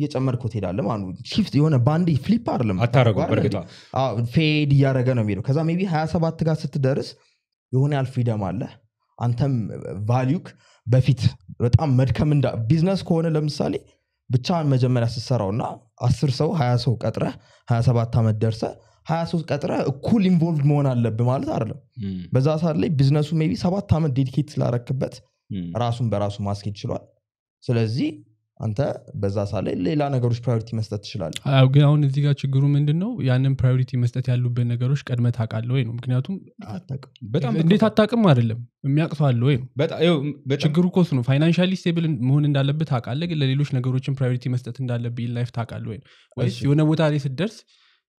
እየጨመርኩት ሄዳለ ማለት የሆነ ባንዴ ፍሊፕ አለም ፌድ እያደረገ ነው የሚሄደው ከዛ ቢ 27 ጋር ስትደርስ የሆነ ያል ፍሪደም አለ አንተም ቫሊዩክ በፊት በጣም መድከም እንዳ ቢዝነስ ከሆነ ለምሳሌ ብቻን መጀመሪያ ስትሰራው እና አስር ሰው ሀያ ሰው ቀጥረ ሀያ ሰባት ዓመት ደርሰ ሀያ ሰው ቀጥረ እኩል ኢንቮልቭ መሆን አለብ ማለት አይደለም በዛ ሰዓት ላይ ቢዝነሱ ቢ ሰባት ዓመት ዴዲኬት ስላረክበት ራሱን በራሱ ማስኬድ ችሏል ስለዚህ አንተ በዛ ሳ ላይ ሌላ ነገሮች ፕራዮሪቲ መስጠት ትችላለ ግን አሁን እዚህ ጋር ችግሩ ምንድን ነው ያንን ፕራዮሪቲ መስጠት ያሉበት ነገሮች ቀድመ ታቃለ ወይ ነው ምክንያቱም እንዴት አታቅም አይደለም የሚያቅሰዋለ ወይ ነው ችግሩ ኮስ ነው ፋይናንሻሊ ስቴብል መሆን እንዳለብህ ታቃለ ግን ለሌሎች ነገሮችን ፕራዮሪቲ መስጠት እንዳለብ ላይፍ ታቃለ ወይ ነው የሆነ ቦታ ላይ ስደርስ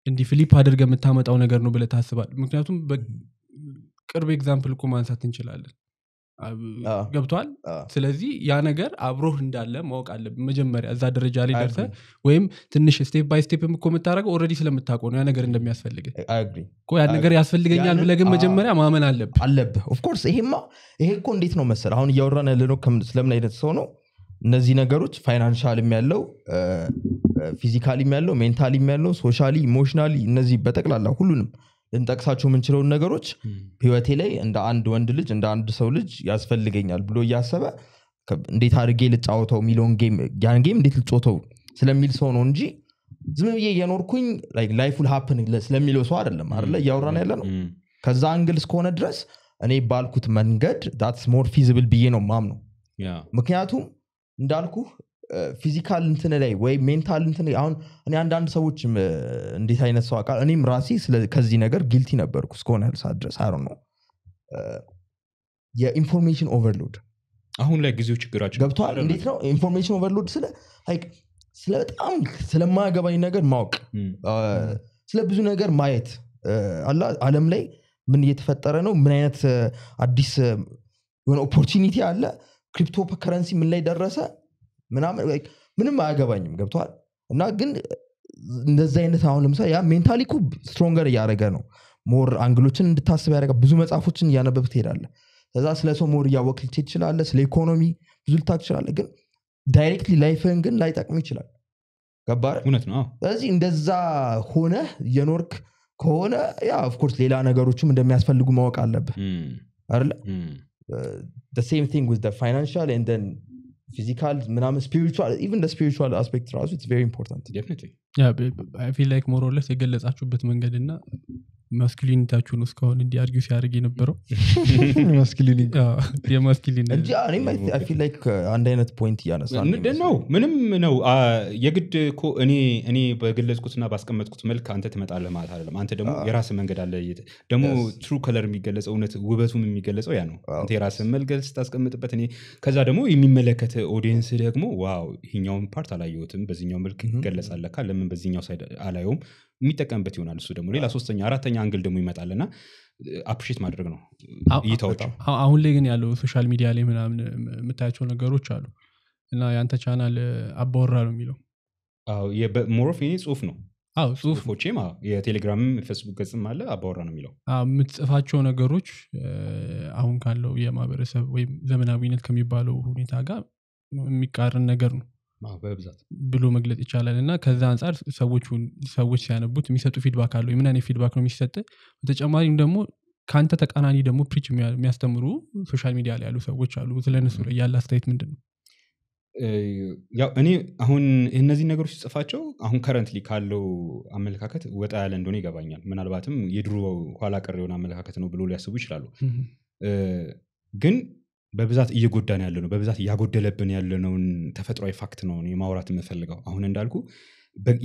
እንዲህ ፊሊፕ አድርገ የምታመጣው ነገር ነው ብለ ታስባል ምክንያቱም ቅርብ ኤግዛምፕል እኮ ማንሳት እንችላለን ገብቷል ስለዚህ ያ ነገር አብሮህ እንዳለ ማወቅ አለ መጀመሪያ እዛ ደረጃ ላይ ደርሰ ወይም ትንሽ ስቴፕ ባይ ስቴፕ እኮ የምታደረገው ረዲ ስለምታቆ ነው ያ ነገር እንደሚያስፈልግ ያ ነገር ያስፈልገኛል ብለህ ግን መጀመሪያ ማመን አለብ አለብህ ኦፍኮርስ ይሄማ ይሄ እኮ እንዴት ነው መሰል አሁን እያወራን ያለ ነው ስለምን አይነት ሰው ነው እነዚህ ነገሮች ፋይናንሻል ያለው ፊዚካሊም ያለው ሜንታሊም ያለው ሶሻሊ ኢሞሽናሊ እነዚህ በጠቅላላ ሁሉንም ልንጠቅሳቸው የምንችለውን ነገሮች ህይወቴ ላይ እንደ አንድ ወንድ ልጅ እንደ አንድ ሰው ልጅ ያስፈልገኛል ብሎ እያሰበ እንዴት አድርጌ ልጫወተው የሚለውን ያን ጌም እንዴት ልጮተው ስለሚል ሰው ነው እንጂ ዝም ብዬ እየኖርኩኝ ላይፉል ሀፕን ስለሚለው ሰው አይደለም አለ እያወራን ያለ ነው ከዛ አንግል እስከሆነ ድረስ እኔ ባልኩት መንገድ ስ ሞር ፊዚብል ብዬ ነው ማም ነው ምክንያቱም እንዳልኩ ፊዚካል እንትን ላይ ወይ ሜንታል እንትን አሁን እኔ አንዳንድ ሰዎች እንዴት አይነት ሰው አቃል። እኔም ራሴ ከዚህ ነገር ጊልቲ ነበርኩ እስከሆነ ልሳ ድረስ አሩ ነው የኢንፎርሜሽን ኦቨርሎድ አሁን ላይ ጊዜው ችግራችን ገብተዋል እንዴት ነው ኢንፎርሜሽን ኦቨርሎድ ስለ ስለ በጣም ስለማያገባኝ ነገር ማወቅ ስለ ብዙ ነገር ማየት አላ አለም ላይ ምን እየተፈጠረ ነው ምን አይነት አዲስ የሆነ ኦፖርቹኒቲ አለ ክሪፕቶ ከረንሲ ምን ላይ ደረሰ ምናምን ምንም አያገባኝም ገብተዋል እና ግን እንደዚ አይነት አሁን ለምሳሌ ያ ሜንታሊ ኩ ስትሮንገር እያደረገ ነው ሞር አንግሎችን እንድታስብ ያደረጋ ብዙ መጽሐፎችን እያነበብ ትሄዳለ ከዛ ስለ ሰው ሞር እያወቅ ልትሄድ ትችላለ ስለ ኢኮኖሚ ብዙ ልታ ትችላለ ግን ዳይሬክትሊ ላይፍህን ግን ላይጠቅም ይችላል ገባረ እውነት ነው ስለዚህ እንደዛ ሆነ የኖርክ ከሆነ ያ ኦፍኮርስ ሌላ ነገሮችም እንደሚያስፈልጉ ማወቅ አለብህ አለ ሴም ቲንግ ዊዝ ን ፊዚካል ምናምን ስፒሪል ኢቨን ስፒሪቹዋል አስፔክት ራሱ ኢትስ ቬሪ ኢምፖርታንት ፊል ላይክ ሞሮለስ የገለጻችሁበት መንገድ እና ማስኩሊኒታችሁን እስካሁን እንዲያድጊው ሲያደርግ የነበረው uh, አንድ አይነት ፖንት እያነሳነው ምንም ነው የግድ እኮ እኔ በገለጽኩትና ባስቀመጥኩት መልክ አንተ ትመጣለ ማለት አይደለም አንተ ደግሞ የራስ መንገድ አለ ደግሞ ትሩ ከለር የሚገለጸው እውነት ውበቱም የሚገለጸው ያ ነው አንተ የራስ መልገል ስታስቀምጥበት እኔ ከዛ ደግሞ የሚመለከት ኦዲየንስ ደግሞ ዋው ይሄኛውን ፓርት አላየሁትም በዚኛው መልክ ይገለጻለካ ለምን በዚኛው ሳይድ አላየውም የሚጠቀምበት ይሆናል እሱ ደግሞ ሌላ ሶስተኛ አራተኛ አንግል ደግሞ ይመጣል ና አፕሪት ማድረግ ነው እይታዎች አሁን ላይ ግን ያለው ሶሻል ሚዲያ ላይ ምናምን የምታያቸው ነገሮች አሉ እና ያንተ ቻናል አባወራ ነው የሚለው ሞሮፍ ጽሁፍ ነው ጽሁፎቼ የቴሌግራም ፌስቡክ ገጽም አለ አባወራ ነው የሚለው የምትጽፋቸው ነገሮች አሁን ካለው የማህበረሰብ ወይም ዘመናዊነት ከሚባለው ሁኔታ ጋር የሚቃርን ነገር ነው በብዛት ብሎ መግለጽ ይቻላል እና ከዛ አንጻር ሰዎች ሲያነቡት የሚሰጡ ፊድባክ አለ። ምን አይነት ፊድባክ ነው የሚሰጥ በተጨማሪም ደግሞ ከአንተ ተቃናኒ ደግሞ ፕሪች የሚያስተምሩ ሶሻል ሚዲያ ላይ ያሉ ሰዎች አሉ ስለነሱ ላይ ያለ አስተያየት ምንድን ነው ያው እኔ አሁን እነዚህ ነገሮች ሲጽፋቸው አሁን ከረንትሊ ካለው አመለካከት ወጣ ያለ እንደሆነ ይገባኛል ምናልባትም የድሮ ኋላ ቀር የሆነ አመለካከት ነው ብሎ ሊያስቡ ይችላሉ ግን በብዛት እየጎዳን ያለ ነው በብዛት እያጎደለብን ያለነውን ተፈጥሯዊ ፋክት ነው የማውራት የምፈልገው አሁን እንዳልኩ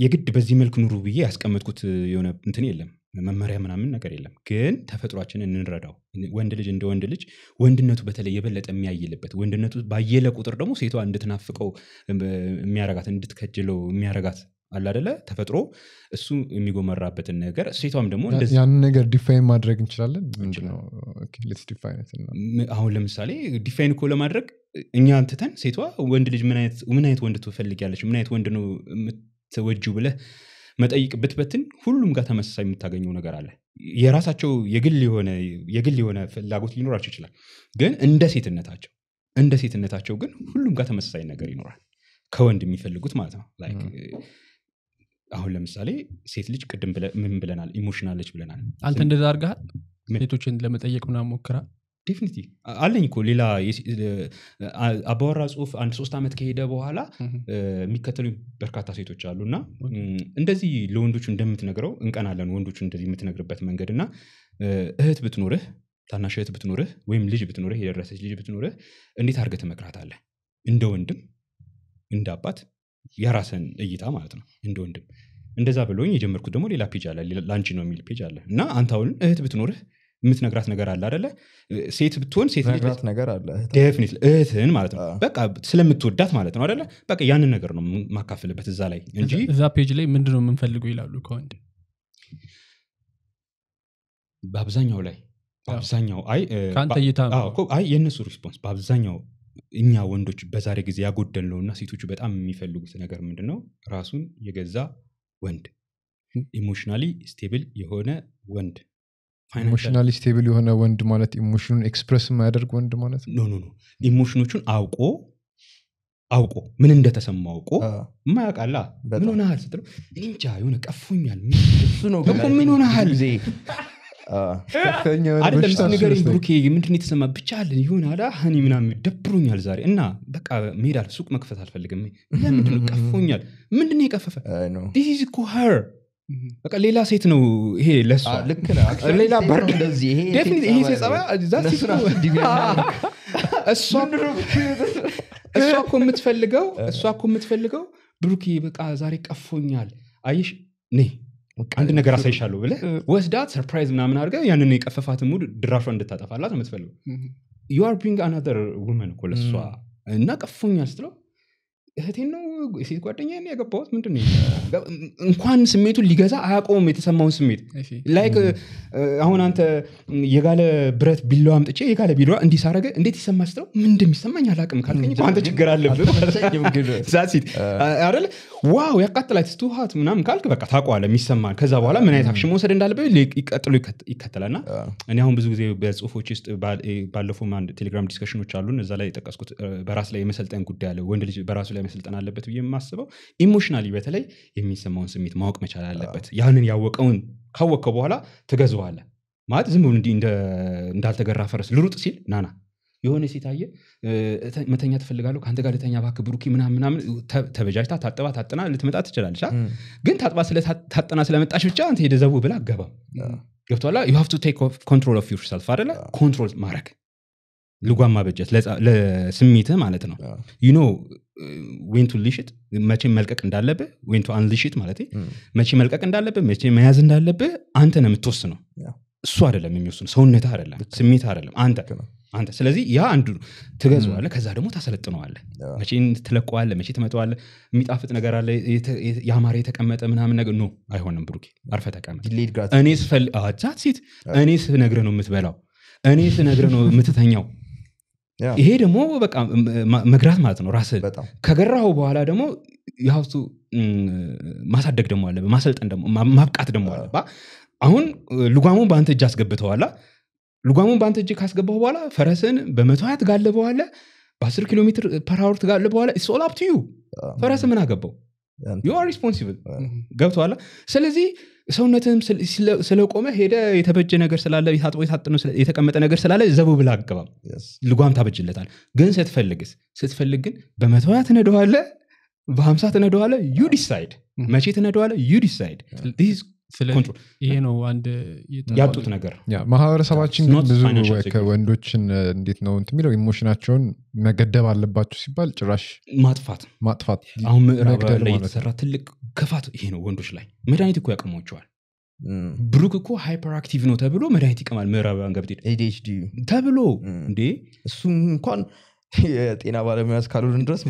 የግድ በዚህ መልክ ኑሩ ብዬ ያስቀመጥኩት የሆነ እንትን የለም መመሪያ ምናምን ነገር የለም ግን ተፈጥሯችንን እንረዳው ወንድ ልጅ እንደ ወንድ ልጅ ወንድነቱ በተለይ የበለጠ የሚያይልበት ወንድነቱ ባየለ ቁጥር ደግሞ ሴቷ እንድትናፍቀው የሚያረጋት እንድትከጅለው የሚያረጋት አለ አደለ ተፈጥሮ እሱ የሚጎመራበትን ነገር ሴቷም ደግሞ ያንን ነገር ዲፋይን ማድረግ እንችላለን አሁን ለምሳሌ ዲፋይን እኮ ለማድረግ እኛ አንትተን ሴቷ ወንድ ልጅ ምን አይነት ወንድ ትፈልጊያለች ምን አይነት ወንድ ነው የምትወጁ ብለ መጠይቅ ብትበትን ሁሉም ጋር ተመሳሳይ የምታገኘው ነገር አለ የራሳቸው የግል የሆነ የግል የሆነ ፍላጎት ሊኖራቸው ይችላል ግን እንደ ሴትነታቸው እንደ ሴትነታቸው ግን ሁሉም ጋር ተመሳሳይ ነገር ይኖራል ከወንድ የሚፈልጉት ማለት ነው አሁን ለምሳሌ ሴት ልጅ ቅድም ምን ብለናል ኢሞሽናለች ብለናል አንተ እንደዛ አርገሃል ሴቶችን ለመጠየቅ ምና ሞክራ ዴፊኒቲ አለኝ እኮ ሌላ አባወራ ጽሁፍ አንድ ሶስት ዓመት ከሄደ በኋላ የሚከተሉ በርካታ ሴቶች አሉ እና እንደዚህ ለወንዶቹ እንደምትነግረው እንቀናለን ወንዶቹ እንደዚህ የምትነግርበት መንገድ እና እህት ብትኖርህ ታናሽ እህት ብትኖርህ ወይም ልጅ ብትኖርህ የደረሰች ልጅ ብትኖርህ እንዴት ትመክራት አለ እንደ ወንድም እንደ አባት የራስን እይታ ማለት ነው እንደ ወንድም እንደዛ ብሎኝ የጀመርኩት ደግሞ ሌላ ፔጅ አለ ላንቺ ነው የሚል ፔጅ አለ እና አንተ አሁን እህት ብትኖርህ የምትነግራት ነገር አለ አደለ ሴት ብትሆን ሴት ነገር አለ እህትን ማለት ነው በቃ ስለምትወዳት ማለት ነው አደለ በቃ ያንን ነገር ነው ማካፍልበት እዛ ላይ እንጂ እዛ ፔጅ ላይ ምንድነው የምንፈልገው ይላሉ ከወንድ በአብዛኛው ላይ በአብዛኛው አይ የእነሱ ሪስፖንስ በአብዛኛው እኛ ወንዶች በዛሬ ጊዜ ያጎደል ነው እና ሴቶቹ በጣም የሚፈልጉት ነገር ምንድን ነው? ራሱን የገዛ ወንድ፣ ኢሞሽናሊ ስቴብል የሆነ ወንድ ኢሞሽናሊ ስቴብል የሆነ ወንድ ማለት ኢሞሽኑን ኤክስፕረስ የማያደርግ ወንድ ማለት ነው። ኖ ኖ ኢሞሽኖቹን አውቆ አውቆ ምን እንደተሰማ አውቆ ማያውቃላ ምን ሆነሃል ስትለው እኔ እንጃ የሆነ ቀፉኛል እሱ ነው ምን ሆነሃል አይደለም ስ ብሩኬ ምንድን የተሰማ ብቻ አለን አላ ሀኒ ደብሮኛል ዛሬ እና በቃ ሱቅ መክፈት አልፈልግም ለምንድን ቀፎኛል ምንድን የቀፈፈ ሀር በቃ ሌላ ሴት ነው ይሄ በርድ እኮ የምትፈልገው እሷ እኮ የምትፈልገው ብሩኬ በቃ ዛሬ ቀፎኛል አንድ ነገር አሳይሻለሁ ብለ ወስዳት ሰርፕራይዝ ምናምን አድርገ ያንን የቀፈፋትን ሙድ ድራሿ እንድታጠፋላት የምትፈልገው ዩር ቢንግ አናዘር ውመን እኮ ለሷ እና ቀፎኛል ስትለው እህቴን ነው ሴት ጓደኛ ያገባሁት ምንድን ነው እንኳን ስሜቱን ሊገዛ አያቆሙም የተሰማውን ስሜት ላይክ አሁን አንተ የጋለ ብረት ቢላዋ አምጥቼ የጋለ ቢላዋ እንዲሳረገ እንዴት ይሰማ ስትለው ምን እንደሚሰማኝ አላቅም ካልከኝ አንተ ችግር አለብንሲት አይደል ዋው ያቃጥላት ስቱሃት ምናም ካልክ በቃ ታቋለ የሚሰማ ከዛ በኋላ ምን አይነት አክሽን መውሰድ እንዳለበ ይቀጥሉ ይከተላል እና እኔ አሁን ብዙ ጊዜ በጽሁፎች ውስጥ ባለፈው አንድ ቴሌግራም ዲስከሽኖች አሉን እዛ ላይ የጠቀስኩት በራስ ላይ የመሰልጠን ጉዳይ አለ ወንድ ልጅ በራሱ ላይ መሰልጠን አለበት ብዬ የማስበው ኢሞሽናሊ በተለይ የሚሰማውን ስሜት ማወቅ መቻል አለበት ያንን ያወቀውን ካወቀው በኋላ ትገዘዋለ ማለት ዝም ብሎ እንዳልተገራ ፈረስ ልሩጥ ሲል ናና የሆነ ሴታየ መተኛ ትፈልጋለሁ ከአንተ ጋር ልተኛ ባክ ብሩኪ ምናምን ምናምን ተበጃጅታ ታጥባ ታጥና ልትመጣ ትችላለች ግን ታጥባ ታጥና ስለመጣች ብቻ አንተ ሄደ ዘቡ ብላ አገባም ገብቷላ ዩ ሃቭ ቱ ቴክ ኮንትሮል ኦፍ ሰልፍ አደለ ኮንትሮል ማድረግ ልጓማ በጀት ለስሜትህ ማለት ነው ዩኖ ዌንቱ ሊሽት መቼ መልቀቅ እንዳለብህ ዌንቱ አንሊሽት ማለት መቼ መልቀቅ እንዳለብህ መቼ መያዝ እንዳለብህ አንተ ነው የምትወስነው እሱ አይደለም የሚወስኑ ሰውነት አይደለም ስሜት አይደለም አንተ አንተ ስለዚህ ያ አንዱ ትገዛዋለ ከዛ ደግሞ ታሰለጥነዋለ መቼ ትለቀዋለ መቼ ትመጠዋለ የሚጣፍጥ ነገር አለ የአማራ የተቀመጠ ምናምን ነገር ኖ አይሆንም ብሩኬ አርፈ ተቀመጥእኔ እኔ ስፈልዛት ሴት እኔ ስነግረ ነው የምትበላው እኔ ስነግረ ነው የምትተኛው ይሄ ደግሞ በቃ መግራት ማለት ነው። ራስን ከገራው በኋላ ደግሞ የሀብቱ ማሳደግ ደግሞ አለ፣ ማሰልጠን ደግሞ ማብቃት ደግሞ አለ። አሁን ልጓሙን በአንተ እጅ አስገብተዋላ። ልጓሙን በአንተ እጅ ካስገባው በኋላ ፈረስን በመቶ ጋለ በኋለ በአስር ኪሎ ሜትር ፐር አወር በኋላ ሶላፕትዩ ፈረስ ምን አገባው? ዩ ሪስፖንሲብል። ገብተዋላ። ስለዚህ ሰውነትም ስለቆመ ሄደ የተበጀ ነገር ስላለ ታጥቦ የታጥኖ የተቀመጠ ነገር ስላለ ዘቡ ብላ አገባም ልጓም ታበጅለታል ግን ስትፈልግስ ስትፈልግ ግን በመቶያ ትነደዋለ በሀምሳ ትነደዋለ ዩ ዲሳይድ መቼ ትነደዋለ ዩ ዲሳይድ ይሄ ነው አንድ ያጡት ነገር ማህበረሰባችን ግን ብዙ ወንዶችን እንዴት ነው የሚለው ኢሞሽናቸውን መገደብ አለባቸው ሲባል ጭራሽ ማጥፋት ማጥፋት አሁን ምዕራብ ላይ የተሰራ ትልቅ ክፋት ይሄ ነው ወንዶች ላይ መድኃኒት እኮ ያቅሟቸዋል ብሩክ እኮ ሃይፐር አክቲቭ ነው ተብሎ መድኃኒት ይቀማል ምዕራብ ገብት ተብሎ እንዴ እሱ እንኳን የጤና ባለሙያ እስካልሆን ድረስ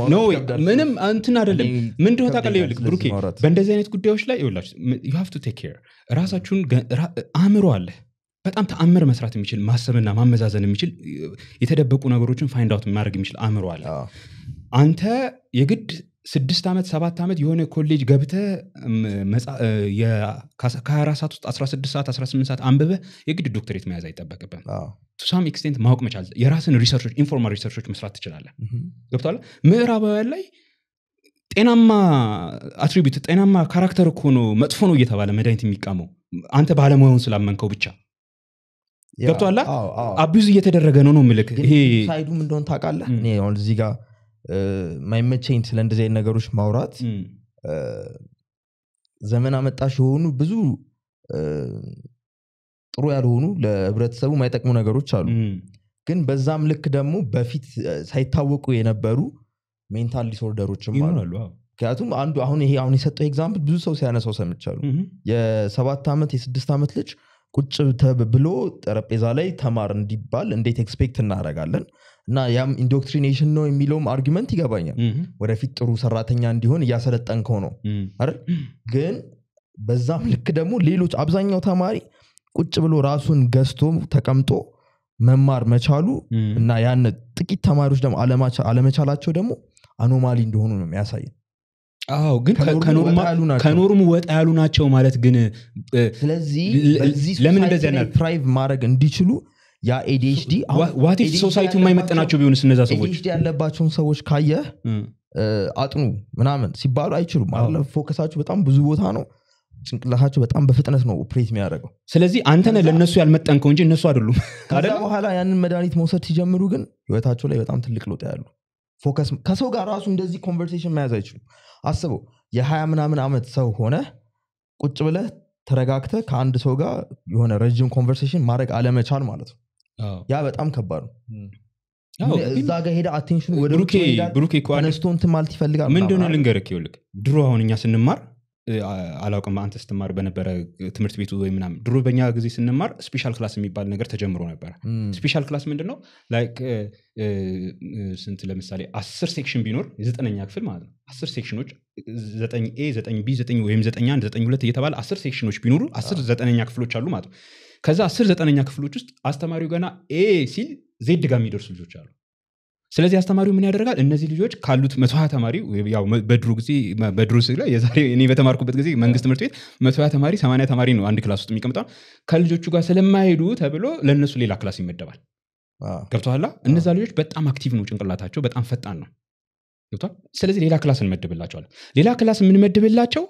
ምንም እንትን አደለም ምን እንደሆነ ታውቃለህ ይልክ ብሩኬ በእንደዚህ አይነት ጉዳዮች ላይ ይላችሁ ቴክ ኬር ራሳችሁን አእምሮ አለ በጣም ተአምር መስራት የሚችል ማሰብና ማመዛዘን የሚችል የተደበቁ ነገሮችን ፋይንድ አውት ማድረግ የሚችል አእምሮ አለ አንተ የግድ ስድስት ዓመት ሰባት ዓመት የሆነ ኮሌጅ ገብተ ከ24 ሰዓት ውስጥ 16 ሰዓት 18 ሰዓት አንብበ የግድ ዶክተሬት መያዝ አይጠበቅብም። ቱሳም ኤክስቴንት ማወቅ መቻል የራስን ሪሰርች ኢንፎርማል ሪሰርቾች መስራት ትችላለ ገብቶሃል? ምዕራባውያን ላይ ጤናማ አትሪቢዩት ጤናማ ካራክተር እኮ ነው መጥፎ ነው እየተባለ መድኃኒት የሚቃመው አንተ ባለሙያውን ስላመንከው ብቻ ገብቷላ አቢዙ እየተደረገ ነው ነው ምልክ ይሄ ሳይዱም እንደሆን ታቃለ እዚህ ጋር ማይመቸኝ ስለ እንደዚህ ነገሮች ማውራት ዘመን አመጣሽ የሆኑ ብዙ ጥሩ ያልሆኑ ለህብረተሰቡ ማይጠቅሙ ነገሮች አሉ። ግን በዛም ልክ ደግሞ በፊት ሳይታወቁ የነበሩ ሜንታል ዲስኦርደሮችም አሉ። ምክንያቱም አንዱ አሁን ይሄ አሁን የሰጠው ኤግዛምፕል ብዙ ሰው ሲያነሳው ሰምቻሉ። የሰባት ዓመት የስድስት ዓመት ልጅ ቁጭ ብሎ ጠረጴዛ ላይ ተማር እንዲባል እንዴት ኤክስፔክት እናደርጋለን? እና ያም ኢንዶክትሪኔሽን ነው የሚለውም አርጊመንት ይገባኛል። ወደፊት ጥሩ ሰራተኛ እንዲሆን እያሰለጠንከው ነው አይደል? ግን በዛም ልክ ደግሞ ሌሎች አብዛኛው ተማሪ ቁጭ ብሎ ራሱን ገዝቶ ተቀምጦ መማር መቻሉ እና ያን ጥቂት ተማሪዎች ደግሞ አለመቻላቸው ደግሞ አኖማሊ እንደሆኑ ነው የሚያሳየ አዎ ግን ከኖርሙ ወጣ ያሉ ናቸው ማለት ግን ስለዚህ ለምን ፕራይቭ ማድረግ እንዲችሉ ያ ኤዲኤችዲ ዋት ሶሳይቲ የማይመጠናቸው ቢሆንስ እነዛ ሰዎች ያለባቸውን ሰዎች ካየ አጥኑ ምናምን ሲባሉ አይችሉም አለ ፎከሳቸው በጣም ብዙ ቦታ ነው ጭንቅላታቸው በጣም በፍጥነት ነው ኦፕሬት የሚያደርገው ስለዚህ አንተነ ለእነሱ ያልመጠንከው እንጂ እነሱ አይደሉም ከዛ በኋላ ያንን መድኃኒት መውሰድ ሲጀምሩ ግን ህይወታቸው ላይ በጣም ትልቅ ለውጥ ያሉ ፎከስ ከሰው ጋር ራሱ እንደዚህ ኮንቨርሴሽን መያዝ አይችሉም አስበው የሀያ ምናምን ዓመት ሰው ሆነ ቁጭ ብለህ ተረጋግተ ከአንድ ሰው ጋር የሆነ ረዥም ኮንቨርሴሽን ማድረግ አለመቻል ማለት ነው ያ በጣም ከባድ ነው እዛ ጋ ሄደ አቴንሽኑ ወደ ብሩኬ ተነስቶንት ማለት ይፈልጋል ምንደሆነ ልንገርክ ይውልክ ድሮ አሁን እኛ ስንማር አላውቅም አንተ ስትማር በነበረ ትምህርት ቤቱ ወይ ምናምን ድሮ በኛ ጊዜ ስንማር ስፔሻል ክላስ የሚባል ነገር ተጀምሮ ነበረ ስፔሻል ክላስ ምንድን ነው ላይክ ስንት ለምሳሌ አስር ሴክሽን ቢኖር የዘጠነኛ ክፍል ማለት ነው አስር ሴክሽኖች ዘጠኝ ኤ ዘጠኝ ቢ ዘጠኝ ወይም ዘጠኝ አንድ ዘጠኝ ሁለት እየተባለ አስር ሴክሽኖች ቢኖሩ አስር ዘጠነኛ ክፍሎች አሉ ማለት ነው ከዛ አስር ዘጠነኛ ክፍሎች ውስጥ አስተማሪው ገና ኤ ሲል ዜድ ጋር የሚደርሱ ልጆች አሉ። ስለዚህ አስተማሪው ምን ያደርጋል? እነዚህ ልጆች ካሉት መቶ ሀያ ተማሪ በድሩ በድሮ ጊዜ እኔ በተማርኩበት ጊዜ መንግስት ትምህርት ቤት መቶ ሀያ ተማሪ ሰማንያ ተማሪ ነው አንድ ክላስ ውስጥ የሚቀምጠው። ከልጆቹ ጋር ስለማይሄዱ ተብሎ ለእነሱ ሌላ ክላስ ይመደባል። ገብተኋላ እነዛ ልጆች በጣም አክቲቭ ነው፣ ጭንቅላታቸው በጣም ፈጣን ነው። ስለዚህ ሌላ ክላስ እንመድብላቸዋለን። ሌላ ክላስ የምንመድብላቸው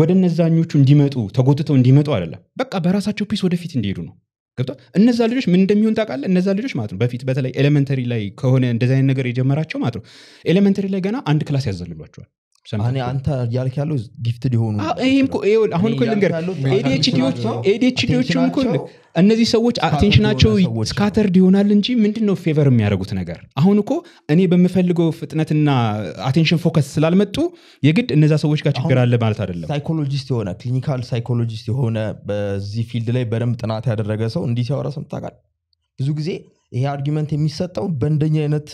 ወደ እነዛኞቹ እንዲመጡ ተጎትተው እንዲመጡ አይደለም። በቃ በራሳቸው ፒስ ወደፊት እንዲሄዱ ነው። ገብቷል። እነዛ ልጆች ምን እንደሚሆን ታቃለ እነዛ ልጆች ማለት ነው በፊት በተለይ ኤሌመንተሪ ላይ ከሆነ እንደዚ አይነት ነገር የጀመራቸው ማለት ነው ኤሌመንተሪ ላይ ገና አንድ ክላስ ያዘልሏቸዋል። አንተ እያልክ ያለው ጊፍትድ የሆኑ አሁን እኮ ልንገርህ እኮ እነዚህ ሰዎች አቴንሽናቸው ስካተርድ ይሆናል እንጂ ምንድን ነው ፌቨር የሚያደርጉት ነገር አሁን እኮ እኔ በምፈልገው ፍጥነትና አቴንሽን ፎከስ ስላልመጡ የግድ እነዛ ሰዎች ጋር ችግር አለ ማለት አይደለም ሳይኮሎጂስት የሆነ ክሊኒካል ሳይኮሎጂስት የሆነ በዚህ ፊልድ ላይ በደንብ ጥናት ያደረገ ሰው እንዲህ ሲያወራ ሰምታቃል ብዙ ጊዜ ይሄ አርጊመንት የሚሰጠው በእንደኛ አይነት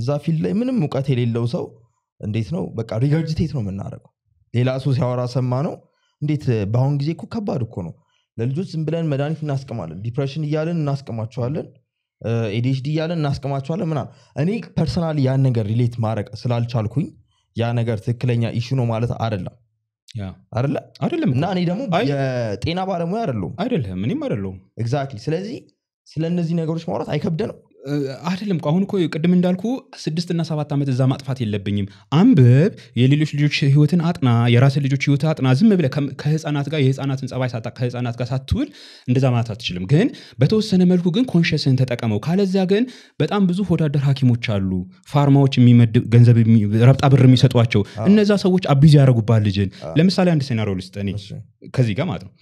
እዛ ፊልድ ላይ ምንም እውቀት የሌለው ሰው እንዴት ነው በቃ ሪገርጅቴት ነው የምናደርገው። ሌላ ሰው ሲያወራ ሰማ ነው እንዴት በአሁን ጊዜ እኮ ከባድ እኮ ነው። ለልጆች ዝም ብለን መድኃኒት እናስቀማለን፣ ዲፕሬሽን እያለን እናስቀማቸዋለን፣ ኤዲችዲ እያለን እናስቀማቸዋለን ምና። እኔ ፐርሰናል ያን ነገር ሪሌት ማድረግ ስላልቻልኩኝ ያ ነገር ትክክለኛ ኢሹ ነው ማለት አይደለም አይደለም እና እኔ ደግሞ የጤና ባለሙያ አደለም አይደለም እኔም አደለም ስለዚህ ስለ እነዚህ ነገሮች ማውራት ነው አይደለም አሁን እኮ ቅድም እንዳልኩ ስድስት እና ሰባት ዓመት እዛ ማጥፋት የለብኝም። አንብብ፣ የሌሎች ልጆች ህይወትን አጥና፣ የራስ ልጆች ህይወት አጥና። ዝም ብለ ከህፃናት ጋር የህፃናትን ጸባይ ሳጣ ከህፃናት ጋር ሳትውል እንደዛ ማለት አትችልም። ግን በተወሰነ መልኩ ግን ኮንሽስን ተጠቀመው። ካለዚያ ግን በጣም ብዙ ሆዳደር ሀኪሞች አሉ፣ ፋርማዎች የሚመድብ ገንዘብ ረብጣ ብር የሚሰጧቸው እነዛ ሰዎች አቢዝ ያደረጉባል ልጅን። ለምሳሌ አንድ ሴናሪዮ ልስጠኔ ከዚህ ጋር ማለት ነው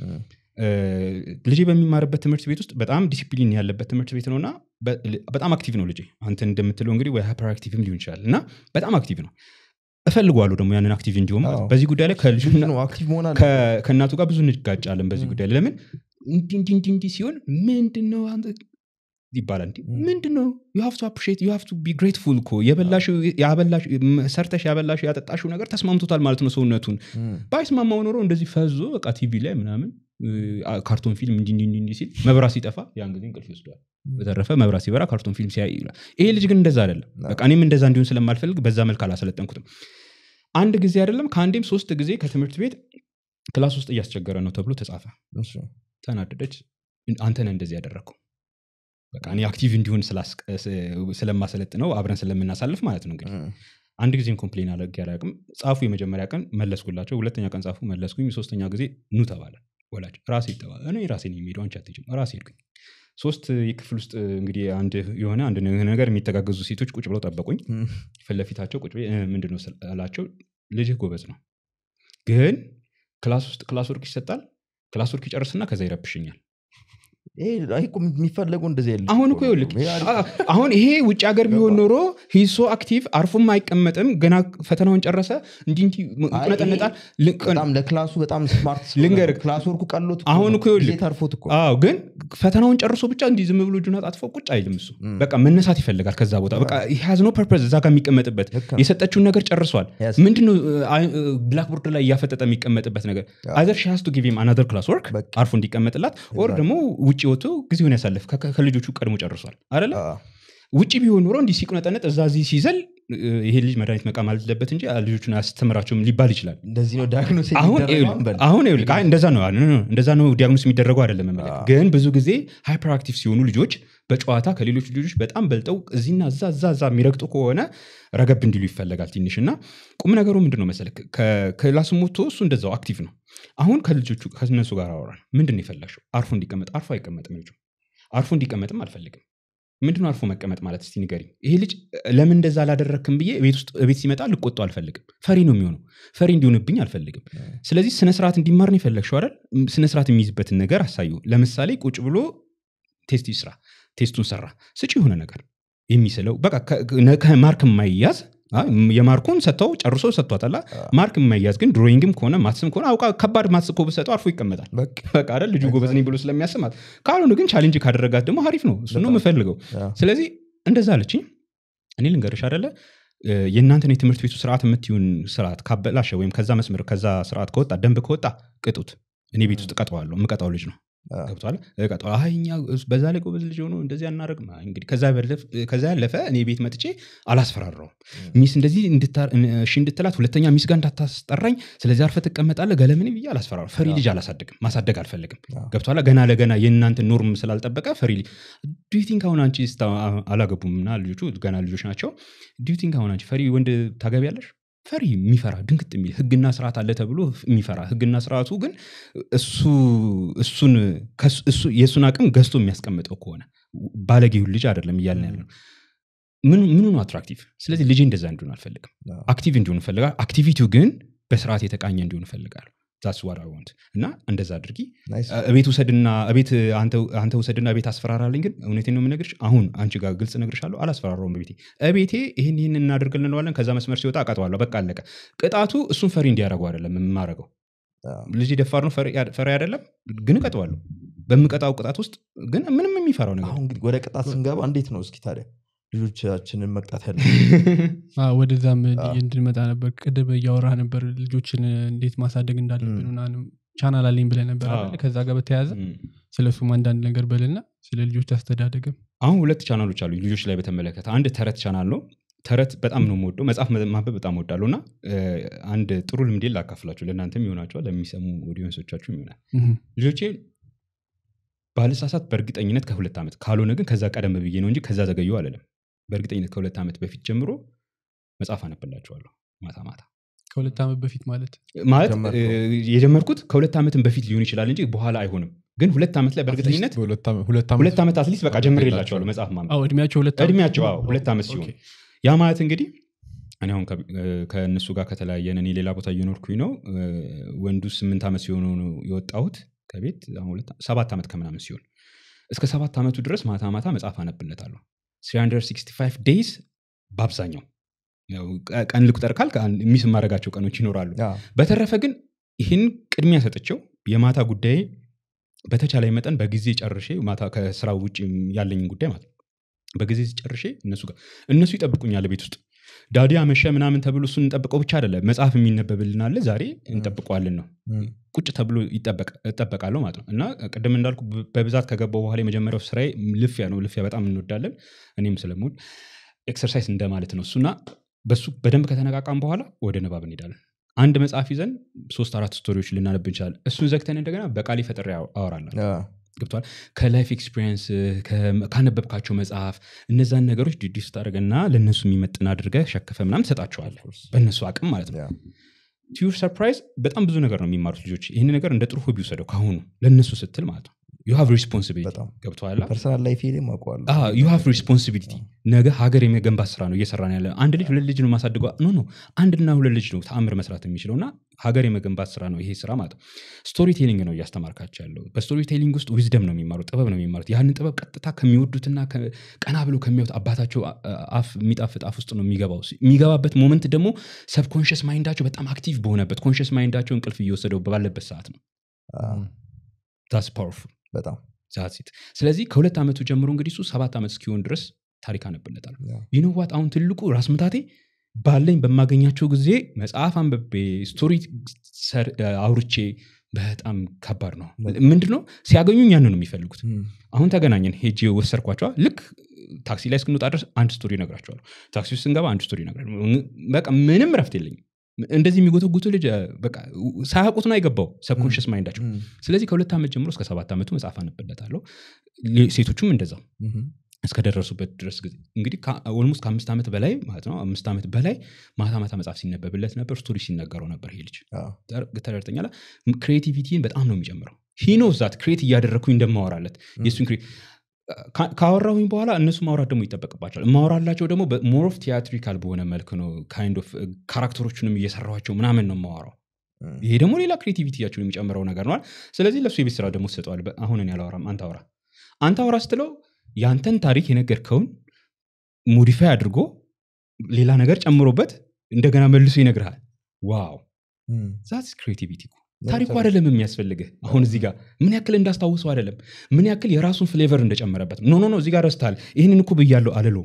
ልጄ በሚማርበት ትምህርት ቤት ውስጥ በጣም ዲሲፕሊን ያለበት ትምህርት ቤት ነውና በጣም አክቲቭ ነው ልጄ። አንተ እንደምትለው እንግዲህ ወይ ሃይፐር አክቲቭም ሊሆን ይችላል እና በጣም አክቲቭ ነው። እፈልጓሉ ደግሞ ያንን አክቲቭ እንዲሆን በዚህ ጉዳይ ላይ ከእናቱ ጋር ብዙ እንጋጫለን። በዚህ ጉዳይ ላይ ለምን እንዲህ እንዲህ ሲሆን ምንድነው ይባላል እንዲ ምንድን ነው ዩሀፍቱ አፕሪት ዩሀፍቱ ቢ ግሬትፉል እኮ ሰርተሽ ያበላሽ ያጠጣሽው ነገር ተስማምቶታል ማለት ነው ሰውነቱን ባይስማማው ኖሮ እንደዚህ ፈዞ በቃ ቲቪ ላይ ምናምን ካርቶን ፊልም እንዲ ሲል መብራት ሲጠፋ ያን ጊዜ እንቅልፍ ይወስደዋል በተረፈ መብራት ሲበራ ካርቶን ፊልም ሲያይ ይላል ይሄ ልጅ ግን እንደዛ አይደለም በቃ እኔም እንደዛ እንዲሆን ስለማልፈልግ በዛ መልክ አላሰለጠንኩትም አንድ ጊዜ አይደለም ከአንዴም ሶስት ጊዜ ከትምህርት ቤት ክላስ ውስጥ እያስቸገረ ነው ተብሎ ተጻፈ ተናደደች አንተነ እንደዚህ ያደረግከው በቃ እኔ አክቲቭ እንዲሆን ስለማሰለጥ ነው አብረን ስለምናሳልፍ ማለት ነው እንግዲህ አንድ ጊዜም ኮምፕሌን አለግ ያላቅም ጻፉ የመጀመሪያ ቀን መለስኩላቸው ሁለተኛ ቀን ጻፉ መለስኩኝ ሶስተኛ ጊዜ ኑ ተባለ ወላጅ ራሴ ይጠባል እኔ ራሴ ነው የሚሄደው አንቺ አትችም ራሴ ሄድኩኝ ሶስት የክፍል ውስጥ እንግዲህ አንድ የሆነ አንድ ነገር የሚተጋገዙ ሴቶች ቁጭ ብለው ጠበቁኝ ፍለፊታቸው ቁጭ ምንድነው ስላቸው ልጅህ ጎበዝ ነው ግን ክላስ ውስጥ ክላስ ወርቅ ይሰጣል ክላስ ወርቅ ይጨርስና ከዛ ይረብሽኛል የሚፈለጉ እንደዚህ ያለ አሁን እኮ ይልክ አሁን ይሄ ውጭ ሀገር ቢሆን ኖሮ ሂሶ አክቲቭ አርፎም አይቀመጥም ገና ፈተናውን ጨረሰ እንጂ ነጠነጣል ለክላሱ በጣም ስማርት ልንገር ክላስ ወርኩ ቀሎት አሁን እኮ ይልክ ተርፎት እኮ ግን ፈተናውን ጨርሶ ብቻ እንዲህ ዝም ብሎ እጁን አጣጥፎ ቁጭ አይልም እሱ በቃ መነሳት ይፈልጋል ከዛ ቦታ በቃ ሀዝ ኖ ፐርፐዝ እዛ ጋር የሚቀመጥበት የሰጠችውን ነገር ጨርሷል ምንድነው ብላክቦርድ ላይ እያፈጠጠ የሚቀመጥበት ነገር አይዘር ሺ ሀዝ ቱ አናዘር ክላስ ወርክ አርፎ እንዲቀመጥላት ኦር ደግሞ ውጭ ወጥቶ ጊዜውን ያሳለፍ ከልጆቹ ቀድሞ ጨርሷል አለ ውጭ ቢሆን ኖሮ እንዲህ ሲቁነጠነጥ እዛ ዚህ ሲዘል ይሄ ልጅ መድኃኒት መቃም አለበት እንጂ ልጆቹን አስተምራቸውም ሊባል ይችላል አሁን እንደዛ ነው እንደዛ ነው ዲያግኖስ የሚደረገው አይደለም ግን ብዙ ጊዜ ሃይፐርአክቲቭ ሲሆኑ ልጆች በጨዋታ ከሌሎች ልጆች በጣም በልጠው እዚህና እዛ እዛ እዛ የሚረግጡ ከሆነ ረገብ እንዲሉ ይፈለጋል ትንሽ እና ቁም ነገሩ ምንድን ነው መሰለህ ከክላሱ ሞቶ እሱ እንደዛው አክቲቭ ነው አሁን ከልጆቹ ከነሱ ጋር አወራ ምንድን የፈለግሽው አርፎ እንዲቀመጥ አርፎ አይቀመጥም ልጁ አርፎ እንዲቀመጥም አልፈልግም ምንድነው አርፎ መቀመጥ ማለት እስቲ ንገሪ ይሄ ልጅ ለምን እንደዛ አላደረክም ብዬ ቤት ውስጥ ቤት ሲመጣ ልቆጡ አልፈልግም ፈሪ ነው የሚሆነው ፈሪ እንዲሆንብኝ አልፈልግም ስለዚህ ስነስርዓት እንዲማር ነው አይደል ስነስርዓት የሚይዝበትን ነገር አሳዩ ለምሳሌ ቁጭ ብሎ ቴስት ስራ ቴስቱን ሰራ ስጭ የሆነ ነገር የሚስለው በቃ ማርክ የማይያዝ የማርኩን ሰጥተው ጨርሶ ሰጥቷታላ ማርክ የማያዝ ግን ድሮይንግም ከሆነ ማትስም ከሆነ አውቃ ከባድ ማትስ ብሰጠው አርፎ ይቀመጣል በቃ አይደል ልጁ ጎበዝ ነኝ ብሎ ስለሚያስማት ካልሆነ ግን ቻሌንጅ ካደረጋት ደግሞ ሀሪፍ ነው እሱ ነው የምፈልገው ስለዚህ እንደዛ አለችኝ እኔ ልንገርሽ አደለ የእናንተን የትምህርት ቤቱ ስርዓት የምትሆን ስርዓት ካበላሸ ወይም ከዛ መስመር ከዛ ስርዓት ከወጣ ደንብ ከወጣ ቅጡት እኔ ቤት ውስጥ ቀጠዋለሁ የምቀጣው ልጅ ነው ገብቷል ቀጠሮ እኛ በዛ ላይ ጎበዝ ልጅ ሆኖ እንደዚህ አናደረግ እንግዲህ ከዛ ያለፈ እኔ ቤት መጥቼ አላስፈራረውም ሚስ እንደዚህ እሺ እንድትላት ሁለተኛ ሚስ ጋር እንዳታስጠራኝ ስለዚህ አርፈ ትቀመጣለ ገለምን ብዬ አላስፈራረ ፈሪ ልጅ አላሳድግም ማሳደግ አልፈልግም ገብቷል ገና ለገና የእናንተ ኖርም ስላልጠበቀ ፈሪ ልጅ ዲዩቲንክ አሁን አንቺ አላገቡም ና ልጆቹ ገና ልጆች ናቸው ዲዩቲንክ አሁን አንቺ ፈሪ ወንድ ታገቢያለሽ ፈሪ የሚፈራ ድንግጥ የሚል ህግና ስርዓት አለ ተብሎ የሚፈራ ህግና ስርዓቱ ግን የእሱን አቅም ገዝቶ የሚያስቀምጠው ከሆነ ባለጌውን ልጅ አይደለም እያልን ያለ ነው ምኑ አትራክቲቭ ስለዚህ ልጅ እንደዛ እንዲሆን አልፈልግም አክቲቭ እንዲሆን ፈልጋል አክቲቪቲው ግን በስርዓት የተቃኘ እንዲሆን እፈልጋለሁ ዛስ ዋት አይ ዋንት እና እንደዛ አድርጊ ቤት ውሰድና ቤት አንተ ውሰድና ቤት አስፈራራለኝ ግን እውነቴ ነው የምነግርሽ አሁን አንቺ ጋር ግልጽ ነግርሽ ነግርሻለሁ አላስፈራራውም በቤቴ እቤቴ ይህን ይህን እናድርግ ልንለዋለን ከዛ መስመር ሲወጣ አቃጠዋለሁ በቃ አለቀ ቅጣቱ እሱን ፈሪ እንዲያደረጉ አይደለም የማረገው ልጅ ደፋር ነው ፈሪ አይደለም ግን እቀጠዋለሁ በምቀጣው ቅጣት ውስጥ ግን ምንም የሚፈራው ነገር አሁን ወደ ቅጣት ስንገባ እንዴት ነው እስኪ ታዲያ ልጆቻችንን መቅጣት ያለ ወደዛም እንድንመጣ ነበር ቅድም እያወራህ ነበር ልጆችን እንዴት ማሳደግ እንዳለብን ምናምን ቻናል አለኝ ብለህ ነበር ከዛ ጋር በተያያዘ ስለሱም አንዳንድ ነገር በልና ስለ ልጆች አስተዳደግም አሁን ሁለት ቻናሎች አሉ ልጆች ላይ በተመለከተ አንድ ተረት ቻናል ነው ተረት በጣም ነው ወዶ መጽሐፍ ማንበብ በጣም ወዳለሁ እና አንድ ጥሩ ልምዴ ላካፍላቸው ለእናንተም ይሆናቸዋል ለሚሰሙ ኦዲየንሶቻችሁ ይሆናል ልጆቼ ባለሳሳት በእርግጠኝነት ከሁለት ዓመት ካልሆነ ግን ከዛ ቀደም ብዬ ነው እንጂ ከዛ ዘገዩ አለለም በእርግጠኝነት ከሁለት ዓመት በፊት ጀምሮ መጽሐፍ አነብላቸዋለሁ ማታ ማታ ከሁለት ዓመት በፊት ማለት ማለት የጀመርኩት ከሁለት ዓመትን በፊት ሊሆን ይችላል እንጂ በኋላ አይሆንም ግን ሁለት ዓመት ላይ በእርግጠኝነት ሁለት ዓመት አትሊስት በቃ ጀምር የላቸዋሉ መጽሐፍ ማእድሜያቸው ሁለት ዓመት ሲሆን ያ ማለት እንግዲህ እኔ አሁን ከእነሱ ጋር ከተለያየን እኔ ሌላ ቦታ እየኖርኩኝ ነው ወንዱ ስምንት ዓመት ሲሆኑ የወጣሁት ከቤት ሰባት ዓመት ከምናምን ሲሆን እስከ ሰባት ዓመቱ ድረስ ማታ ማታ መጽሐፍ አነብለታለሁ 365 ዴይስ በአብዛኛው ቀን ልቁጠር ካል ሚስ የማደርጋቸው ቀኖች ይኖራሉ። በተረፈ ግን ይህን ቅድሚያ ሰጥቼው የማታ ጉዳይ በተቻለ መጠን በጊዜ ጨርሼ ማታ ከስራ ውጭ ያለኝን ጉዳይ ማለት ነው በጊዜ ጨርሼ እነሱ ጋር እነሱ ይጠብቁኛል ቤት ውስጥ ዳዲ አመሸ ምናምን ተብሎ እሱን እንጠብቀው ብቻ አይደለም። መጽሐፍ የሚነበብልን አለ ዛሬ እንጠብቀዋለን ነው ቁጭ ተብሎ ይጠበቃለሁ ማለት ነው። እና ቅድም እንዳልኩ በብዛት ከገባው በኋላ የመጀመሪያው ስራ ልፍያ ነው። ልፍያ በጣም እንወዳለን። እኔም ስለምወድ ኤክሰርሳይዝ እንደማለት ነው እሱና በሱ በደንብ ከተነቃቃም በኋላ ወደ ንባብ እንሄዳለን። አንድ መጽሐፍ ይዘን ሶስት አራት ስቶሪዎች ልናነብ እንችላለን። እሱን ዘግተን እንደገና በቃል ፈጥሬ አወራለን ገብቷል። ከላይፍ ኤክስፒሪየንስ ካነበብካቸው መጽሐፍ እነዛን ነገሮች ዲዲስ ታደርገና ለእነሱ የሚመጥን አድርገ ሸከፈ ምናም ትሰጣቸዋለህ በእነሱ አቅም ማለት ነው። ቲዩር ሰርፕራይዝ በጣም ብዙ ነገር ነው የሚማሩት ልጆች። ይህን ነገር እንደ ጥሩ ሆቢ ውሰደው ካሁኑ ለእነሱ ስትል ማለት ነው። ዩሃቭ ሪስፖንሲቢሊቲ ዩ ነገ ሀገር የመገንባት ስራ ነው እየሰራ ያለ አንድ ልጅ ሁለት ልጅ ነው ማሳድገ ኖ ኖ አንድና ሁለት ልጅ ነው ተአምር መስራት የሚችለው እና ሀገር የመገንባት ስራ ነው ይሄ ስራ ማለት ስቶሪ ቴሊንግ ነው እያስተማርካቸው ያለው በስቶሪ ቴሊንግ ውስጥ ዊዝደም ነው የሚማሩት ጥበብ ነው የሚማሩት ያንን ጥበብ ቀጥታ ከሚወዱትና ቀና ብሎ ከሚያዩት አባታቸው አፍ የሚጣፍጥ አፍ ውስጥ ነው የሚገባው የሚገባበት ሞመንት ደግሞ ሰብኮንሽስ ማይንዳቸው በጣም አክቲቭ በሆነበት ኮንሽስ ማይንዳቸው እንቅልፍ እየወሰደው ባለበት ሰዓት ነው ታስ ፓወርፉል በጣም ዛሴት ስለዚህ ከሁለት ዓመቱ ጀምሮ እንግዲህ እሱ ሰባት ዓመት እስኪሆን ድረስ ታሪክ አነብለታል ይኖዋት አሁን ትልቁ ራስ ምታቴ ባለኝ በማገኛቸው ጊዜ መጽሐፍ አንበቤ ስቶሪ አውርቼ በጣም ከባድ ነው ምንድ ነው ሲያገኙ ያንን ነው የሚፈልጉት አሁን ተገናኘን ሄጅ ወሰርኳቸዋ ልክ ታክሲ ላይ እስክንወጣ ድረስ አንድ ስቶሪ ነግራቸዋለሁ ታክሲ ውስጥ ስንገባ አንድ ስቶሪ ነግራል በቃ ምንም ረፍት የለኝም እንደዚህ የሚጎተጉቱ ልጅ በቃ ሳያውቁት ነው አይገባው ሰብኮንሽስ ማይንዳቸው ስለዚህ ከሁለት ዓመት ጀምሮ እስከ ሰባት ዓመቱ መጽሐፍ አንብለታለሁ ሴቶቹም እንደዛ እስከደረሱበት ድረስ ጊዜ እንግዲህ ኦልሞስት ከአምስት ዓመት በላይ ማለት ነው አምስት ዓመት በላይ ማታ ማታ መጽሐፍ ሲነበብለት ነበር ስቶሪ ሲነገረው ነበር ይሄ ልጅ ተደርጠኛላ ክሬቲቪቲን በጣም ነው የሚጨምረው ሂኖ ዛት ክሬት እያደረግኩኝ እንደማወራለት የሱን ክሬት ካወራሁኝ በኋላ እነሱ ማውራት ደግሞ ይጠበቅባቸዋል። ማውራላቸው ደግሞ ሞር ኦፍ ቲያትሪካል በሆነ መልክ ነው። ካይንድ ኦፍ ካራክተሮቹንም እየሰራኋቸው ምናምን ነው የማወራው። ይሄ ደግሞ ሌላ ክሬቲቪቲያቸውን የሚጨምረው ነገር ነዋል። ስለዚህ ለሱ የቤት ስራ ደግሞ ሰጠዋል። አሁን እኔ አላወራም፣ አንተ አውራ፣ አንተ አውራ ስትለው ያንተን ታሪክ የነገርከውን ሞዲፋይ አድርጎ ሌላ ነገር ጨምሮበት እንደገና መልሶ ይነግርሃል። ዋው ዛትስ ክሬቲቪቲ ታሪኩ አይደለም የሚያስፈልግህ። አሁን እዚህ ጋር ምን ያክል እንዳስታውሰው አይደለም፣ ምን ያክል የራሱን ፍሌቨር እንደጨመረበት ኖ ኖ ኖ፣ እዚህ ጋር ረስታል፣ ይህንን እኮ ብያለሁ አልሎ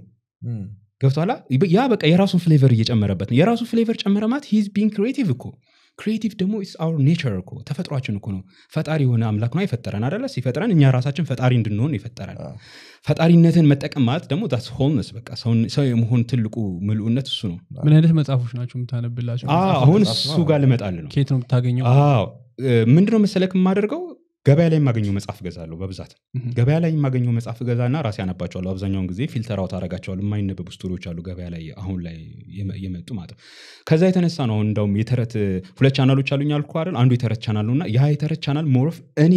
ገብቷላ። ያ በቃ የራሱን ፍሌቨር እየጨመረበት ነው። የራሱን ፍሌቨር ጨመረ ማለት ሂዝ ቢንግ ክሬቲቭ እኮ ክሬቲቭ ደግሞ ኢስ አውር ኔቸር እኮ ተፈጥሯችን እኮ ነው ፈጣሪ የሆነ አምላክ ነው አይፈጠረን አደለ ሲፈጥረን እኛ ራሳችን ፈጣሪ እንድንሆን ይፈጠረን ፈጣሪነትን መጠቀም ማለት ደግሞ ስ ሆልነስ በቃ ሰው የመሆን ትልቁ ምልኡነት እሱ ነው ምን አይነት መጽሐፎች ናቸው የምታነብላቸው አሁን እሱ ጋር ልመጣል ነው ኬት ነው ምታገኘው ምንድነው መሰለክ የማደርገው ገበያ ላይ የማገኘው መጽሐፍ እገዛለሁ። በብዛት ገበያ ላይ የማገኘው መጽሐፍ እገዛና ራሴ ያነባቸዋሉ አብዛኛውን ጊዜ ፊልተር አውት አደርጋቸዋለሁ። የማይነበቡ ስቶሪዎች አሉ ገበያ ላይ አሁን ላይ የመጡ ማለት ነው። ከዛ የተነሳ ነው እንደውም የተረት ሁለት ቻናሎች አሉኝ አልኩ አይደል? አንዱ የተረት ቻናል ነው እና ያ የተረት ቻናል ሞሮፍ እኔ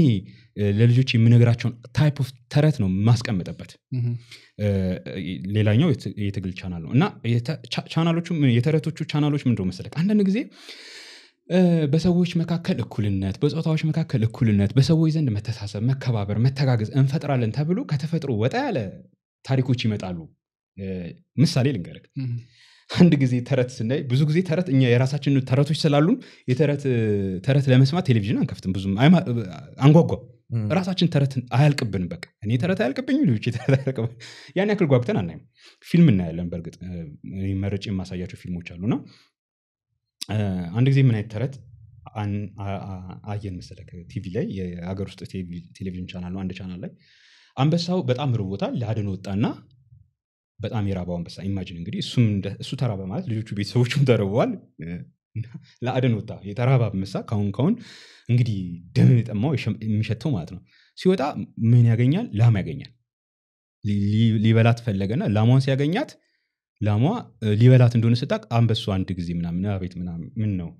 ለልጆች የምነግራቸውን ታይፕ ኦፍ ተረት ነው የማስቀምጥበት። ሌላኛው የትግል ቻናል ነው እና ቻናሎቹ የተረቶቹ ቻናሎች ምንድ መሰለቅ አንዳንድ ጊዜ በሰዎች መካከል እኩልነት፣ በፆታዎች መካከል እኩልነት፣ በሰዎች ዘንድ መተሳሰብ፣ መከባበር፣ መተጋገዝ እንፈጥራለን ተብሎ ከተፈጥሮ ወጣ ያለ ታሪኮች ይመጣሉ። ምሳሌ ልንገርህ። አንድ ጊዜ ተረት ስናይ ብዙ ጊዜ ተረት እኛ የራሳችን ተረቶች ስላሉን የተረት ተረት ለመስማት ቴሌቪዥን አንከፍትም፣ ብዙም አንጓጓም። ራሳችን ተረት አያልቅብንም። በቃ እኔ ተረት አያልቅብኝ፣ ልጆች ያን ያክል ጓግተን አናይም። ፊልም እናያለን። በእርግጥ መርጬ የማሳያቸው ፊልሞች አሉና አንድ ጊዜ ምን አይነት ተረት አየን መሰለ ቲቪ ላይ የሀገር ውስጥ ቴሌቪዥን ቻናል አንድ ቻናል ላይ አንበሳው በጣም ርቦታል ለአደን ወጣና በጣም የራባው አንበሳ ኢማጂን እንግዲህ እሱም እሱ ተራባ ማለት ልጆቹ ቤተሰቦቹም ተርበዋል ለአደን ወጣ የተራባ አንበሳ ካሁን ካሁን እንግዲህ ደምን የጠማው የሚሸተው ማለት ነው ሲወጣ ምን ያገኛል ላም ያገኛል ሊበላት ፈለገና ላሟን ሲያገኛት ላሟ ሊበላት እንደሆነ ስጣቅ አንበሱ አንድ ጊዜ ምናምን ቤት ምን ነው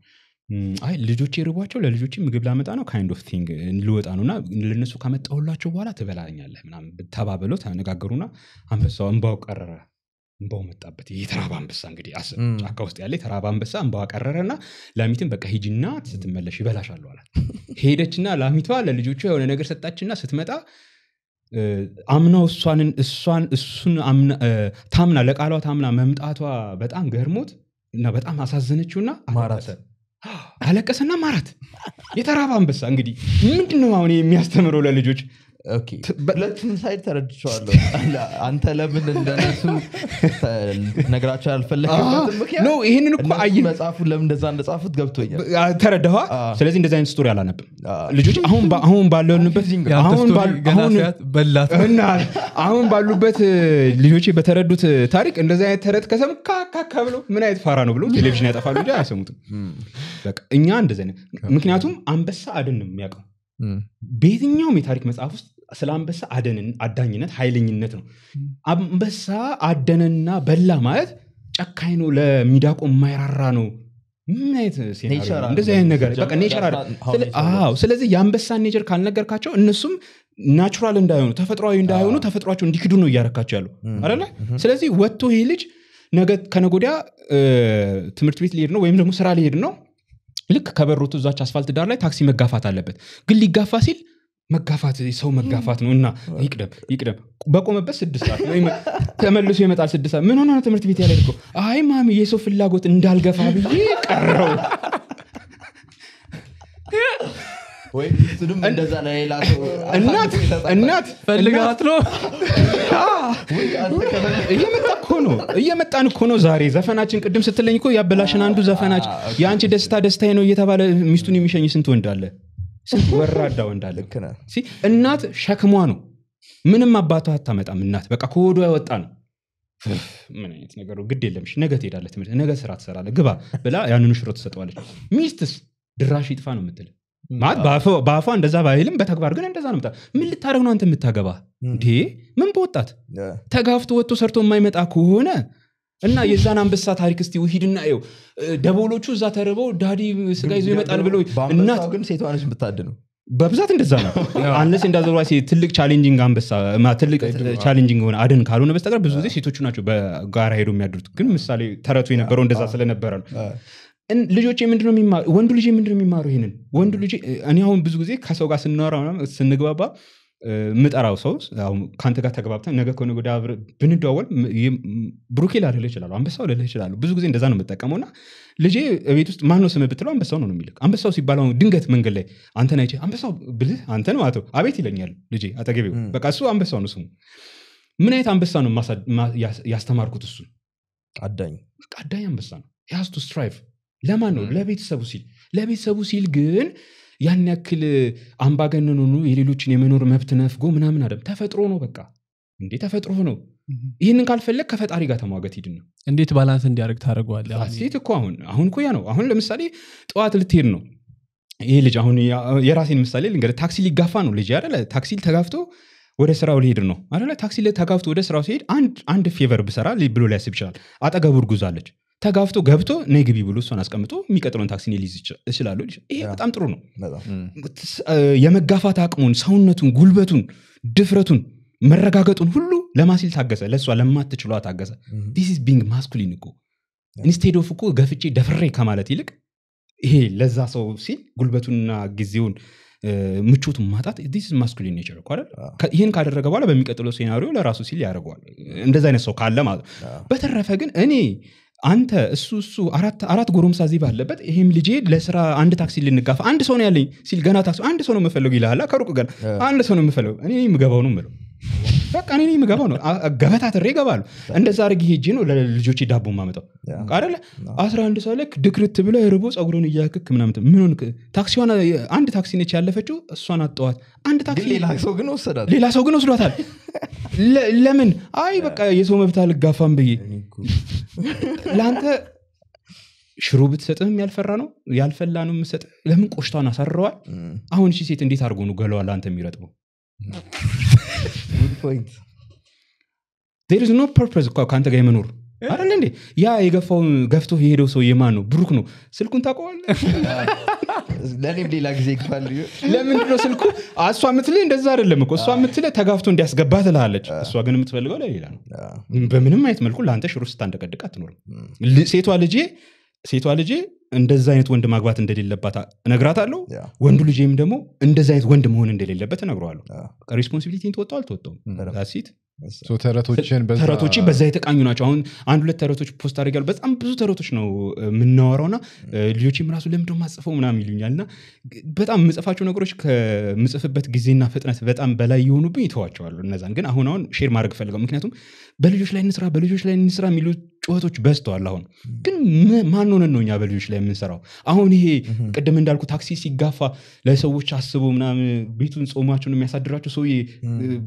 አይ ልጆች የርቧቸው ለልጆች ምግብ ላመጣ ነው ካይንድ ኦፍ ቲንግ ልወጣ ነው እና ለነሱ ካመጣሁላቸው በኋላ ትበላኛለህ ምናምን ተባብለው ተነጋገሩና አንበሳው እንባው ቀረረ እንባው መጣበት የተራባ አንበሳ እንግዲህ ጫካ ውስጥ ያለ የተራባ አንበሳ ቀረረ ቀረረና ላሚትን በቃ ሂጅና ስትመለሽ ይበላሻለሁ አላት ሄደችና ላሚቷ ለልጆቹ የሆነ ነገር ሰጣችና ስትመጣ አምናው እሷንን እሷን እሱን ታምና ለቃሏ ታምና መምጣቷ በጣም ገርሞት እና በጣም አሳዘነችውና ማራት አለቀሰና ማራት የተራባ አንበሳ እንግዲህ ምንድነው አሁን የሚያስተምረው ለልጆች ሁለቱም ሳይድ ተረድቸዋለሁ አንተ ለምን እንደነሱ ነግራቸው አልፈለግበትም ይህንን መጽሐፉ ለምን እንደዛ እንደጻፉት ገብቶኛል ተረድኋ ስለዚህ እንደዚህ አይነት ስቶሪ አላነብም ልጆች አሁን አሁን አሁን ባሉበት ልጆች በተረዱት ታሪክ እንደዚህ አይነት ተረት ከሰሙ ካካ ብለው ምን አይነት ፋራ ነው ብለው ቴሌቪዥን ያጠፋሉ እ አያሰሙትም እኛ እንደዚ ምክንያቱም አንበሳ አድን ነው የሚያውቀው በየትኛውም የታሪክ መጽሐፍ ውስጥ ስለ አንበሳ አዳኝነት ኃይለኝነት ነው። አንበሳ አደነና በላ ማለት ጨካኝ ነው፣ ለሚዳቆ የማይራራ ነው። ምን አይነት ነገር ኔቸር ስለዚህ ኔቸር ካልነገርካቸው እነሱም ናቹራል እንዳይሆኑ ተፈጥሯዊ እንዳይሆኑ ተፈጥሯቸው እንዲክዱ ነው እያረካቸው ያሉ አለ ስለዚህ ወጥቶ ይሄ ልጅ ነገ ከነጎዲያ ትምህርት ቤት ሊሄድ ነው ወይም ደግሞ ስራ ሊሄድ ነው ልክ ከበሮቱ እዛች አስፋልት ዳር ላይ ታክሲ መጋፋት አለበት ግን ሊጋፋ ሲል መጋፋት ሰው መጋፋት ነው እና ይቅደም ይቅደም በቆመበት ስድስት ሰዓት ወይ ተመልሶ ይመጣል ስድስት ሰዓት ምን ሆነ ትምህርት ቤት ያለ አይ ማሚ የሰው ፍላጎት እንዳልገፋ ብዬ ቀረው እናት ፈልጋት ነው እየመጣ እኮ ነው እየመጣን እኮ ነው ዛሬ ዘፈናችን ቅድም ስትለኝ እኮ ያበላሽን አንዱ ዘፈናችን የአንቺ ደስታ ደስታዬ ነው እየተባለ ሚስቱን የሚሸኝ ስንት ወንድ አለ ወራዳ ወንድ እናት ሸክሟ ነው ምንም አባቷ አታመጣም እናት በቃ ከወዷ ያወጣ ነው ምን አይነት ነገር ግድ የለምሽ ነገ ትሄዳለ ትምህርት ነገ ስራ ትሰራለ ግባ ብላ ያንኑ ሽሮ ትሰጠዋለች ሚስትስ ድራሽ ይጥፋ ነው ምትል ማለት በአፏ እንደዛ ባይልም በተግባር ግን እንደዛ ነው ምን ልታደረግ ነው አንተ የምታገባ እንዴ ምን በወጣት ተጋፍቶ ወጥቶ ሰርቶ የማይመጣ ከሆነ እና የዛን አንበሳ ታሪክ እስቲ ውሂድና ው ደቦሎቹ እዛ ተርበው ዳዲ ስጋ ይዞ ይመጣል ብሎ እናት ግን ሴቷነች የምታድነው በብዛት እንደዛ ነው አነስ እንዳዘሯ ትልቅ ቻሌንጂንግ አንበሳ ትልቅ ቻሌንጂንግ ሆነ አደን ካልሆነ በስተቀር ብዙ ጊዜ ሴቶቹ ናቸው በጋራ ሄዶ የሚያድሩት ግን ምሳሌ ተረቱ የነበረው እንደዛ ስለነበረ ነው ልጆች ወንዱ ልጅ ምንድነው የሚማሩ ይሄንን ወንዱ ልጅ እኔ አሁን ብዙ ጊዜ ከሰው ጋር ስናወራ ስንግባባ የምጠራው ሰው ከአንተ ጋር ተግባብተን ነገ ከሆነ ወደ አብረን ብንደዋወል ብሩኬ ላልልህ ይችላሉ፣ አንበሳው ልልህ ይችላሉ። ብዙ ጊዜ እንደዛ ነው የምጠቀመው እና ልጄ ቤት ውስጥ ማን ስም ብትለው አንበሳው ነው የሚልህ። አንበሳው ሲባለው ድንገት መንገድ ላይ አንተን አይቼ አንበሳው ብልህ አንተን ማለት ነው አቤት ይለኛል ልጄ አጠገቤው። በቃ እሱ አንበሳው ነው ስሙ። ምን አይነት አንበሳ ነው ያስተማርኩት? እሱን አዳኝ አዳኝ አንበሳ ነው። ያስቱ ስትራይቭ ለማን ነው? ለቤተሰቡ ሲል ለቤተሰቡ ሲል ግን ያን ያክል አምባገነን የሌሎችን የመኖር መብት ነፍጎ ምናምን አይደለም። ተፈጥሮ ነው በቃ እንዴ፣ ተፈጥሮ ነው። ይህንን ካልፈለግ ከፈጣሪ ጋር ተሟገት ሂድ ነው። እንዴት ባላንስ እንዲያደርግ ታደርገዋል ሴት እኮ አሁን አሁን እኮ ያ ነው። አሁን ለምሳሌ ጠዋት ልትሄድ ነው ይህ ልጅ አሁን የራሴን ምሳሌ ልንገርህ። ታክሲ ሊጋፋ ነው ልጅ አይደለ? ታክሲ ተጋፍቶ ወደ ስራው ሊሄድ ነው አይደለ? ታክሲ ተጋፍቶ ወደ ስራው ሲሄድ አንድ አንድ ፌቨር ብሰራ ብሎ ሊያስብ ይችላል። አጠገቡ እርጉዝ ተጋፍቶ ገብቶ ነይ ግቢ ብሎ እሷን አስቀምጦ የሚቀጥለውን ታክሲ ሊይዝ ይችላሉ ይሄ በጣም ጥሩ ነው የመጋፋት አቅሙን ሰውነቱን ጉልበቱን ድፍረቱን መረጋገጡን ሁሉ ለማሲል ታገሰ ለእሷ ለማትችሏ ታገሰ ቢንግ ማስኩሊን እኮ ኢንስቴድ ኦፍ እኮ ገፍቼ ደፍሬ ከማለት ይልቅ ይሄ ለዛ ሰው ሲል ጉልበቱንና ጊዜውን ምቾቱን ማጣት ማስኩሊን ኔቸር እኮ አይደል ይህን ካደረገ በኋላ በሚቀጥለው ሴናሪዮ ለራሱ ሲል ያደርገዋል እንደዚ አይነት ሰው ካለ ማለት በተረፈ ግን እኔ አንተ እሱ እሱ አራት ጎረምሳ እዚህ ባለበት ይሄም ልጄ ለስራ አንድ ታክሲ ልንጋፋ አንድ ሰው ነው ያለኝ ሲል ገና ታክሲ አንድ ሰው ነው የምፈልገው ይልሃል ከሩቅ ገና አንድ ሰው ነው የምፈልገው እኔ የምገባው ነው ምለው በቃ እኔ የምገባው ነው ገበታ ትሬ ይገባሉ እንደዛ አርግ ሄጄ ነው ለልጆች ዳቦ ማመጣው አደለ አስራ አንድ ሰው ልክ ድክርት ብለ ርቦ ጸጉሮን እያክክ ምናምን ምንሆን ታክሲ አንድ ታክሲ ነች ያለፈችው እሷን አጠዋት አንድ ታክሲ ሌላ ሰው ግን ወስዷታል ለምን አይ በቃ የሰው መብት አልጋፋም ብዬ ለአንተ ሽሮ ብትሰጥህም ያልፈራ ነው ያልፈላ ነው የምሰጥ ለምን ቆሽታን አሳርረዋል አሁን እቺ ሴት እንዴት አድርጎ ነው ገለዋል አንተ የሚረጥበው ፖይንት ኖ ፐርፐዝ እኳ ከአንተ ጋር የመኖር አይደል እንዴ ያ የገፋውን ገፍቶ የሄደው ሰው የማን ነው ብሩክ ነው ስልኩን ታቀዋል ለእኔም ሌላ ጊዜ ይግባል ነው ስልኩ እሷ ምትል እንደዛ አይደለም እኮ እሷ ምትል ተጋፍቶ እንዲያስገባ ትላለች እሷ ግን የምትፈልገው ለሌላ ነው በምንም አይነት መልኩ ለአንተ ሽሮ ስታንደቀድቅ አትኖርም ሴቷ ልጄ ሴቷ ልጄ እንደዚ አይነት ወንድ ማግባት እንደሌለባት እነግራታለሁ። ወንዱ ልጄም ደግሞ እንደዚ አይነት ወንድ መሆን እንደሌለበት እነግረዋለሁ። ሪስፖንሲቢሊቲ ተወጣው አልተወጣውም ሴት ተረቶች በዛ የተቃኙ ናቸው። አሁን አንድ ሁለት ተረቶች ፖስት አድርጋሉ በጣም ብዙ ተረቶች ነው የምናወራው ና ልጆች ራሱ ለምደ ማጽፈው ምናም ይሉኛል ና በጣም የምጽፋቸው ነገሮች ከምጽፍበት ጊዜና ፍጥነት በጣም በላይ የሆኑብኝ ይተዋቸዋሉ። እነዛን ግን አሁን አሁን ሼር ማድረግ ፈልገው ምክንያቱም በልጆች ላይ እንስራ በልጆች ላይ እንስራ የሚሉት ጩኸቶች በዝተዋል። አሁን ግን ማንሆነን ነው እኛ በልጆች ላይ የምንሰራው? አሁን ይሄ ቅድም እንዳልኩ ታክሲ ሲጋፋ ለሰዎች አስቡ ምናምን ቤቱን ጾማቸውን የሚያሳድራቸው ሰው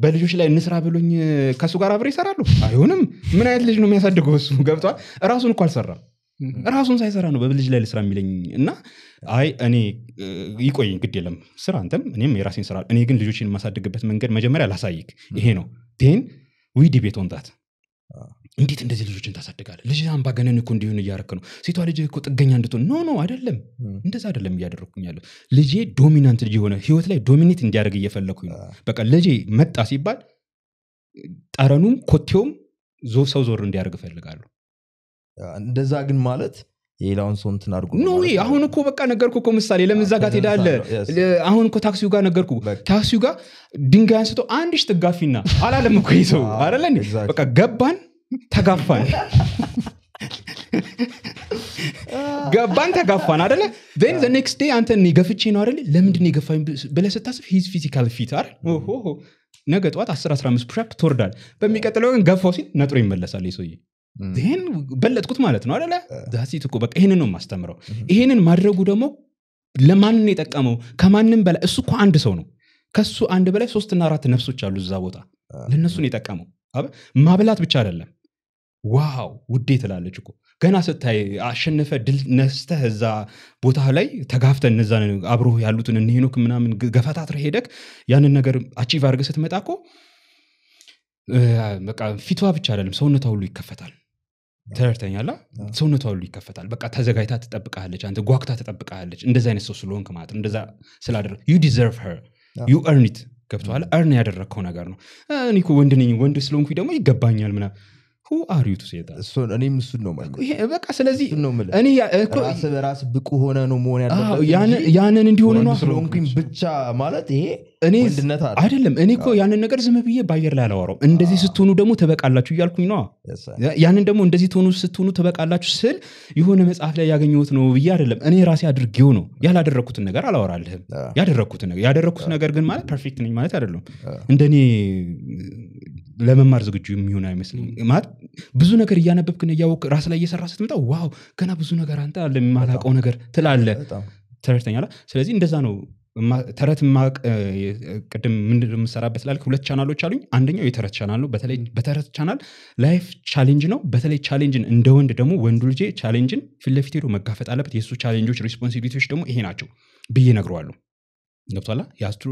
በልጆች ላይ እንስራ ብሎኝ ከእሱ ጋር አብሬ ይሰራሉ? አይሆንም። ምን አይነት ልጅ ነው የሚያሳድገው? እሱ ገብቷል። ራሱን እኳ አልሰራም። ራሱን ሳይሰራ ነው በልጅ ላይ ልስራ የሚለኝ እና አይ እኔ ይቆይ ግድ የለም ስራ አንተም እኔም የራሴን ስራ እኔ ግን ልጆችን የማሳድግበት መንገድ መጀመሪያ ላሳይክ ይሄ ነው ቴን ዊ ዲቤት ኦን ዛት እንዴት እንደዚህ ልጆችን ታሳድጋለ? ልጅ አምባገነን እኮ እንዲሆን እያረክ ነው። ሴቷ ልጅ እኮ ጥገኛ እንድትሆን ኖ ኖ፣ አይደለም እንደዛ አይደለም እያደረግኩኝ ያለው ልጄ ዶሚናንት ልጅ የሆነ ህይወት ላይ ዶሚኔት እንዲያደርግ እየፈለግኩኝ ነው። በቃ ልጄ መጣ ሲባል ጠረኑም ኮቴውም ሰው ዞር እንዲያደርግ እፈልጋለሁ። እንደዛ ግን ማለት የሌላውን ሰው እንትን አድርጎ ኖ አሁን እኮ በቃ ነገርኩ እኮ ምሳሌ ለምን እዛ ጋር ትሄዳለህ? አሁን እኮ ታክሲው ጋር ነገርኩ። ታክሲው ጋር ድንጋይ አንስቶ አንድ ሽ ጥጋፊና አላለም እኮ ይዘው አለ በቃ ገባን ተጋፋን ገባን ተጋፋን አደለ ን ኔክስት ዴ አንተ ገፍቼ ነው አደለ ለምንድን የገፋኝ ብለ ስታስብ ሂዝ ፊዚካል ፊት ነገ ጠዋት 115 ፑሻፕ ትወርዳል በሚቀጥለው ግን ገፋው ሲል ነጥሮ ይመለሳል የሰውዬ ይህን በለጥኩት ማለት ነው አደለ ዳሲት እኮ በቃ ይህንን ነው የማስተምረው ይህንን ማድረጉ ደግሞ ለማንን የጠቀመው ከማንም በላይ እሱ እኮ አንድ ሰው ነው ከሱ አንድ በላይ ሶስትና አራት ነፍሶች አሉ እዛ ቦታ ለእነሱን የጠቀመው ማብላት ብቻ አይደለም ዋው ውዴ ትላለች እኮ ገና ስታይ አሸነፈ ድል ነስተህ እዛ ቦታ ላይ ተጋፍተ እነዛ አብሮ ያሉትን እነ ምናምን ገፈታትረህ ሄደክ ያንን ነገር አቺቭ አድርገህ ስትመጣ እኮ በቃ ፊቷ ብቻ አይደለም ሰውነቷ ሁሉ ይከፈታል። ተረድተኛላ ሰውነቷ ሁሉ ይከፈታል። በቃ ተዘጋጅታ ትጠብቃለች። አንተ ጓግታ ትጠብቃለች። እንደዚ አይነት ሰው ስለሆንክ ማለት ነው። እንደዛ ስላደረ ዩ ዲዘርቭ ሄር ዩ ርኒት ገብቶሃል። እርን ያደረግከው ነገር ነው። እኔ እኮ ወንድ ነኝ፣ ወንድ ስለሆንኩ ደግሞ ይገባኛል ምናምን አሪቱ እኔም እሱን ነው በቃ ስለዚህ ራስ በራስ ብቁ ሆነ ነው መሆን ያንን እንዲሆኑ ነውስለሆንኩኝ ብቻ ማለት ይሄ እኔ አይደለም እኔ እኮ ያንን ነገር ዝም ብዬ በአየር ላይ አላወራውም እንደዚህ ስትሆኑ ደግሞ ተበቃላችሁ እያልኩኝ ነዋ ያንን ደግሞ እንደዚህ ትሆኑ ስትሆኑ ተበቃላችሁ ስል የሆነ መጽሐፍ ላይ ያገኘሁት ነው ብዬ አይደለም እኔ ራሴ አድርጌው ነው ያላደረግኩትን ነገር አላወራልህም ያደረግኩትን ነገር ያደረግኩት ነገር ግን ማለት ፐርፌክት ነኝ ማለት አይደለም እንደኔ ለመማር ዝግጁ የሚሆን አይመስልኝ ብዙ ነገር እያነበብክን እያወቅ ራስ ላይ እየሰራ ስትመጣ ዋው ገና ብዙ ነገር አንተ አለ የማላቀው ነገር ትላለ ተረድተኛላ ስለዚህ እንደዛ ነው ተረት ማቅ ቅድም ምንድን የምሰራበት ላልክ ሁለት ቻናሎች አሉኝ አንደኛው የተረት ቻናል ነው በተለይ በተረት ቻናል ላይፍ ቻሌንጅ ነው በተለይ ቻሌንጅን እንደ ወንድ ደግሞ ወንዱ ልጄ ቻሌንጅን ፊትለፊት ሄዶ መጋፈጥ አለበት የእሱ ቻሌንጆች ሪስፖንሲቢሊቲዎች ደግሞ ይሄ ናቸው ብዬ ነግረዋሉ ገብቷላ የአስትሮ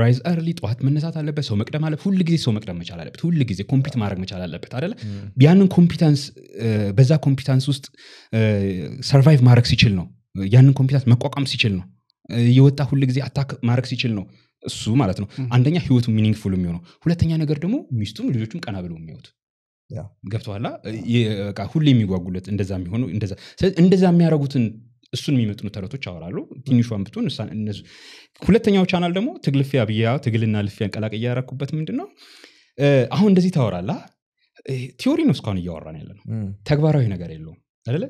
ራይዝ አርሊ ጠዋት መነሳት አለበት ሰው መቅደም አለበት ሁል ጊዜ ሰው መቅደም መቻል አለበት ሁል ጊዜ ኮምፒት ማድረግ መቻል አለበት አደለ ያንን ኮምፒታንስ በዛ ኮምፒታንስ ውስጥ ሰርቫይቭ ማድረግ ሲችል ነው ያንን ኮምፒታንስ መቋቋም ሲችል ነው የወጣ ሁል ጊዜ አታክ ማድረግ ሲችል ነው እሱ ማለት ነው አንደኛ ህይወቱ ሚኒንግፉል የሚሆነው ሁለተኛ ነገር ደግሞ ሚስቱም ልጆቹም ቀና ብለው የሚያዩት ገብተኋላ ሁሌ የሚጓጉለት እንደዛ የሚሆኑ እንደዛ የሚያደረጉትን እሱን የሚመጥኑ ተረቶች አወራሉ። ትንሿን ብትሆን ሁለተኛው ቻናል ደግሞ ትግልፊያ ብያ ትግልና ልፊያን ቀላቅ እያረኩበት ምንድን ነው አሁን እንደዚህ ታወራላ። ቲዮሪ ነው እስካሁን እያወራን ያለ ነው። ተግባራዊ ነገር የለውም አይደለ?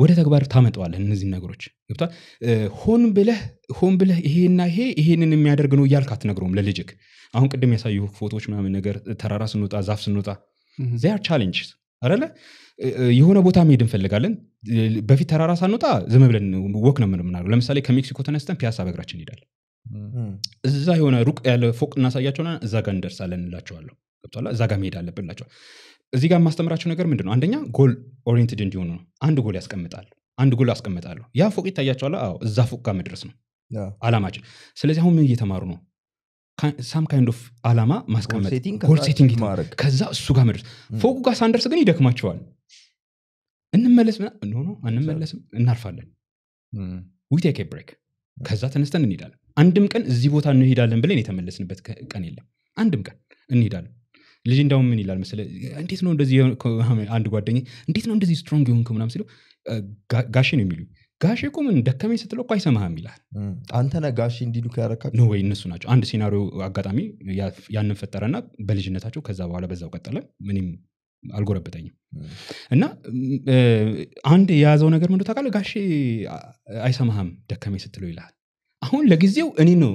ወደ ተግባር ታመጠዋለህ እነዚህ ነገሮች ገብቷል። ሆን ብለህ ሆን ብለህ ይሄና ይሄ ይሄንን የሚያደርግ ነው እያልክ አትነግረውም ለልጅክ። አሁን ቅድም ያሳዩ ፎቶዎች ምናምን ነገር ተራራ ስንወጣ ዛፍ ስንወጣ ዚያር ቻሌንጅ አይደለ? የሆነ ቦታ መሄድ እንፈልጋለን። በፊት ተራራ ሳንወጣ ዝም ብለን ወክ ነው የምናደርገው። ለምሳሌ ከሜክሲኮ ተነስተን ፒያሳ በእግራችን ይሄዳል እዛ የሆነ ሩቅ ያለ ፎቅ እናሳያቸውና እዛ ጋር እንደርሳለን እንላቸዋለሁ። ገብቶሃል? እዛ ጋር መሄድ አለብን እላቸዋለሁ። እዚህ ጋር የማስተምራቸው ነገር ምንድን ነው? አንደኛ ጎል ኦሪንትድ እንዲሆኑ ነው። አንድ ጎል ያስቀምጣል። አንድ ጎል አስቀምጣለሁ። ያ ፎቅ ይታያቸዋለ አዎ፣ እዛ ፎቅ ጋር መድረስ ነው አላማችን። ስለዚህ አሁን ምን እየተማሩ ነው? ሳም ካይንድ ኦፍ አላማ ማስቀመጥ፣ ጎል ሴቲንግ፣ ከዛ እሱ ጋር መድረስ። ፎቁ ጋር ሳንደርስ ግን ይደክማቸዋል። እንመለስ እንሆኖ አንመለስም እናርፋለን ዊቴክ ብሬክ ከዛ ተነስተን እንሄዳለን አንድም ቀን እዚህ ቦታ እንሄዳለን ብለን የተመለስንበት ቀን የለም አንድም ቀን እንሄዳለን ልጅ እንዳሁም ምን ይላል መስለ እንዴት ነው እንደዚህ አንድ ጓደኝ እንዴት ነው እንደዚህ ስትሮንግ የሆንክ ምናም ሲለው ጋሼ ነው የሚሉ ጋሼ እኮ ምን ደከመኝ ስትለው እኳ አይሰማህም ይላል አንተነ ጋሼ እንዲሉ ያረካ ነው ወይ እነሱ ናቸው አንድ ሴናሪዮ አጋጣሚ ያንን ፈጠረና በልጅነታቸው ከዛ በኋላ በዛው ቀጠለ ምንም አልጎረበጠኝም እና አንድ የያዘው ነገር ምንድ ታውቃለህ ጋሼ አይሰማህም ደከሜ ስትለው ይልል አሁን ለጊዜው እኔ ነው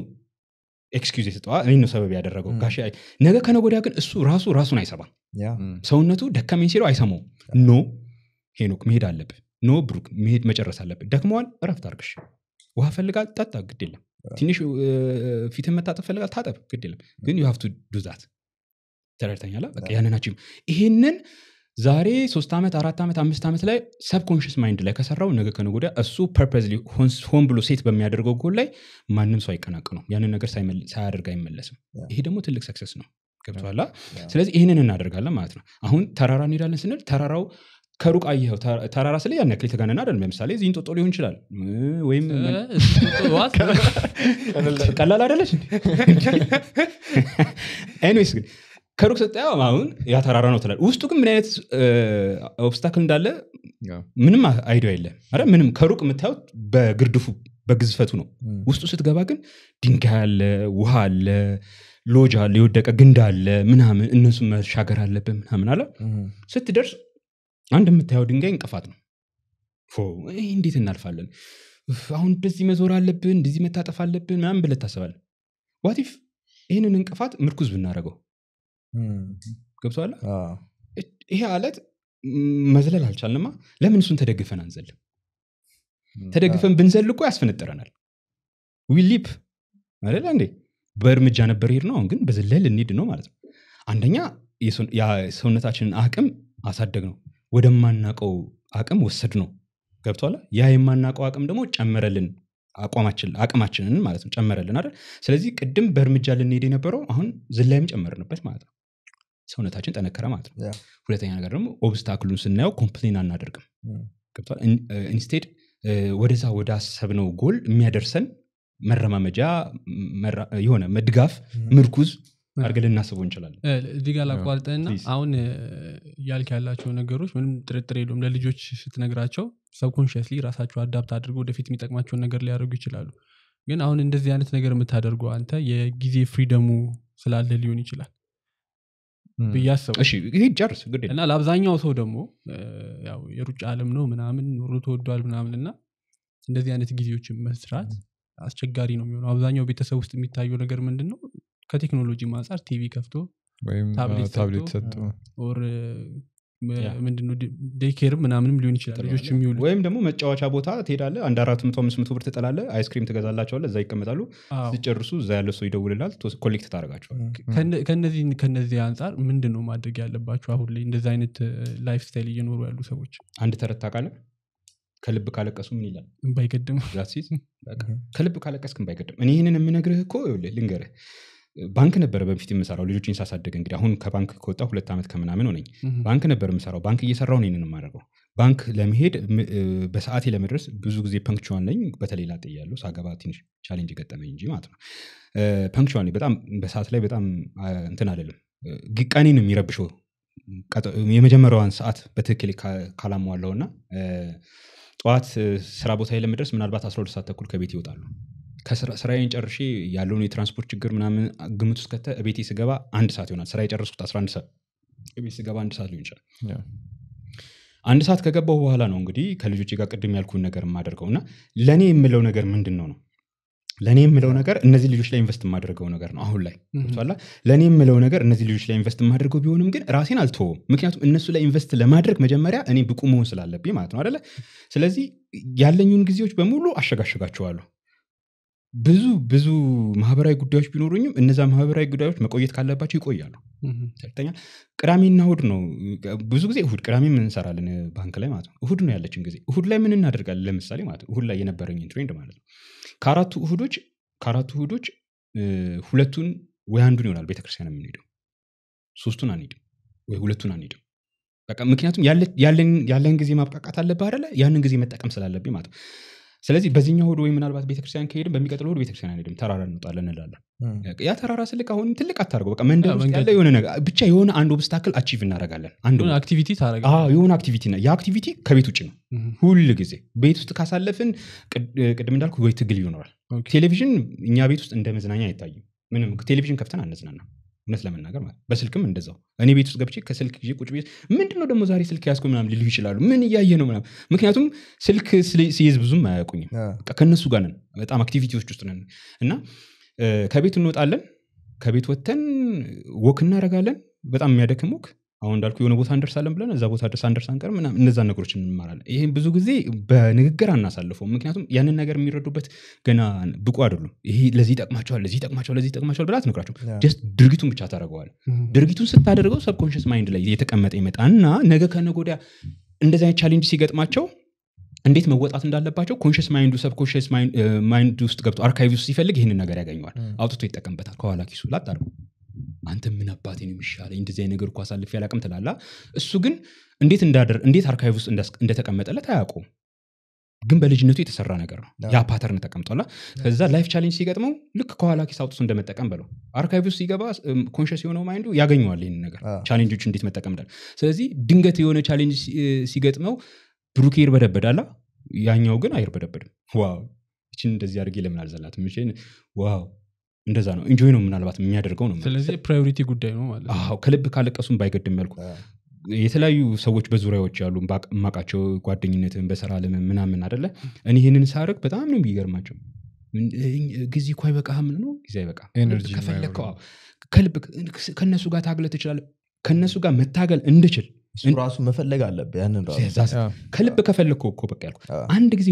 ኤክስኪዝ የሰጠዋ እኔ ነው ሰበብ ያደረገው ጋሼ ነገ ከነጎዳ ግን እሱ ራሱ ራሱን አይሰማም ሰውነቱ ደከሜ ሲለው አይሰማው ኖ ሄኖክ መሄድ አለብ ኖ ብሩክ መሄድ መጨረስ አለብ ደክመዋል እረፍት አርግሽ ውሃ ፈልጋል ጠጣ ግድ የለም ትንሽ ፊትን መታጠብ ፈልጋል ታጠብ ግድ የለም ግን ዩሃፍቱ ዱዛት ተረድተኛላ በቃ ያንን አችም ይሄንን ዛሬ ሶስት ዓመት አራት ዓመት አምስት ዓመት ላይ ሰብኮንሽስ ማይንድ ላይ ከሰራው ነገ ከነጎዳ እሱ ፐርፐዝ ሆን ብሎ ሴት በሚያደርገው ጎል ላይ ማንም ሰው አይቀናቅ ነው ያንን ነገር ሳያደርግ አይመለስም ይሄ ደግሞ ትልቅ ሰክሰስ ነው ገብቷላ ስለዚህ ይህንን እናደርጋለን ማለት ነው አሁን ተራራ እንሄዳለን ስንል ተራራው ከሩቅ አየው ተራራ ስለ ያን ያክል የተጋነን አይደለም ለምሳሌ እዚህ እንጦጦ ሊሆን ይችላል ወይም ቀላል አደለች ኤኒዌይስ ግን ከሩቅ ስታየው አሁን ያተራራ ነው ትላል ውስጡ ግን ምን አይነት ኦብስታክል እንዳለ ምንም አይዲ የለም አረ ምንም ከሩቅ የምታዩት በግርድፉ በግዝፈቱ ነው ውስጡ ስትገባ ግን ድንጋይ አለ ውሃ አለ ሎጅ አለ የወደቀ ግንድ አለ ምናምን እነሱ መሻገር አለብን ምናምን አለ ስትደርስ አንድ የምታየው ድንጋይ እንቅፋት ነው እንዴት እናልፋለን አሁን እንደዚህ መዞር አለብን እንደዚህ መታጠፍ አለብን ምናምን ብለት ታስባለን ዋቲፍ ይህንን እንቅፋት ምርኩዝ ብናደረገው ገብቷል ይሄ አለት መዝለል አልቻልንማ ለምን እሱን ተደግፈን አንዘልም ተደግፈን ብንዘል እኮ ያስፈነጠረናል ዊሊፕ አይደለ እንዴ በእርምጃ ነበር ሄድ ነው አሁን ግን በዝለል እንሂድ ነው ማለት ነው አንደኛ የሰውነታችንን አቅም አሳደግ ነው ወደማናቀው አቅም ወሰድ ነው ገብቷል ያ የማናቀው አቅም ደግሞ ጨመረልን አቋማችን አቅማችንን ማለት ነው ጨመረልን አይደል ስለዚህ ቅድም በእርምጃ ልንሄድ የነበረው አሁን ዝላይም ጨመርንበት ማለት ነው ሰውነታችን ጠነከረ ማለት ነው ሁለተኛ ነገር ደግሞ ኦብስታክሉን ስናየው ኮምፕሌን አናደርግም ገብቷል ኢንስቴድ ወደዛ ወደ አሰብነው ጎል የሚያደርሰን መረማመጃ የሆነ መድጋፍ ምርኩዝ አርገ ልናስቡ እንችላለን እዚህ ጋር ላቋርጠና አሁን እያልክ ያላቸው ነገሮች ምንም ጥርጥር የለም ለልጆች ስትነግራቸው ሰብኮንሽስሊ ራሳቸው አዳብት አድርገው ወደፊት የሚጠቅማቸውን ነገር ሊያደርጉ ይችላሉ ግን አሁን እንደዚህ አይነት ነገር የምታደርገው አንተ የጊዜ ፍሪደሙ ስላለ ሊሆን ይችላል ብያሰቡ እና ለአብዛኛው ሰው ደግሞ የሩጫ አለም ነው ምናምን ሩ ተወዷል ምናምን እና እንደዚህ አይነት ጊዜዎችን መስራት አስቸጋሪ ነው የሚሆነው አብዛኛው ቤተሰብ ውስጥ የሚታየው ነገር ምንድን ነው ከቴክኖሎጂ አንጻር ቲቪ ከፍቶ ታብሌት ሰጥቶ ምንድነው ዴኬርም ምናምንም ሊሆን ይችላል ልጆች የሚውሉ ወይም ደግሞ መጫወቻ ቦታ ትሄዳለ አንድ አራት መቶ አምስት መቶ ብር ትጠላለ አይስክሪም ትገዛላቸዋለ እዛ ይቀመጣሉ ሲጨርሱ እዛ ያለ ሰው ይደውልላል ኮሌክት ታደረጋቸዋል ከነዚህ ከነዚህ አንጻር ምንድን ነው ማድረግ ያለባቸው አሁን ላይ እንደዚ አይነት ላይፍ ስታይል እየኖሩ ያሉ ሰዎች አንድ ተረታ ቃለ ከልብ ካለቀሱ ምን ይላል ከልብ ካለቀስክ እንባይቀድም እኔ ይህንን የምነግርህ እኮ ልንገርህ ባንክ ነበረ በፊት የምሰራው ልጆችን ሳሳደገ እንግዲህ አሁን ከባንክ ከወጣ ሁለት ዓመት ከምናምን ሆነኝ ባንክ ነበር የምሰራው ባንክ እየሰራው ነው የማደርገው ባንክ ለመሄድ በሰዓቴ ለመድረስ ብዙ ጊዜ ፐንክቹዋል ነኝ በተለይ ላጤ ሳገባ ትንሽ ቻሌንጅ ገጠመኝ እንጂ ማለት ነው ፐንክቹዋል ነኝ በጣም በሰዓት ላይ በጣም እንትን አይደለም ግቃኔ ነው የሚረብሸው የመጀመሪያዋን ሰዓት በትክክል እና ጠዋት ስራ ቦታ ለመድረስ ምናልባት 12 ሰዓት ተኩል ከቤት ይወጣሉ ከስራዬን ጨርሼ ያለውን የትራንስፖርት ችግር ምናምን ግምት ውስጥ ከተ ቤቴ ስገባ አንድ ሰዓት ይሆናል። ስራ የጨረስኩት 11 ሰዓት ቤት ስገባ አንድ ሰዓት ሊሆን ይችላል። አንድ ሰዓት ከገባሁ በኋላ ነው እንግዲህ ከልጆች ጋር ቅድም ያልኩን ነገር የማደርገው እና ለእኔ የምለው ነገር ምንድን ነው ነው ለእኔ የምለው ነገር እነዚህ ልጆች ላይ ኢንቨስት የማደርገው ነገር ነው። አሁን ላይ ላ ለእኔ የምለው ነገር እነዚህ ልጆች ላይ ኢንቨስት የማደርገው ቢሆንም ግን ራሴን አልተወም ምክንያቱም እነሱ ላይ ኢንቨስት ለማድረግ መጀመሪያ እኔ ብቁ መሆን ስላለብኝ ማለት ነው አደለ። ስለዚህ ያለኙን ጊዜዎች በሙሉ አሸጋሸጋቸዋለሁ። ብዙ ብዙ ማህበራዊ ጉዳዮች ቢኖሩኝም እነዛ ማህበራዊ ጉዳዮች መቆየት ካለባቸው ይቆያሉ። ተኛ ቅዳሜና እሁድ ነው ብዙ ጊዜ እሁድ ቅዳሜ እንሰራለን ባንክ ላይ ማለት ነው። እሁድ ነው ያለችን ጊዜ እሁድ ላይ ምን እናደርጋለን? ለምሳሌ ማለት ነው እሁድ ላይ የነበረኝ ትሬንድ ማለት ነው ከአራቱ እሁዶች ከአራቱ እሁዶች ሁለቱን ወይ አንዱን ይሆናል ቤተክርስቲያን የምንሄደው፣ ሶስቱን አንሄድም ወይ ሁለቱን አንሄድም። በቃ ምክንያቱም ያለን ጊዜ ማብቃቃት አለብህ አደለ? ያንን ጊዜ መጠቀም ስላለብኝ ማለት ነው። ስለዚህ በዚህኛው እሑድ ወይ ምናልባት ቤተክርስቲያን ከሄድን በሚቀጥለው እሑድ ቤተክርስቲያን አንሄድም፣ ተራራ እንወጣለን እንላለን። ያ ተራራ ስልክ አሁን ትልቅ አታደርገው በቃ መንደር ውስጥ ያለ የሆነ ነገር ብቻ የሆነ አንድ ኦብስታክል አቺቭ እናደርጋለን። አንድ አክቲቪቲ የሆነ አክቲቪቲ ያ አክቲቪቲ ከቤት ውጭ ነው። ሁል ጊዜ ቤት ውስጥ ካሳለፍን ቅድም እንዳልኩ ወይ ትግል ይኖራል። ቴሌቪዥን እኛ ቤት ውስጥ እንደ መዝናኛ አይታይም። ምንም ቴሌቪዥን ከፍተን አንዝናናም። እውነት ለመናገር ማለት በስልክም እንደዛው እኔ ቤት ውስጥ ገብቼ ከስልክ ጊዜ ቁጭ ቤት ምንድነው ደግሞ ዛሬ ስልክ ያስኩ ምናም ልዩ ይችላሉ። ምን እያየ ነው ምናም ምክንያቱም ስልክ ሲይዝ ብዙም አያውቁኝም። ከእነሱ ጋር ነን፣ በጣም አክቲቪቲዎች ውስጥ ነን እና ከቤት እንወጣለን። ከቤት ወጥተን ወክ እናደረጋለን በጣም የሚያደክም ወክ አሁን እንዳልኩ የሆነ ቦታ እንደርሳለን ብለን እዛ ቦታ ደርስ አንደርስ አንቀር ምና ነገሮች እንማራለን። ይህም ብዙ ጊዜ በንግግር አናሳልፈውም። ምክንያቱም ያንን ነገር የሚረዱበት ገና ብቁ አይደሉም። ይሄ ለዚህ ይጠቅማቸዋል፣ ለዚህ ይጠቅማቸዋል፣ ለዚህ ይጠቅማቸዋል ብላ አትነግራቸው። ጀስት ድርጊቱን ብቻ ታደረገዋል። ድርጊቱን ስታደርገው ሰብኮንሽስ ማይንድ ላይ የተቀመጠ እና ነገ ከነጎዳ እንደዚ እንደዚህ አይነት ቻሌንጅ ሲገጥማቸው እንዴት መወጣት እንዳለባቸው ኮንሽስ ማይንዱ ሰብኮንሽስ ማይንድ ውስጥ ገብቶ አርካይቭ ውስጥ ሲፈልግ ይህንን ነገር ያገኘዋል። አውጥቶ ይጠቀምበታል። ከኋላ ኪሱ ላጣርጉ አንተ ምን አባቴ ነው የሚሻለኝ እንደዚህ አይነት ነገር እኮ አሳልፌ አላቅም ትላላ እሱ ግን እንዴት እንዳደር እንዴት አርካይቭ ውስጥ እንደተቀመጠለት አያውቁም ግን በልጅነቱ የተሰራ ነገር ነው ያ ፓተርን ተቀምጧላ ከዛ ላይፍ ቻሌንጅ ሲገጥመው ልክ ከኋላ ኪስ አውጥቶ እንደመጠቀም በለው አርካይቭ ውስጥ ሲገባ ኮንሽስ የሆነው ማይንዱ ያገኘዋል ይህን ነገር ቻሌንጆች እንዴት መጠቀም ስለዚህ ድንገት የሆነ ቻሌንጅ ሲገጥመው ብሩክ ይርበደበዳላ ያኛው ግን አይርበደበድም ዋው እችን እንደዚህ አድርጌ ለምን አልዘላትም ዋው እንደዛ ነው ኢንጆይ ነው ምናልባት የሚያደርገው ነው ስለዚህ ፕራዮሪቲ ጉዳይ ነው ማለት አዎ ከልብ ካለቀሱም ባይገድም ያልኩ የተለያዩ ሰዎች በዙሪያዎች ያሉ ማቃቸው ጓደኝነትን በሰራ ለምን ምናምን አደለ እኔ ይህንን ሳርግ በጣም ነው የሚገርማቸው ጊዜ እኳ ይበቃ ምን ነው ጊዜ አይበቃ ከፈለግከው ከልብ ከእነሱ ጋር ታግለ ትችላለ ከእነሱ ጋር መታገል እንድችል ራሱ መፈለግ አለብህ ከፈልግ እኮ በቃ ያልኩ አንድ ጊዜ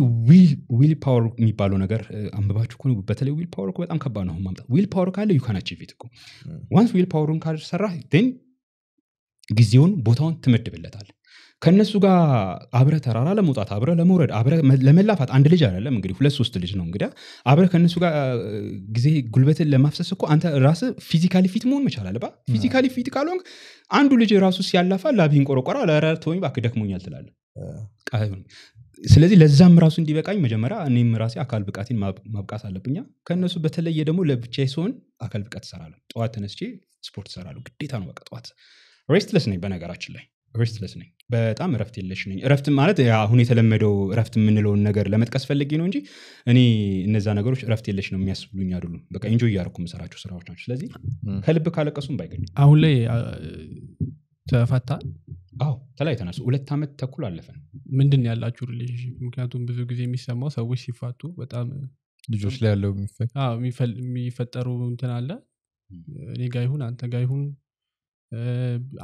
ዊል ፓወር የሚባለው ነገር አንብባችሁ ከሆነ በተለይ ዊል ፓወር በጣም ከባድ ነው ማምጣት ዊል ፓወር ካለ ዩካናችን ፊት እኮ ዋንስ ዊል ፓወሩን ካልሰራ ን ጊዜውን ቦታውን ትመድብለታል ከእነሱ ጋር አብረ ተራራ ለመውጣት አብረ ለመውረድ አብረ ለመላፋት አንድ ልጅ አይደለም እንግዲህ ሁለት ሶስት ልጅ ነው እንግዲህ አብረ ከእነሱ ጋር ጊዜ ጉልበትን ለማፍሰስ እኮ አንተ ራስ ፊዚካሊ ፊት መሆን መቻል አለብህ። ፊዚካሊ ፊት ካልሆንክ አንዱ ልጅ ራሱ ሲያላፋ ላቢን ቆረቆራ ለረር ተወኝ እባክህ ደክሞኛል ትላለ ስለዚህ ለዛም ራሱ እንዲበቃኝ መጀመሪያ እኔም ራሴ አካል ብቃቴን ማብቃት አለብኛ። ከእነሱ በተለየ ደግሞ ለብቻ ሲሆን አካል ብቃት እሰራለሁ። ጠዋት ተነስቼ ስፖርት እሰራለሁ። ግዴታ ነው። በቃ ጠዋት ሬስትለስ ነኝ። በነገራችን ላይ ሬስትለስ ነኝ። በጣም እረፍት የለሽ ነኝ። እረፍት ማለት አሁን የተለመደው እረፍት የምንለውን ነገር ለመጥቀስ ፈልጌ ነው እንጂ እኔ እነዛ ነገሮች እረፍት የለሽ ነው የሚያስብሉኝ አይደሉም። በቃ እንጆ እያርኩ መሰራቸው ስራዎች ናቸው። ስለዚህ ከልብ ካለቀሱም ባይገኝ አሁን ላይ ተፈታ። አዎ ተነሱ ሁለት ዓመት ተኩል አለፈን። ምንድን ያላችሁ ሪሌሽንሽፕ? ምክንያቱም ብዙ ጊዜ የሚሰማው ሰዎች ሲፋቱ በጣም ልጆች ላይ ያለው የሚፈጠሩ እንትን አለ እኔ ጋ ይሁን አንተ ጋ ይሁን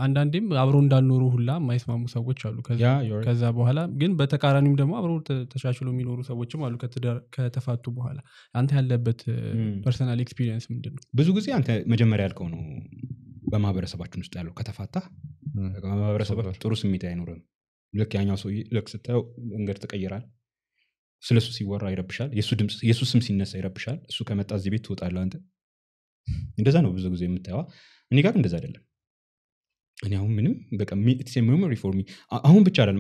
አንዳንዴም አብሮ እንዳልኖሩ ሁላ የማይስማሙ ሰዎች አሉ። ከዛ በኋላ ግን በተቃራኒም ደግሞ አብሮ ተሻችሎ የሚኖሩ ሰዎችም አሉ ከተፋቱ በኋላ። አንተ ያለበት ፐርሰናል ኤክስፒሪንስ ምንድን ነው? ብዙ ጊዜ አንተ መጀመሪያ ያልከው ነው በማህበረሰባችን ውስጥ ያለው ከተፋታ Mm. ጥሩ ስሜት አይኖርም ልክ ያኛው ሰው ልክ ስታየው መንገድ ትቀይራል ስለ እሱ ሲወራ ይረብሻል የእሱ ስም ሲነሳ ይረብሻል እሱ ከመጣ እዚህ ቤት ትወጣለ አንተ እንደዛ ነው ብዙ ጊዜ የምታየዋ እኔ ጋር እንደዛ አይደለም እኔ አሁን ምንም በቃ ፎር ሚ አሁን ብቻ አለ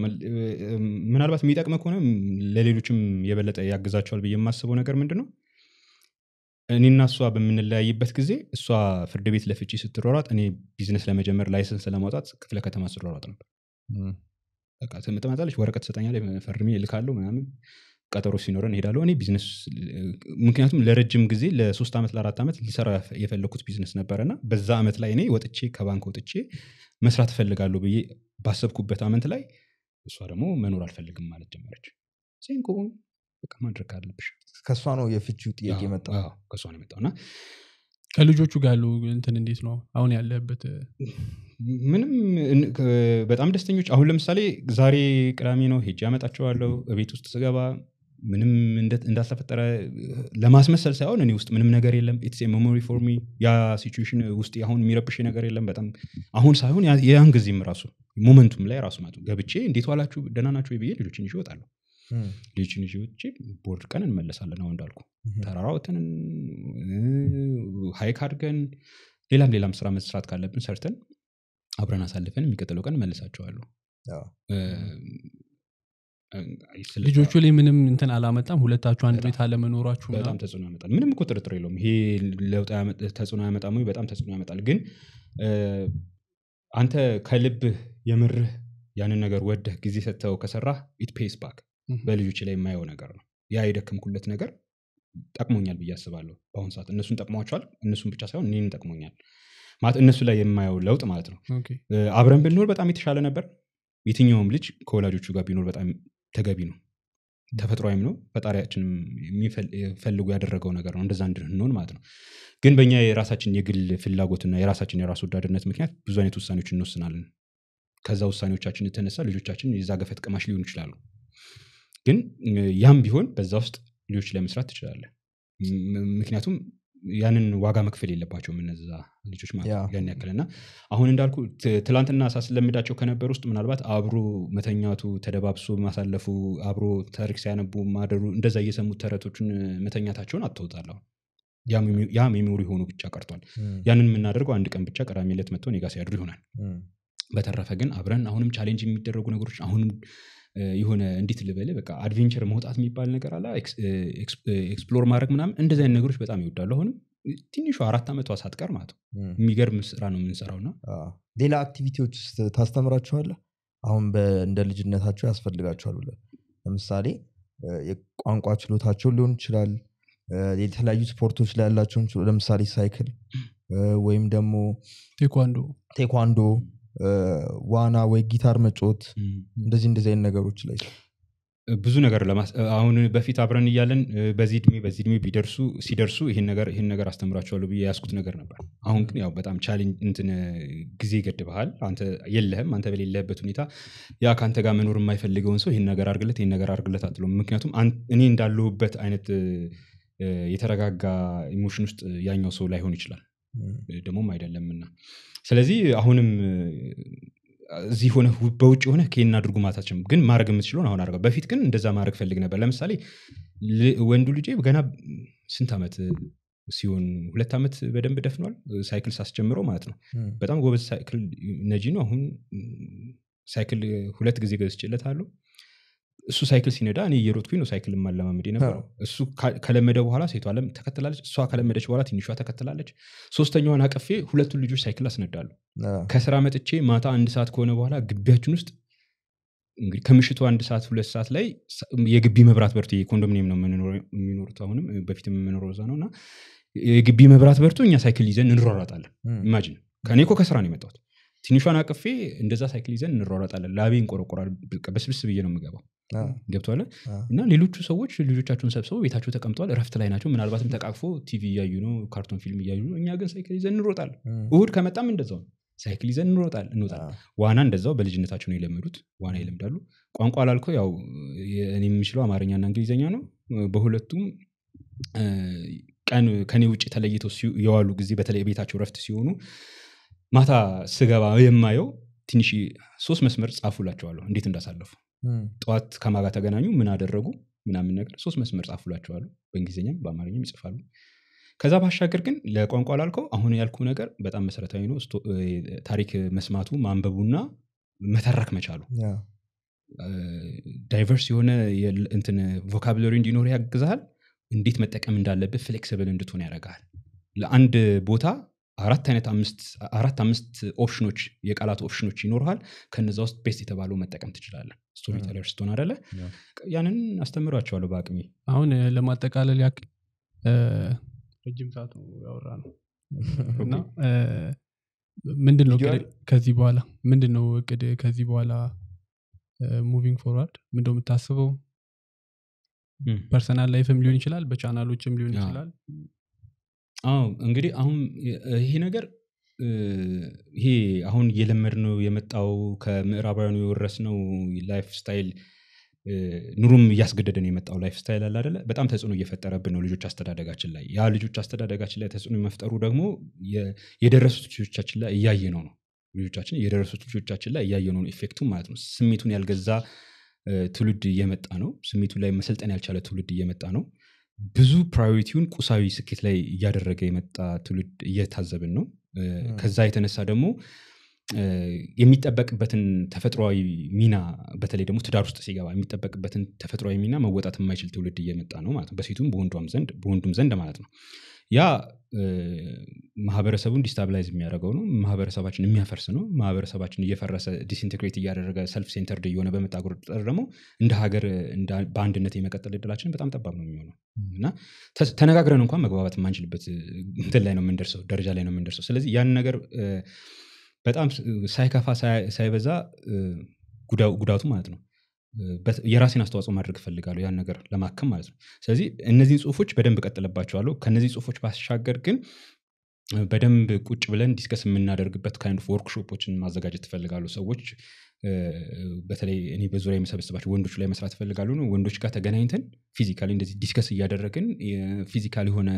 ምናልባት የሚጠቅመ ከሆነ ለሌሎችም የበለጠ ያግዛቸዋል ብዬ የማስበው ነገር ምንድን ነው እኔና እሷ በምንለያይበት ጊዜ እሷ ፍርድ ቤት ለፍቺ ስትሯሯጥ እኔ ቢዝነስ ለመጀመር ላይሰንስ ለማውጣት ክፍለ ከተማ ስሯሯጥ ነበር ትመጣለች ወረቀት ላይ ፈርሜ ልካለሁ ምናምን ቀጠሮ ሲኖረን እሄዳለሁ እኔ ቢዝነስ ምክንያቱም ለረጅም ጊዜ ለሶስት ዓመት ለአራት ዓመት ሊሰራ የፈለግኩት ቢዝነስ ነበረና በዛ ዓመት ላይ እኔ ወጥቼ ከባንክ ወጥቼ መስራት እፈልጋለሁ ብዬ ባሰብኩበት ዓመት ላይ እሷ ደግሞ መኖር አልፈልግም ማለት ጀመረች ሴንኮ በቃ ማድረግ አለብሽ ከእሷ ነው የፍቺው ጥያቄ መጣ ከእሷ ነው የመጣውና ከልጆቹ ጋር ያሉ እንትን እንዴት ነው አሁን ያለበት ምንም በጣም ደስተኞች አሁን ለምሳሌ ዛሬ ቅዳሜ ነው ሄጅ አመጣቸዋለሁ ቤት ውስጥ ስገባ ምንም እንዳልተፈጠረ ለማስመሰል ሳይሆን እኔ ውስጥ ምንም ነገር የለም ኢትስ ሜሞሪ ፎር ሚ ያ ሲቹዌሽን ውስጥ አሁን የሚረብሽ ነገር የለም በጣም አሁን ሳይሆን ያን ጊዜም ራሱ ሞመንቱም ላይ ራሱ ማለት ገብቼ እንዴት ዋላችሁ ደህና ናችሁ ብዬ ልጆችን ይዤ እወጣለሁ ልጆችን ይዤ ወጥቼ ቦርድ ቀን እንመለሳለን አሁን እንዳልኩ ተራራውትን ሀይክ አድርገን ሌላም ሌላም ስራ መስራት ካለብን ሰርተን አብረን አሳልፈን የሚቀጥለው ቀን መልሳቸዋሉ ልጆቹ ላይ ምንም እንትን አላመጣም ሁለታችሁ አንድ ቤት አለመኖሯችሁ በጣም ተጽዕኖ ያመጣል ምንም እኮ ጥርጥር የለውም ይሄ ለውጥ ተጽዕኖ ያመጣም በጣም ተጽዕኖ ያመጣል ግን አንተ ከልብህ የምርህ ያንን ነገር ወደህ ጊዜ ሰጥተው ከሰራ ኢት ፔስ ባክ በልጆች ላይ የማየው ነገር ነው ያ የደክምኩለት ነገር ጠቅሞኛል ብዬ አስባለሁ በአሁን ሰዓት እነሱን ጠቅሟቸዋል እነሱን ብቻ ሳይሆን እኔንም ጠቅሞኛል ማለት እነሱ ላይ የማየው ለውጥ ማለት ነው አብረን ብንኖር በጣም የተሻለ ነበር የትኛውም ልጅ ከወላጆቹ ጋር ቢኖር በጣም ተገቢ ነው ተፈጥሯዊም ነው ፈጣሪያችን የሚፈልጉ ያደረገው ነገር ነው እንደዛ እንድንሆን ማለት ነው ግን በእኛ የራሳችን የግል ፍላጎትና የራሳችን የራስ ወዳድነት ምክንያት ብዙ አይነት ውሳኔዎች እንወስናለን ከዛ ውሳኔዎቻችን የተነሳ ልጆቻችን የዛ ገፈት ቅማሽ ሊሆኑ ይችላሉ ግን ያም ቢሆን በዛ ውስጥ ልጆች ላይ መስራት ትችላለን ምክንያቱም ያንን ዋጋ መክፈል የለባቸውም እነዛ ልጆች ማለት ያን ያክል አሁን እንዳልኩ ትላንትና ሳስለምዳቸው ከነበር ውስጥ ምናልባት አብሮ መተኛቱ ተደባብሶ ማሳለፉ አብሮ ታሪክ ሲያነቡ ማደሩ እንደዛ እየሰሙ ተረቶቹን መተኛታቸውን አትተውታለሁ ያም ሜሞሪ የሆኑ ብቻ ቀርቷል ያንን የምናደርገው አንድ ቀን ብቻ ቀዳሚ ለት መጥተው ኔጋ ሲያድሩ ይሆናል በተረፈ ግን አብረን አሁንም ቻሌንጅ የሚደረጉ ነገሮች አሁንም የሆነ እንዴት ልበልህ በቃ አድቬንቸር መውጣት የሚባል ነገር አለ ኤክስፕሎር ማድረግ ምናምን እንደዚህ አይነት ነገሮች በጣም ይወዳሉ አሁንም ትንሹ አራት ዓመቷ ቀር ማለት የሚገርም ስራ ነው የምንሰራው ና ሌላ አክቲቪቲዎች ታስተምራችኋለ አሁን እንደ ልጅነታቸው ያስፈልጋቸዋል ብለ ለምሳሌ የቋንቋ ችሎታቸውን ሊሆን ይችላል የተለያዩ ስፖርቶች ላይ ያላቸውን ለምሳሌ ሳይክል ወይም ደግሞ ቴኳንዶ ቴኳንዶ ዋና ወይ ጊታር መጫወት እንደዚህ እንደዚህ አይነት ነገሮች ላይ ብዙ ነገር አሁን በፊት አብረን እያለን በዚህ እድሜ በዚህ እድሜ ቢደርሱ ሲደርሱ ይህን ነገር ይህን ነገር አስተምራቸዋሉ ብዬ ያስኩት ነገር ነበር። አሁን ግን ያው በጣም ቻሌንጅ እንትን ጊዜ ይገድብሃል። አንተ የለህም። አንተ በሌለህበት ሁኔታ ያ ከአንተ ጋር መኖር የማይፈልገውን ሰው ይህን ነገር አርግለት ይህን ነገር አርግለት አትለውም። ምክንያቱም እኔ እንዳለሁበት አይነት የተረጋጋ ኢሞሽን ውስጥ ያኛው ሰው ላይሆን ይችላል፣ ደግሞም አይደለምና ስለዚህ አሁንም እዚህ ሆነ በውጭ ሆነ ኬና አድርጉ ማታችም ግን ማድረግ የምትችለውን አሁን አድርገ በፊት ግን እንደዛ ማድረግ ፈልግ ነበር። ለምሳሌ ወንዱ ልጄ ገና ስንት ዓመት ሲሆን ሁለት ዓመት በደንብ ደፍኗል። ሳይክል ሳስጀምረው ማለት ነው። በጣም ጎበዝ ሳይክል ነጂ ነው። አሁን ሳይክል ሁለት ጊዜ አለው እሱ ሳይክል ሲነዳ እኔ እየሮጥኩኝ ነው ሳይክል ማለማመድ የነበረው። እሱ ከለመደ በኋላ ሴቷ ተከትላለች፣ እሷ ከለመደች በኋላ ትንሿ ተከትላለች። ሶስተኛዋን አቀፌ ሁለቱን ልጆች ሳይክል አስነዳሉ። ከስራ መጥቼ ማታ አንድ ሰዓት ከሆነ በኋላ ግቢያችን ውስጥ እንግዲህ ከምሽቱ አንድ ሰዓት ሁለት ሰዓት ላይ የግቢ መብራት በርቶ ኮንዶሚኒየም ነው የሚኖሩት አሁንም በፊት የምንኖረው ዛ ነው እና የግቢ መብራት በርቶ እኛ ሳይክል ይዘን እንሯራጣለን ኢማጂን ከእኔ ኮ ከስራ ነው የመጣት ትንሿን አቅፌ እንደዛ ሳይክል ይዘን እንሯሯጣለን። ላቤ እንቆረቆራል። በስብስ ብዬ ነው የምገባው። ገብተዋለ እና ሌሎቹ ሰዎች ልጆቻቸውን ሰብስበው ቤታቸው ተቀምጠዋል፣ እረፍት ላይ ናቸው። ምናልባትም ተቃቅፎ ቲቪ እያዩ ነው፣ ካርቶን ፊልም እያዩ ነው። እኛ ግን ሳይክል ይዘን እንሮጣል እሁድ ከመጣም እንደዛው ነው። ሳይክል ይዘን እንሮጣል እንወጣል። ዋና እንደዛው በልጅነታቸው ነው የለመዱት። ዋና ይለምዳሉ። ቋንቋ ላልኮ ያው እኔ የምችለው አማርኛና እንግሊዝኛ ነው። በሁለቱም ቀን ከኔ ውጭ ተለይተው የዋሉ ጊዜ በተለይ ቤታቸው ረፍት ሲሆኑ ማታ ስገባ የማየው ትንሽ ሶስት መስመር ጻፉላቸዋለሁ እንዴት እንዳሳለፉ ጠዋት ከማጋ ተገናኙ ምን አደረጉ ምናምን ነገር ሶስት መስመር ጻፉላቸዋሉ በእንግሊዝኛም በአማርኛም ይጽፋሉ ከዛ ባሻገር ግን ለቋንቋ ላልከው አሁን ያልኩ ነገር በጣም መሰረታዊ ነው ታሪክ መስማቱ ማንበቡና መተረክ መቻሉ ዳይቨርስ የሆነ እንትን ቮካብለሪ እንዲኖር ያግዛል እንዴት መጠቀም እንዳለብህ ፍሌክስብል እንድትሆን ያደርጋል ለአንድ ቦታ አራት አይነት አራት አምስት ኦፕሽኖች የቃላት ኦፕሽኖች ይኖርሃል ከነዛ ውስጥ ቤስት የተባለው መጠቀም ትችላለን ስቶሪ ስትሆን አደለ ያንን አስተምሯቸዋለሁ በአቅሜ አሁን ለማጠቃለል ያክል ረጅም ሰዓት ያወራ ነው እና ምንድን ነው ከዚህ በኋላ ምንድን ነው እቅድ ከዚህ በኋላ ሙቪንግ ፎርዋርድ ምንደ የምታስበው ፐርሰናል ላይፍም ሊሆን ይችላል በቻናሎችም ሊሆን ይችላል አዎ እንግዲህ አሁን ይሄ ነገር ይሄ አሁን እየለመድነው የመጣው ከምዕራባውያኑ የወረስነው ላይፍ ስታይል ኑሮም እያስገደደን የመጣው ላይፍ ስታይል አለ አደለ በጣም ተጽዕኖ እየፈጠረብን ነው ልጆች አስተዳደጋችን ላይ ያ ልጆች አስተዳደጋችን ላይ ተጽዕኖ መፍጠሩ ደግሞ የደረሱት ልጆቻችን ላይ እያየ ነው ልጆቻችን የደረሱት ልጆቻችን ላይ እያየ ነው ኢፌክቱም ማለት ነው ስሜቱን ያልገዛ ትውልድ እየመጣ ነው ስሜቱ ላይ መሰልጠን ያልቻለ ትውልድ እየመጣ ነው ብዙ ፕራዮሪቲውን ቁሳዊ ስኬት ላይ እያደረገ የመጣ ትውልድ እየታዘብን ነው ከዛ የተነሳ ደግሞ የሚጠበቅበትን ተፈጥሯዊ ሚና በተለይ ደግሞ ትዳር ውስጥ ሲገባ የሚጠበቅበትን ተፈጥሯዊ ሚና መወጣት የማይችል ትውልድ እየመጣ ነው ማለት ነው በሴቱም በወንዱም ዘንድ ማለት ነው ያ ማህበረሰቡን ዲስታብላይዝ የሚያደርገው ነው ማህበረሰባችን የሚያፈርስ ነው ማህበረሰባችን እየፈረሰ ዲስኢንትግሬት እያደረገ ሰልፍ ሴንተር እየሆነ በመጣ ቁጥጥር ደግሞ እንደ ሀገር በአንድነት የመቀጠል እድላችን በጣም ጠባብ ነው የሚሆነው እና ተነጋግረን እንኳን መግባባት የማንችልበት እንትን ላይ ነው የምንደርሰው ደረጃ ላይ ነው የምንደርሰው ስለዚህ ያን ነገር በጣም ሳይከፋ ሳይበዛ ጉዳቱ ማለት ነው የራሴን አስተዋጽኦ ማድረግ እፈልጋለሁ ያን ነገር ለማከም ማለት ነው ስለዚህ እነዚህን ጽሁፎች በደንብ ቀጥለባቸዋሉ ከነዚህ ጽሁፎች ባሻገር ግን በደንብ ቁጭ ብለን ዲስከስ የምናደርግበት ካይንድ ወርክሾፖችን ማዘጋጀት ይፈልጋሉ ሰዎች በተለይ እኔ በዙሪያ የመሰበስባቸው ወንዶች ላይ መስራት ይፈልጋሉ ወንዶች ጋር ተገናኝተን ፊዚካ እንደዚህ ዲስከስ እያደረግን ፊዚካል የሆነ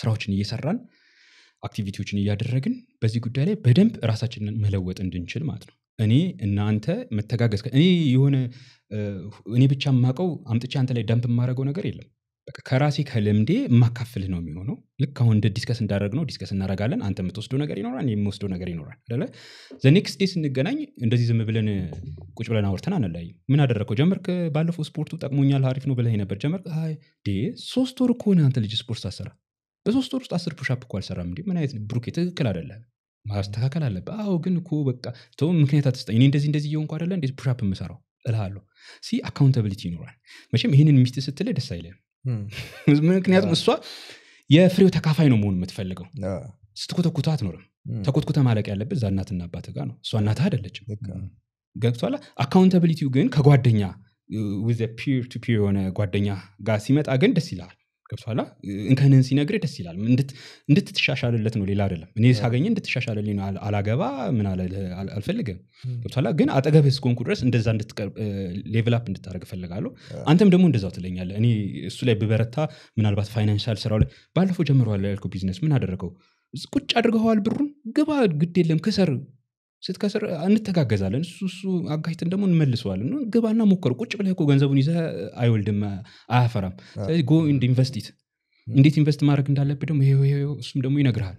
ስራዎችን እየሰራን አክቲቪቲዎችን እያደረግን በዚህ ጉዳይ ላይ በደንብ ራሳችንን መለወጥ እንድንችል ማለት ነው እኔ እናንተ መተጋገዝ እኔ የሆነ እኔ ብቻ የማውቀው አምጥቼ አንተ ላይ ደንብ የማደርገው ነገር የለም። ከራሴ ከልምዴ የማካፍልህ ነው የሚሆነው። ልክ አሁን እንደ ዲስከስ እንዳደረግ ነው ዲስከስ እናደርጋለን። አንተ የምትወስደው ነገር ይኖራል፣ የምወስደው ነገር ይኖራል አይደለ? ዘ ዴ ስንገናኝ እንደዚህ ዝም ብለን ቁጭ ብለን አውርተን አንለያይም። ምን አደረግከው? ጀመርክ፣ ባለፈው ስፖርቱ ጠቅሞኛል፣ አሪፍ ነው ብለህ ነበር። ጀመርክ፣ አይ ዴ ሶስት ወር ከሆነ አንተ ልጅ ስፖርት ሳሰራ በሶስት ወር ውስጥ አስር ፑሻፕ እኮ አልሰራም እንዲ ምን አይነት ብሩኬ፣ ትክክል አይደለም። ማስተካከል አለብ አዎ ግን እኮ በቃ ተው፣ ምክንያት አትስጠ እኔ እንደዚህ እንደዚህ እየሆንኩ አደለ እንዴት ፑሻፕ የምሰራው እልሃለሁ። ሲ አካውንታብሊቲ ይኖራል። መቼም ይህንን ሚስት ስትል ደስ አይለም ምክንያቱም እሷ የፍሬው ተካፋይ ነው መሆን የምትፈልገው። ስትኮተኩታ አትኖርም። ተኮትኩተ ማለቅ ያለብህ እዛ እናትና አባት ጋር ነው። እሷ እናትህ አደለችም ገብቷላ አካውንታብሊቲው ግን ከጓደኛ ዊዝ ፒር ቱ ፒር የሆነ ጓደኛ ጋር ሲመጣ ግን ደስ ይልሃል። ገብቷላ እንከንን ሲነግር ደስ ይላል እንድትሻሻልለት ነው ሌላ አይደለም እኔ ሳገኘ እንድትሻሻልልኝ ነው አላገባ ምን አልፈልግም ገብቷላ ግን አጠገብህ እስኮንኩ ድረስ እንደዛ ሌቭል አፕ እንድታደረግ እፈልጋለሁ አንተም ደግሞ እንደዛው ትለኛለ እኔ እሱ ላይ ብበረታ ምናልባት ፋይናንሻል ስራው ላይ ባለፈው ጀምረዋል ያልከው ቢዝነስ ምን አደረገው ቁጭ አድርገኸዋል ብሩን ግባ ግድ የለም ክሰር ስትከስር እንተጋገዛለን። እሱ እሱ አጋጅተን ደግሞ እንመልሰዋለን። ግባና ሞከር። ቁጭ ብለህ እኮ ገንዘቡን ይዘ አይወልድም፣ አያፈራም። ስለዚህ ጎ ኢንቨስቲት እንዴት ኢንቨስት ማድረግ እንዳለብ ደግሞ እሱም ደግሞ ይነግርሃል።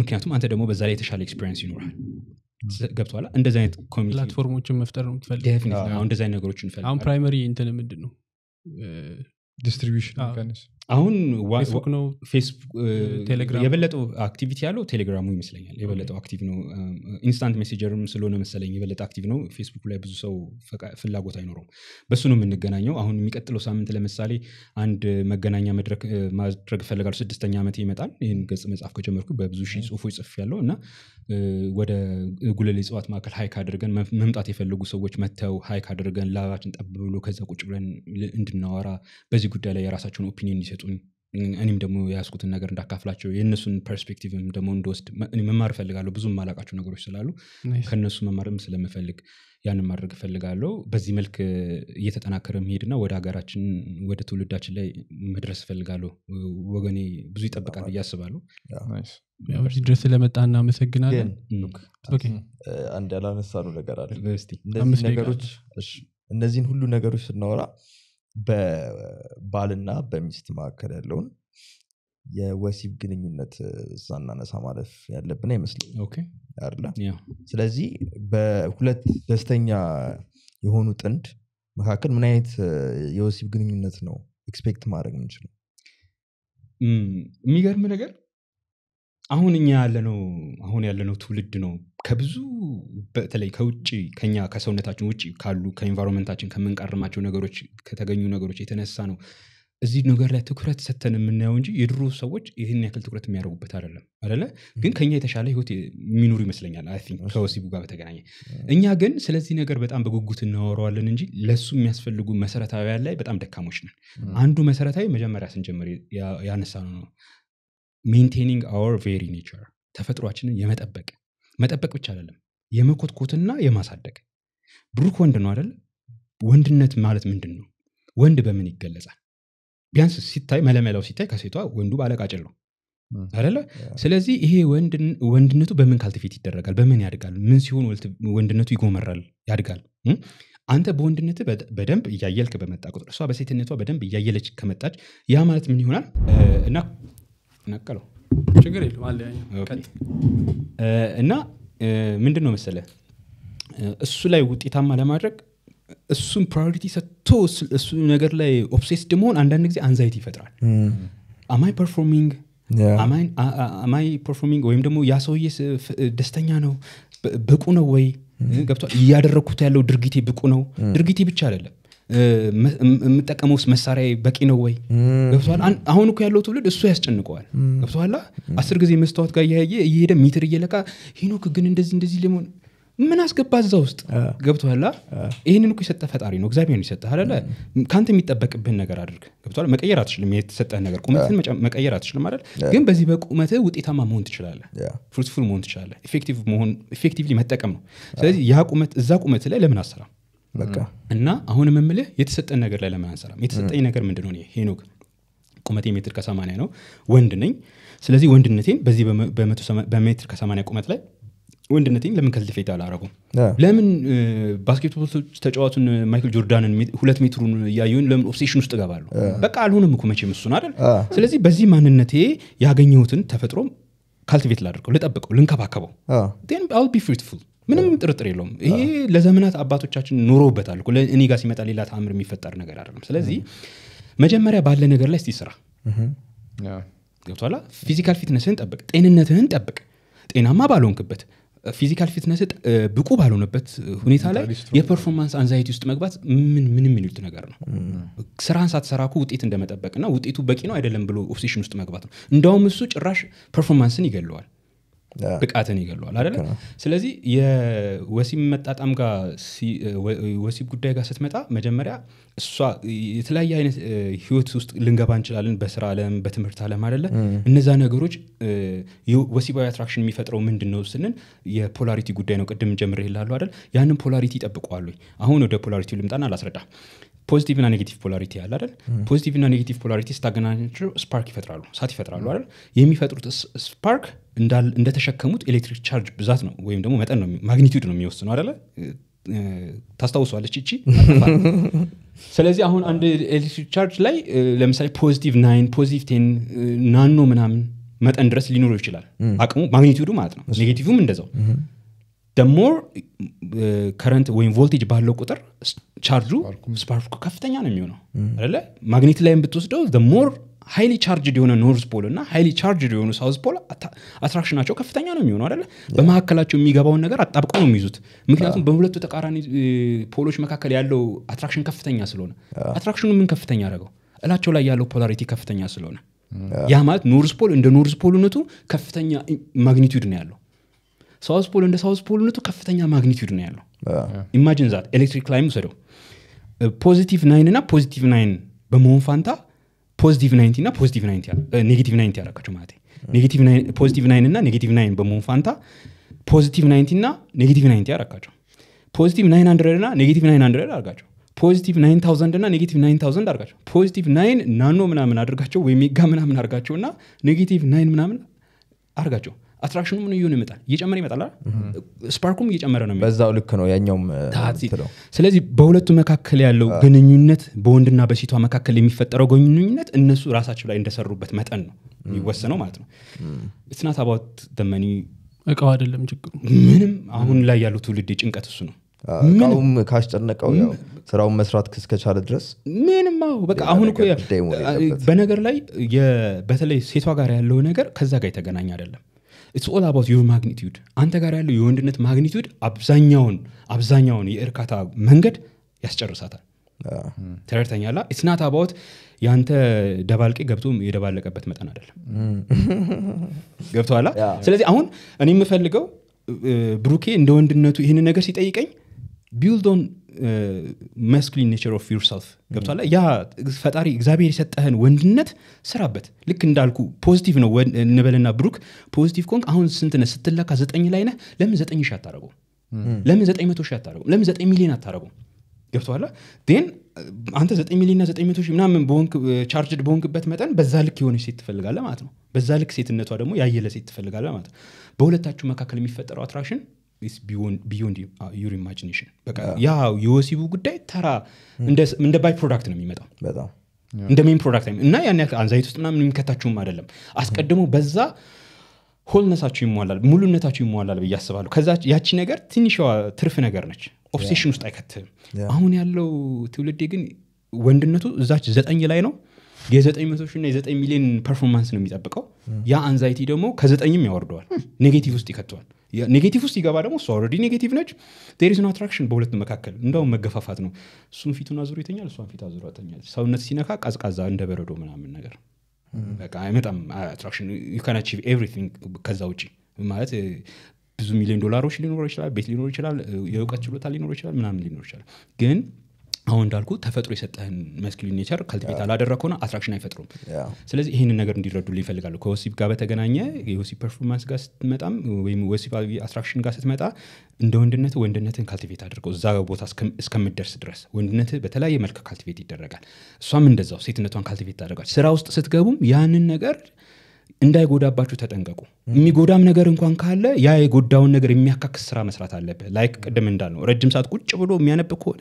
ምክንያቱም አንተ ደግሞ በዛ ላይ የተሻለ ኤክስፔሪንስ ይኖርሃል። ገብተኋላ እንደዚ አይነት ፕላትፎርሞችን መፍጠር ነው ምትፈልግ እንደዚ አይነት ነገሮች እንፈልግ አሁን ፕራይመሪ እንትን ምንድን ነው ዲስትሪቢሽን አሁን ፌስቡክ ነው የበለጠው አክቲቪቲ ያለው ቴሌግራሙ ይመስለኛል የበለጠው አክቲቭ ነው ኢንስታንት ሜሴጀርም ስለሆነ መሰለኝ የበለጠ አክቲቭ ነው ፌስቡክ ላይ ብዙ ሰው ፍላጎት አይኖረውም በሱ ነው የምንገናኘው አሁን የሚቀጥለው ሳምንት ለምሳሌ አንድ መገናኛ መድረክ ማድረግ እፈልጋለሁ ስድስተኛ ዓመት ይመጣል ይህን ገጽ መጽሐፍ ከጀመርኩ በብዙ ሺህ ጽሁፎች ጽፍ ያለው እና ወደ ጉለሌ ጽዋት መካከል ሀይክ አድርገን መምጣት የፈለጉ ሰዎች መተው ሀይክ አድርገን ላባችን ጠብ ብሎ ከዛ ቁጭ ብለን እንድናወራ በዚህ ጉዳይ ላይ የራሳቸውን ኦፒኒን እንደሚሰጡኝ እኔም ደግሞ የያዝኩትን ነገር እንዳካፍላቸው የእነሱን ፐርስፔክቲቭ ደግሞ እንደወስድ መማር እፈልጋለሁ ብዙ የማላቃቸው ነገሮች ስላሉ ከእነሱ መማርም ስለምፈልግ ያንን ማድረግ እፈልጋለሁ በዚህ መልክ እየተጠናከረ መሄድና ወደ ሀገራችን ወደ ትውልዳችን ላይ መድረስ እፈልጋለሁ ወገኔ ብዙ ይጠብቃል ብዬ አስባለሁ ድረስ ስለመጣ እናመሰግናለንአንድ ያላነሳ ነው ነገር አለ ነገሮች እነዚህን ሁሉ ነገሮች ስናወራ በባልና በሚስት መካከል ያለውን የወሲብ ግንኙነት እናነሳ ማለፍ ያለብን አይመስለኝም ስለዚህ በሁለት ደስተኛ የሆኑ ጥንድ መካከል ምን አይነት የወሲብ ግንኙነት ነው ኤክስፔክት ማድረግ የምንችለው? የሚገርም ነገር አሁን እኛ ያለነው አሁን ያለነው ትውልድ ነው ከብዙ በተለይ ከውጭ ከኛ ከሰውነታችን ውጭ ካሉ ከኢንቫይሮንመንታችን ከምንቃርማቸው ነገሮች ከተገኙ ነገሮች የተነሳ ነው እዚህ ነገር ላይ ትኩረት ሰተን የምናየው እንጂ የድሮ ሰዎች ይህን ያክል ትኩረት የሚያደርጉበት አይደለም አለ ግን ከኛ የተሻለ ህይወት የሚኖሩ ይመስለኛል አይ ከወሲቡ ጋር በተገናኘ እኛ ግን ስለዚህ ነገር በጣም በጉጉት እናወረዋለን እንጂ ለሱ የሚያስፈልጉ መሰረታዊያን ላይ በጣም ደካሞች ነን አንዱ መሰረታዊ መጀመሪያ ስንጀምር ያነሳ ነው ሜንቴኒንግ አወር ቬሪ ኔቸር ተፈጥሯችንን የመጠበቅ መጠበቅ ብቻ አይደለም፣ የመኮትኮትና የማሳደግ ብሩክ ወንድ ነው አይደል? ወንድነት ማለት ምንድን ነው? ወንድ በምን ይገለጻል? ቢያንስ ሲታይ መለመላው ሲታይ ከሴቷ ወንዱ ባለቃጭል ነው አይደለ? ስለዚህ ይሄ ወንድነቱ በምን ካልቲቬት ይደረጋል? በምን ያድጋል? ምን ሲሆን ወንድነቱ ይጎመራል፣ ያድጋል? አንተ በወንድነት በደንብ እያየልክ በመጣ ቁጥር እሷ በሴትነቷ በደንብ እያየለች ከመጣች ያ ማለት ምን ይሆናል? እና ነቀለው ችግር የለም እና ምንድን ነው መሰለ እሱ ላይ ውጤታማ ለማድረግ እሱን ፕራዮሪቲ ሰጥቶ እሱ ነገር ላይ ኦብሴስ መሆን አንዳንድ ጊዜ አንዛይቲ ይፈጥራል አማይ ፐርፎርሚንግ አማይ ፐርፎርሚንግ ወይም ደግሞ ያ ሰውዬ ደስተኛ ነው ብቁ ነው ወይ ገብቷል እያደረግኩት ያለው ድርጊቴ ብቁ ነው ድርጊቴ ብቻ አይደለም የምጠቀመውስ መሳሪያ በቂ ነው ወይ ገብተኋላ አሁን እኮ ያለው ትውልድ እሱ ያስጨንቀዋል ገብተኋላ አስር ጊዜ መስተዋት ጋር እያየ እየሄደ ሚትር እየለቃ ሂኖክ ግን እንደዚህ እንደዚህ ሊሆን ምን አስገባ እዛ ውስጥ ገብቷላ ይህንን እኮ የሰጠ ፈጣሪ ነው እግዚአብሔር ይሰጠ አለ ከአንተ የሚጠበቅብህን ነገር አድርግ ገብቷል መቀየር አትችልም የተሰጠህ ነገር ቁመትን መቀየር አትችልም አይደል ግን በዚህ በቁመት ውጤታማ መሆን ትችላለ ፍሩትፉል መሆን ትችላለ ኤፌክቲቭ መሆን ኤፌክቲቭሊ መጠቀም ነው ስለዚህ ያ ቁመት እዛ ቁመት ላይ ለምን አሰራም በቃ እና አሁንም የምምልህ የተሰጠን ነገር ላይ ለምን አንሰራም የተሰጠኝ ነገር ምንድን ሄኖክ ቁመቴ ሜትር ከሰማኒያ ነው ወንድ ነኝ ስለዚህ ወንድነቴን በዚህ በሜትር ከሰማኒያ ቁመት ላይ ወንድነቴን ለምን ፌት አላረጉ ለምን ባስኬትቦል ተጫዋቱን ማይክል ጆርዳንን ሁለት ሜትሩን እያየን ለምን ኦብሴሽን ውስጥ እገባሉ በቃ አልሆንም እኮ መቼም አይደል ስለዚህ በዚህ ማንነቴ ያገኘሁትን ተፈጥሮም ካልቲቬት ላድርገው ልጠብቀው ልንከባከበው ን አል ቢ ፍሪትፉል ምንም ጥርጥር የለውም። ይሄ ለዘመናት አባቶቻችን ኖሮበታል። እኔ ጋር ሲመጣ ሌላ ተአምር የሚፈጠር ነገር አይደለም። ስለዚህ መጀመሪያ ባለ ነገር ላይ እስቲ ስራ። ገብቷላ። ፊዚካል ፊትነስህን ጠብቅ፣ ጤንነትህን ጠብቅ። ጤናማ ባልሆንክበት ፊዚካል ፊትነስ ብቁ ባልሆነበት ሁኔታ ላይ የፐርፎርማንስ አንዛይቲ ውስጥ መግባት ምን ምንም የሚሉት ነገር ነው። ስራን ሳትሰራኩ ውጤት ውጤት እንደመጠበቅና ውጤቱ በቂ ነው አይደለም ብሎ ኦብሴሽን ውስጥ መግባት ነው። እንዳውም እሱ ጭራሽ ፐርፎርማንስን ይገለዋል። ብቃትን ይገለዋል አደለ ስለዚህ የወሲብ መጣጣም ጋር ወሲብ ጉዳይ ጋር ስትመጣ መጀመሪያ እሷ የተለያየ አይነት ህይወት ውስጥ ልንገባ እንችላለን በስራ አለም በትምህርት አለም አደለ እነዛ ነገሮች ወሲባዊ አትራክሽን የሚፈጥረው ምንድን ነው ስንን የፖላሪቲ ጉዳይ ነው ቅድም ጀምር ይላሉ አደል ያንን ፖላሪቲ ይጠብቀዋሉ አሁን ወደ ፖላሪቲ ልምጣና አላስረዳ ፖዚቲቭ እና ኔጌቲቭ ፖላሪቲ ያለ አይደል ፖዚቲቭ እና ኔጌቲቭ ፖላሪቲ ስታገናኛቸው ስፓርክ ይፈጥራሉ ሳት ይፈጥራሉ አይደል የሚፈጥሩት ስፓርክ እንደተሸከሙት ኤሌክትሪክ ቻርጅ ብዛት ነው ወይም ደግሞ መጠን ነው ማግኒቱድ ነው የሚወስነው አደለ ታስታውሷለች እቺ ስለዚህ አሁን አንድ ኤሌክትሪክ ቻርጅ ላይ ለምሳሌ ፖዚቲቭ ናይን ፖዚቲቭ ቴን ናኖ ምናምን መጠን ድረስ ሊኖረው ይችላል አቅሙ ማግኒቱዱ ማለት ነው ኔጌቲቭም እንደዛው ደሞር ከረንት uh, ወይም ቮልቴጅ ባለው ቁጥር ቻርጁ ስፓርኩ ከፍተኛ ነው የሚሆነው አለ ማግኔት ላይ ብትወስደው ሞር ሃይሊ ቻርጅ የሆነ ኖርዝ ፖል እና ሃይሊ ቻርጅ የሆኑ ሳውዝ ፖል አትራክሽናቸው ከፍተኛ ነው የሚሆነው አደለ በመካከላቸው የሚገባውን ነገር አጣብቀው ነው የሚይዙት ምክንያቱም በሁለቱ ተቃራኒ ፖሎች መካከል ያለው አትራክሽን ከፍተኛ ስለሆነ አትራክሽኑ ምን ከፍተኛ ያደረገው እላቸው ላይ ያለው ፖላሪቲ ከፍተኛ ስለሆነ ያ ማለት ኖርዝ ፖል እንደ ኖርዝ ፖልነቱ ከፍተኛ ማግኒቱድ ነው ያለው ሳውስ ፖል እንደ ሳውስ ፖልነቱ ከፍተኛ ማግኒቱድ ነው ያለው ኢማጂን ዛት ኤሌክትሪክ ላይም ውሰደው ፖዚቲቭ ናይን እና ፖዚቲቭ ናይን በመሆን ፋንታ ፖዚቲቭ ናይንቲ እና ፖዚቲቭ ናይንቲ ኔጌቲቭ ናይንቲ ያረካቸው ማለት ፖዚቲቭ ናይን እና ኔጌቲቭ ናይን በመሆን ፋንታ ፖዚቲቭ ናይንቲ እና ኔጌቲቭ ናይንቲ ያረካቸው ፖዚቲቭ ናይን አንድረድ እና ኔጌቲቭ ናይን አንድረድ አርጋቸው ፖዚቲቭ ናይን ታውዘንድ እና ኔጌቲቭ ናይን ታውዘንድ አርጋቸው ፖዚቲቭ ናይን ናኖ ምናምን አድርጋቸው ወይም ሜጋ ምናምን አርጋቸው እና ኔጌቲቭ ናይን ምናምን አርጋቸው አትራክሽኑ ምን እየሆነ ይመጣል እየጨመረ ይመጣል ስፓርኩም እየጨመረ ነው በዛው ልክ ነው ያኛውም ስለዚህ በሁለቱ መካከል ያለው ግንኙነት በወንድና በሴቷ መካከል የሚፈጠረው ግንኙነት እነሱ ራሳቸው ላይ እንደሰሩበት መጠን ነው የሚወሰነው ማለት ነው ስናት አባት ደመኒ እቃው አይደለም ችግሩ ምንም አሁን ላይ ያለው ትውልድ ጭንቀት እሱ ነው እቃውም ካስጨነቀው ስራውን መስራት እስከቻለ ድረስ ምንም ው በቃ አሁን እኮ በነገር ላይ በተለይ ሴቷ ጋር ያለው ነገር ከዛ ጋር የተገናኘ አይደለም ኢትስ ኦል አባውት ዩር ማግኒቲዩድ አንተ ጋር ያለው የወንድነት ማግኒቲዩድ አብዛኛውን አብዛኛውን የእርካታ መንገድ ያስጨርሳታል ተረድተኛላ ናት አባውት የአንተ ደባልቄ ገብቶ የደባለቀበት መጠን አይደለም ገብተኋላ ስለዚህ አሁን እኔ የምፈልገው ብሩኬ እንደ ወንድነቱ ይህንን ነገር ሲጠይቀኝ ቢልድ ኦን መስኩሊን ኔቸር ኦፍ ዩርሰልፍ ገብቷለ ያ ፈጣሪ እግዚአብሔር የሰጠህን ወንድነት ስራበት ልክ እንዳልኩ ፖዚቲቭ ነው እንበልና ብሩክ ፖዚቲቭ ኮንክ አሁን ስንት ስትለካ ዘጠኝ ላይ ነህ ለምን ዘጠኝ ሺ አታረገው ለምን ዘጠኝ መቶ ሺ አታረገው ለምን ዘጠኝ ሚሊዮን አታረገው ገብተኋላ ን አንተ ዘጠኝ ሚሊዮንና ዘጠኝ መቶ ምናምን ቻርጅድ በሆንክበት መጠን በዛ ልክ የሆነች ሴት ትፈልጋለ ማለት ነው በዛ ልክ ሴትነቷ ደግሞ ያየለ ሴት ትፈልጋለ ማለት ነው በሁለታችሁ መካከል የሚፈጠረው አትራክሽን ቢዮንድ ዩር ኢማጂኔሽን ያ የወሲቡ ጉዳይ ተራ hmm. እንደ ባይ ፕሮዳክት ነው የሚመጣው እንደ ሜን ፕሮዳክት እና ያን ያክል አንዛይት ውስጥ ምናምን የሚከታችሁም አይደለም አስቀድሞ hmm. በዛ ሆልነታችሁ ይሟላል ሙሉነታችሁ ይሟላል ብዬ አስባለሁ ከዛ ያቺ ነገር ትንሿ ትርፍ ነገር ነች ኦብሴሽን ውስጥ አይከትልም አሁን ያለው ትውልዴ ግን ወንድነቱ እዛች ዘጠኝ ላይ ነው የዘጠኝ መቶ ሺና የዘጠኝ ሚሊዮን ፐርፎርማንስ ነው የሚጠብቀው hmm. ያ አንዛይቲ ደግሞ ከዘጠኝም ያወርደዋል ኔጌቲቭ ውስጥ ይከተዋል ኔጌቲቭ ውስጥ ይገባ ደግሞ እሷ ረዲ ኔጌቲቭ ነች ዴሪዝ ነው አትራክሽን በሁለት መካከል እንደውም መገፋፋት ነው እሱም ፊቱን አዙሮ ይተኛል እሷን ፊት አዙሮ ተኛል ሰውነት ሲነካ ቀዝቃዛ እንደ በረዶ ምናምን ነገር በቃ አይመጣም አትራክሽን ዩካን አቺቭ ኤቭሪቲንግ ከዛ ውጭ ማለት ብዙ ሚሊዮን ዶላሮች ሊኖረው ይችላል ቤት ሊኖር ይችላል የእውቀት ችሎታ ሊኖር ይችላል ምናምን ሊኖር ይችላል ግን አሁን እንዳልኩ ተፈጥሮ የሰጠህን መስኪን ኔቸር ከልትቤት አላደረግ ከሆነ አትራክሽን አይፈጥሩም ስለዚህ ይህንን ነገር እንዲረዱ ይፈልጋሉ ከወሲብ ጋር በተገናኘ የወሲብ ፐርፎርማንስ ጋር ስትመጣም ወይም ወሲብ አትራክሽን ጋር ስትመጣ እንደ ወንድነት ወንድነትን ካልቲቬት አድርገው እዛ ቦታ እስከምደርስ ድረስ ወንድነት በተለያየ መልክ ካልቲቬት ይደረጋል እሷም እንደዛው ሴትነቷን ካልቲቬት ታደርጋል ስራ ውስጥ ስትገቡም ያንን ነገር እንዳይጎዳባችሁ ተጠንቀቁ። የሚጎዳም ነገር እንኳን ካለ ያ የጎዳውን ነገር የሚያካክስ ስራ መስራት አለብ ላይክ ቅድም እንዳልነው ረጅም ሰዓት ቁጭ ብሎ የሚያነብ ከሆነ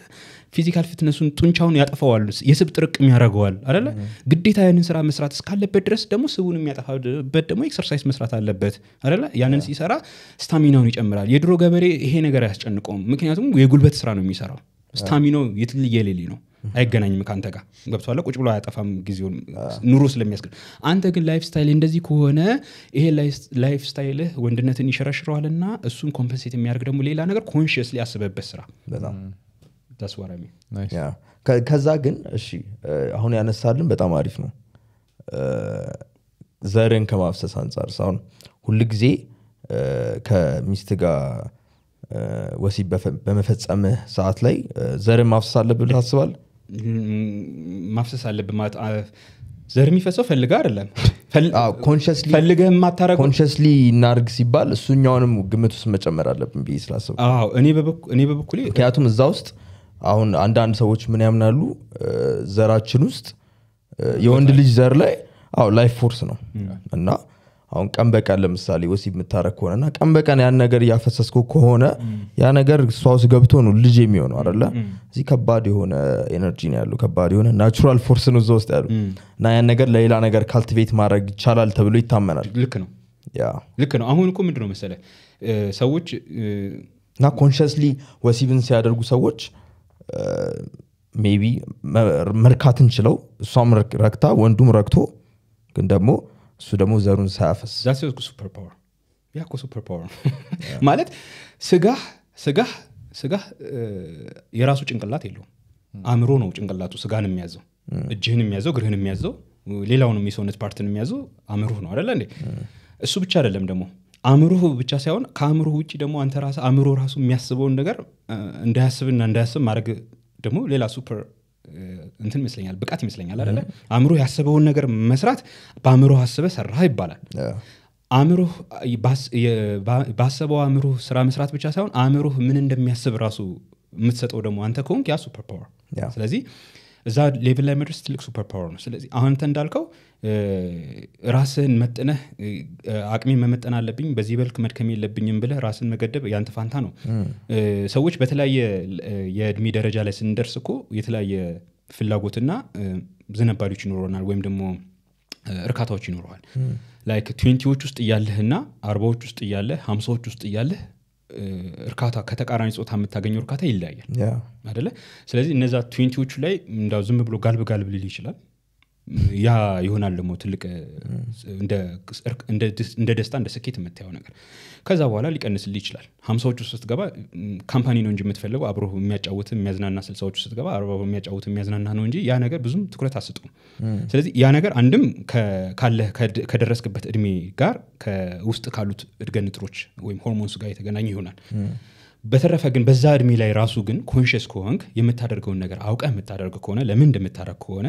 ፊዚካል ፊትነሱን ጡንቻውን ያጠፋዋል፣ የስብ ጥርቅ ያደርገዋል አለ ግዴታ ያንን ስራ መስራት እስካለበት ድረስ ደግሞ ስቡን የሚያጠፋበት ደግሞ ኤክሰርሳይዝ መስራት አለበት አለ ያንን ሲሰራ ስታሚናውን ይጨምራል። የድሮ ገበሬ ይሄ ነገር አያስጨንቀውም፣ ምክንያቱም የጉልበት ስራ ነው የሚሰራው ስታሚኖ የትልየ ሌሊ ነው አይገናኝም ከአንተ ጋር ገብቷለ ቁጭ ብሎ አያጠፋም ጊዜውን ኑሮ ስለሚያስገ አንተ ግን ላይፍ ስታይል እንደዚህ ከሆነ ይሄ ላይፍ ስታይልህ ወንድነትን ይሸረሽረዋል እና እሱን ኮምፐንሴት የሚያደርግ ደግሞ ሌላ ነገር ኮንሽስ ሊያስበበት ስራ ከዛ ግን እሺ አሁን ያነሳልን በጣም አሪፍ ነው ዘርን ከማፍሰስ አንጻር ሳሁን ሁሉ ጊዜ ከሚስት ጋር ወሲብ በመፈጸምህ ሰዓት ላይ ዘር ማፍሰስ አለብህ ብለህ ታስባለህ ማፍሰስ አለብህ ማለት ዘር የሚፈሰው ፈልገህ አይደለም ፈልገህ ማታረኮንሽስሊ እናርግ ሲባል እሱኛውንም ግምት ውስጥ መጨመር አለብን ብዬ ስላስብ፣ እኔ በበኩሌ ምክንያቱም እዛ ውስጥ አሁን አንዳንድ ሰዎች ምን ያምናሉ ዘራችን ውስጥ የወንድ ልጅ ዘር ላይ አዎ ላይፍ ፎርስ ነው እና አሁን ቀን በቀን ለምሳሌ ወሲብ የምታረግ ከሆነና ቀን በቀን ያን ነገር እያፈሰስኩ ከሆነ ያ ነገር እሷ ውስጥ ገብቶ ነው ልጅ የሚሆነው አለ እዚህ ከባድ የሆነ ኤነርጂ ነው ያሉ ከባድ የሆነ ናራል ፎርስ ነው እዛ ውስጥ ያሉ እና ያን ነገር ለሌላ ነገር ካልቲቬት ማድረግ ይቻላል ተብሎ ይታመናል ልክ ነው ልክ ነው አሁን እኮ ምንድነው መሰለ ሰዎች እና ኮንሽስሊ ወሲብን ሲያደርጉ ሰዎች ሜቢ መርካትን ችለው እሷም ረክታ ወንዱም ረክቶ ግን ደግሞ እሱ ደግሞ ዘሩን ሳያፈስ ማለት ስጋህ ስጋህ ስጋህ የራሱ ጭንቅላት የለውም hmm. አእምሮ ነው ጭንቅላቱ ስጋን የሚያዘው hmm. እጅህን የሚያዘው ግርህን የሚያዘው ሌላውንም የሰውነት ፓርትን የሚያዘው አእምሮህ ነው አደለ እንዴ hmm. እሱ ብቻ አይደለም ደግሞ አእምሮህ ብቻ ሳይሆን ከአእምሮህ ውጭ ደግሞ አንተ ራስ አእምሮ ራሱ የሚያስበውን ነገር እንዳያስብና እንዳያስብ ማድረግ ደግሞ ሌላ ሱፐር እንትን ይመስለኛል ብቃት ይመስለኛል አደለ አእምሮ ያሰበውን ነገር መስራት በአእምሮ አስበ ሰራ ይባላል አእምሮ ባሰበው አእምሮ ስራ መስራት ብቻ ሳይሆን አእምሮህ ምን እንደሚያስብ ራሱ የምትሰጠው ደግሞ አንተ ከሆንክ ያ ሱፐር ፓወር ስለዚህ እዛ ሌቭል ላይ መድረስ ትልቅ ሱፐር ፓወር ነው ስለዚህ አንተ እንዳልከው ራስህን መጥነህ አቅሜ መመጠን አለብኝ በዚህ በልክ መድከም የለብኝም ብለህ ራስን መገደብ ያንተ ፋንታ ነው ሰዎች በተለያየ የእድሜ ደረጃ ላይ ስንደርስ እኮ የተለያየ ፍላጎትና ዝነባሪዎች ይኖረናል ወይም ደግሞ እርካታዎች ይኖረዋል ላይክ ውስጥ እያለህና አርባዎች ውስጥ እያለህ ሀምሳዎች ውስጥ እያለህ እርካታ ከተቃራኒ ጾታ የምታገኘው እርካታ ይለያያል አደለ ስለዚህ እነዛ ትዊንቲዎቹ ላይ እንዳው ዝም ብሎ ጋልብ ጋልብ ሊል ይችላል ያ ይሆናል ደግሞ ትልቅ እንደ ደስታ እንደ ስኬት የምታየው ነገር ከዛ በኋላ ሊቀንስል ይችላል ሀምሳዎቹ ውስጥ ስትገባ ካምፓኒ ነው እንጂ የምትፈልገው አብሮ የሚያጫውት የሚያዝናና ስልሳዎቹ ውስጥ ስትገባ አ የሚያጫውት የሚያዝናና ነው እንጂ ያ ነገር ብዙም ትኩረት አስጡ ስለዚህ ያ ነገር አንድም ካለ ከደረስክበት እድሜ ጋር ከውስጥ ካሉት እድገት ንጥሮች ወይም ሆርሞንስ ጋር የተገናኘ ይሆናል በተረፈ ግን በዛ እድሜ ላይ ራሱ ግን ኮንሽስ ከሆንክ የምታደርገውን ነገር አውቀ የምታደርግ ከሆነ ለምን እንደምታደረግ ከሆነ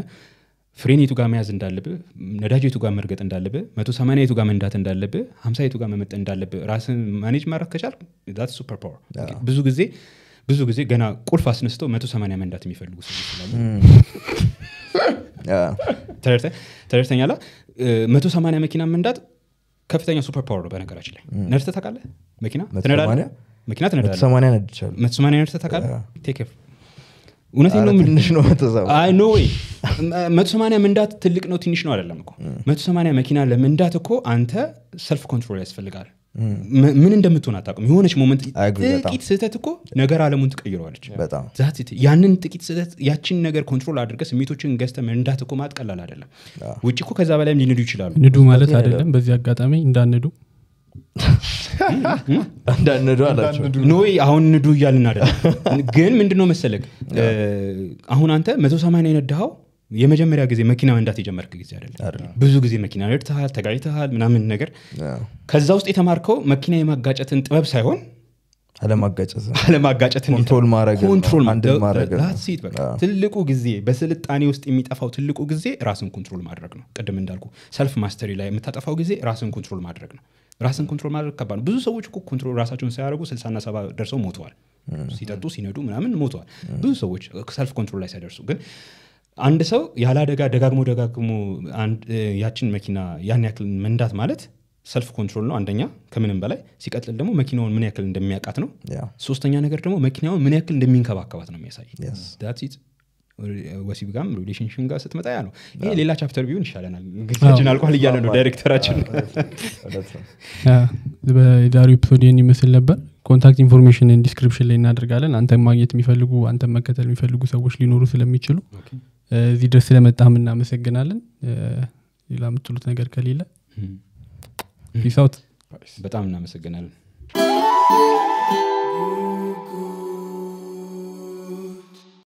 ፍሬን የቱ ጋር መያዝ እንዳለብህ፣ ነዳጅ የቱ ጋር መርገጥ እንዳለብህ፣ መቶ ሰማንያ የቱ ጋር መንዳት እንዳለብህ፣ ሀምሳ የቱ ጋር መመጠን እንዳለብህ ራስን ማኔጅ ማድረግ ከቻል ሱፐር ፓወር። ብዙ ጊዜ ብዙ ጊዜ ገና ቁልፍ አስነስተው መቶ ሰማንያ መንዳት የሚፈልጉ ሰው ይችላሉ። ተረድተኛላ። መቶ ሰማንያ መኪና መንዳት ከፍተኛ ሱፐር ፓወር ነው። በነገራችን ላይ ነድተ ታቃለ መኪና ትነዳለህ? መኪና ትነዳለህ? መቶ ሰማንያ ነድቻለሁ። መቶ ሰማንያ ነድተህ ታውቃለህ? ቴክ እውነት ነው ትንሽ ነው ኖ ወይ መቶ ሰማንያ መንዳት ትልቅ ነው ትንሽ ነው አይደለም እኮ መቶ ሰማንያ መኪና ለመንዳት እኮ አንተ ሰልፍ ኮንትሮል ያስፈልጋል ምን እንደምትሆን አታውቅም የሆነች ሞመንት ጥቂት ስህተት እኮ ነገር አለሙን ትቀይረዋለች ያንን ጥቂት ስህተት ያችን ነገር ኮንትሮል አድርገ ስሜቶችን ገዝተ መንዳት እኮ ማጥቀላል አይደለም ውጭ እኮ ከዛ በላይም ሊንዱ ይችላሉ ንዱ ማለት አይደለም በዚህ አጋጣሚ እንዳንዱ እንዳንዱ አላቸው ኖ አሁን ንዱ እያልን አደ ግን ምንድነው መሰለግ አሁን አንተ መቶ ሰማንያ የነድኸው የመጀመሪያ ጊዜ መኪና መንዳት የጀመርክ ጊዜ አይደለ ብዙ ጊዜ መኪና ነድተሃል ተጋጭተሃል ምናምን ነገር ከዛ ውስጥ የተማርከው መኪና የማጋጨትን ጥበብ ሳይሆን አለማጋጨትንኮንትሮል ትልቁ ጊዜ በስልጣኔ ውስጥ የሚጠፋው ትልቁ ጊዜ ራስን ኮንትሮል ማድረግ ነው ቅድም እንዳልኩ ሰልፍ ማስተሪ ላይ የምታጠፋው ጊዜ ራስን ኮንትሮል ማድረግ ነው ራስን ኮንትሮል ማድረግ ከባድ ነው። ብዙ ሰዎች እኮ ኮንትሮል ራሳቸውን ሳያደርጉ ስልሳና ሰባ ደርሰው ሞተዋል። ሲጠጡ ሲነዱ ምናምን ሞተዋል። ብዙ ሰዎች ሰልፍ ኮንትሮል ላይ ሳይደርሱ ግን አንድ ሰው ያለ አደጋ ደጋግሞ ደጋግሞ ያችን መኪና ያን ያክል መንዳት ማለት ሰልፍ ኮንትሮል ነው አንደኛ ከምንም በላይ ሲቀጥል ደግሞ መኪናውን ምን ያክል እንደሚያውቃት ነው ሶስተኛ ነገር ደግሞ መኪናውን ምን ያክል እንደሚንከባከባት ነው የሚያሳይ ወሲብ ጋም ሪሌሽንሽን ጋር ስትመጣ ያ ነው ይሄ ሌላ ቻፕተር ቢሆን ይሻለናል ጊዜያችን አልቋል እያለ ነው ዳይሬክተራችን የዛሬው ኤፒሶድ ይህን ይመስል ነበር ኮንታክት ኢንፎርሜሽን ዲስክሪፕሽን ላይ እናደርጋለን አንተ ማግኘት የሚፈልጉ አንተ መከተል የሚፈልጉ ሰዎች ሊኖሩ ስለሚችሉ እዚህ ድረስ ስለመጣም እናመሰግናለን ሌላ የምትሉት ነገር ከሌለ ፒስ በጣም እናመሰግናለን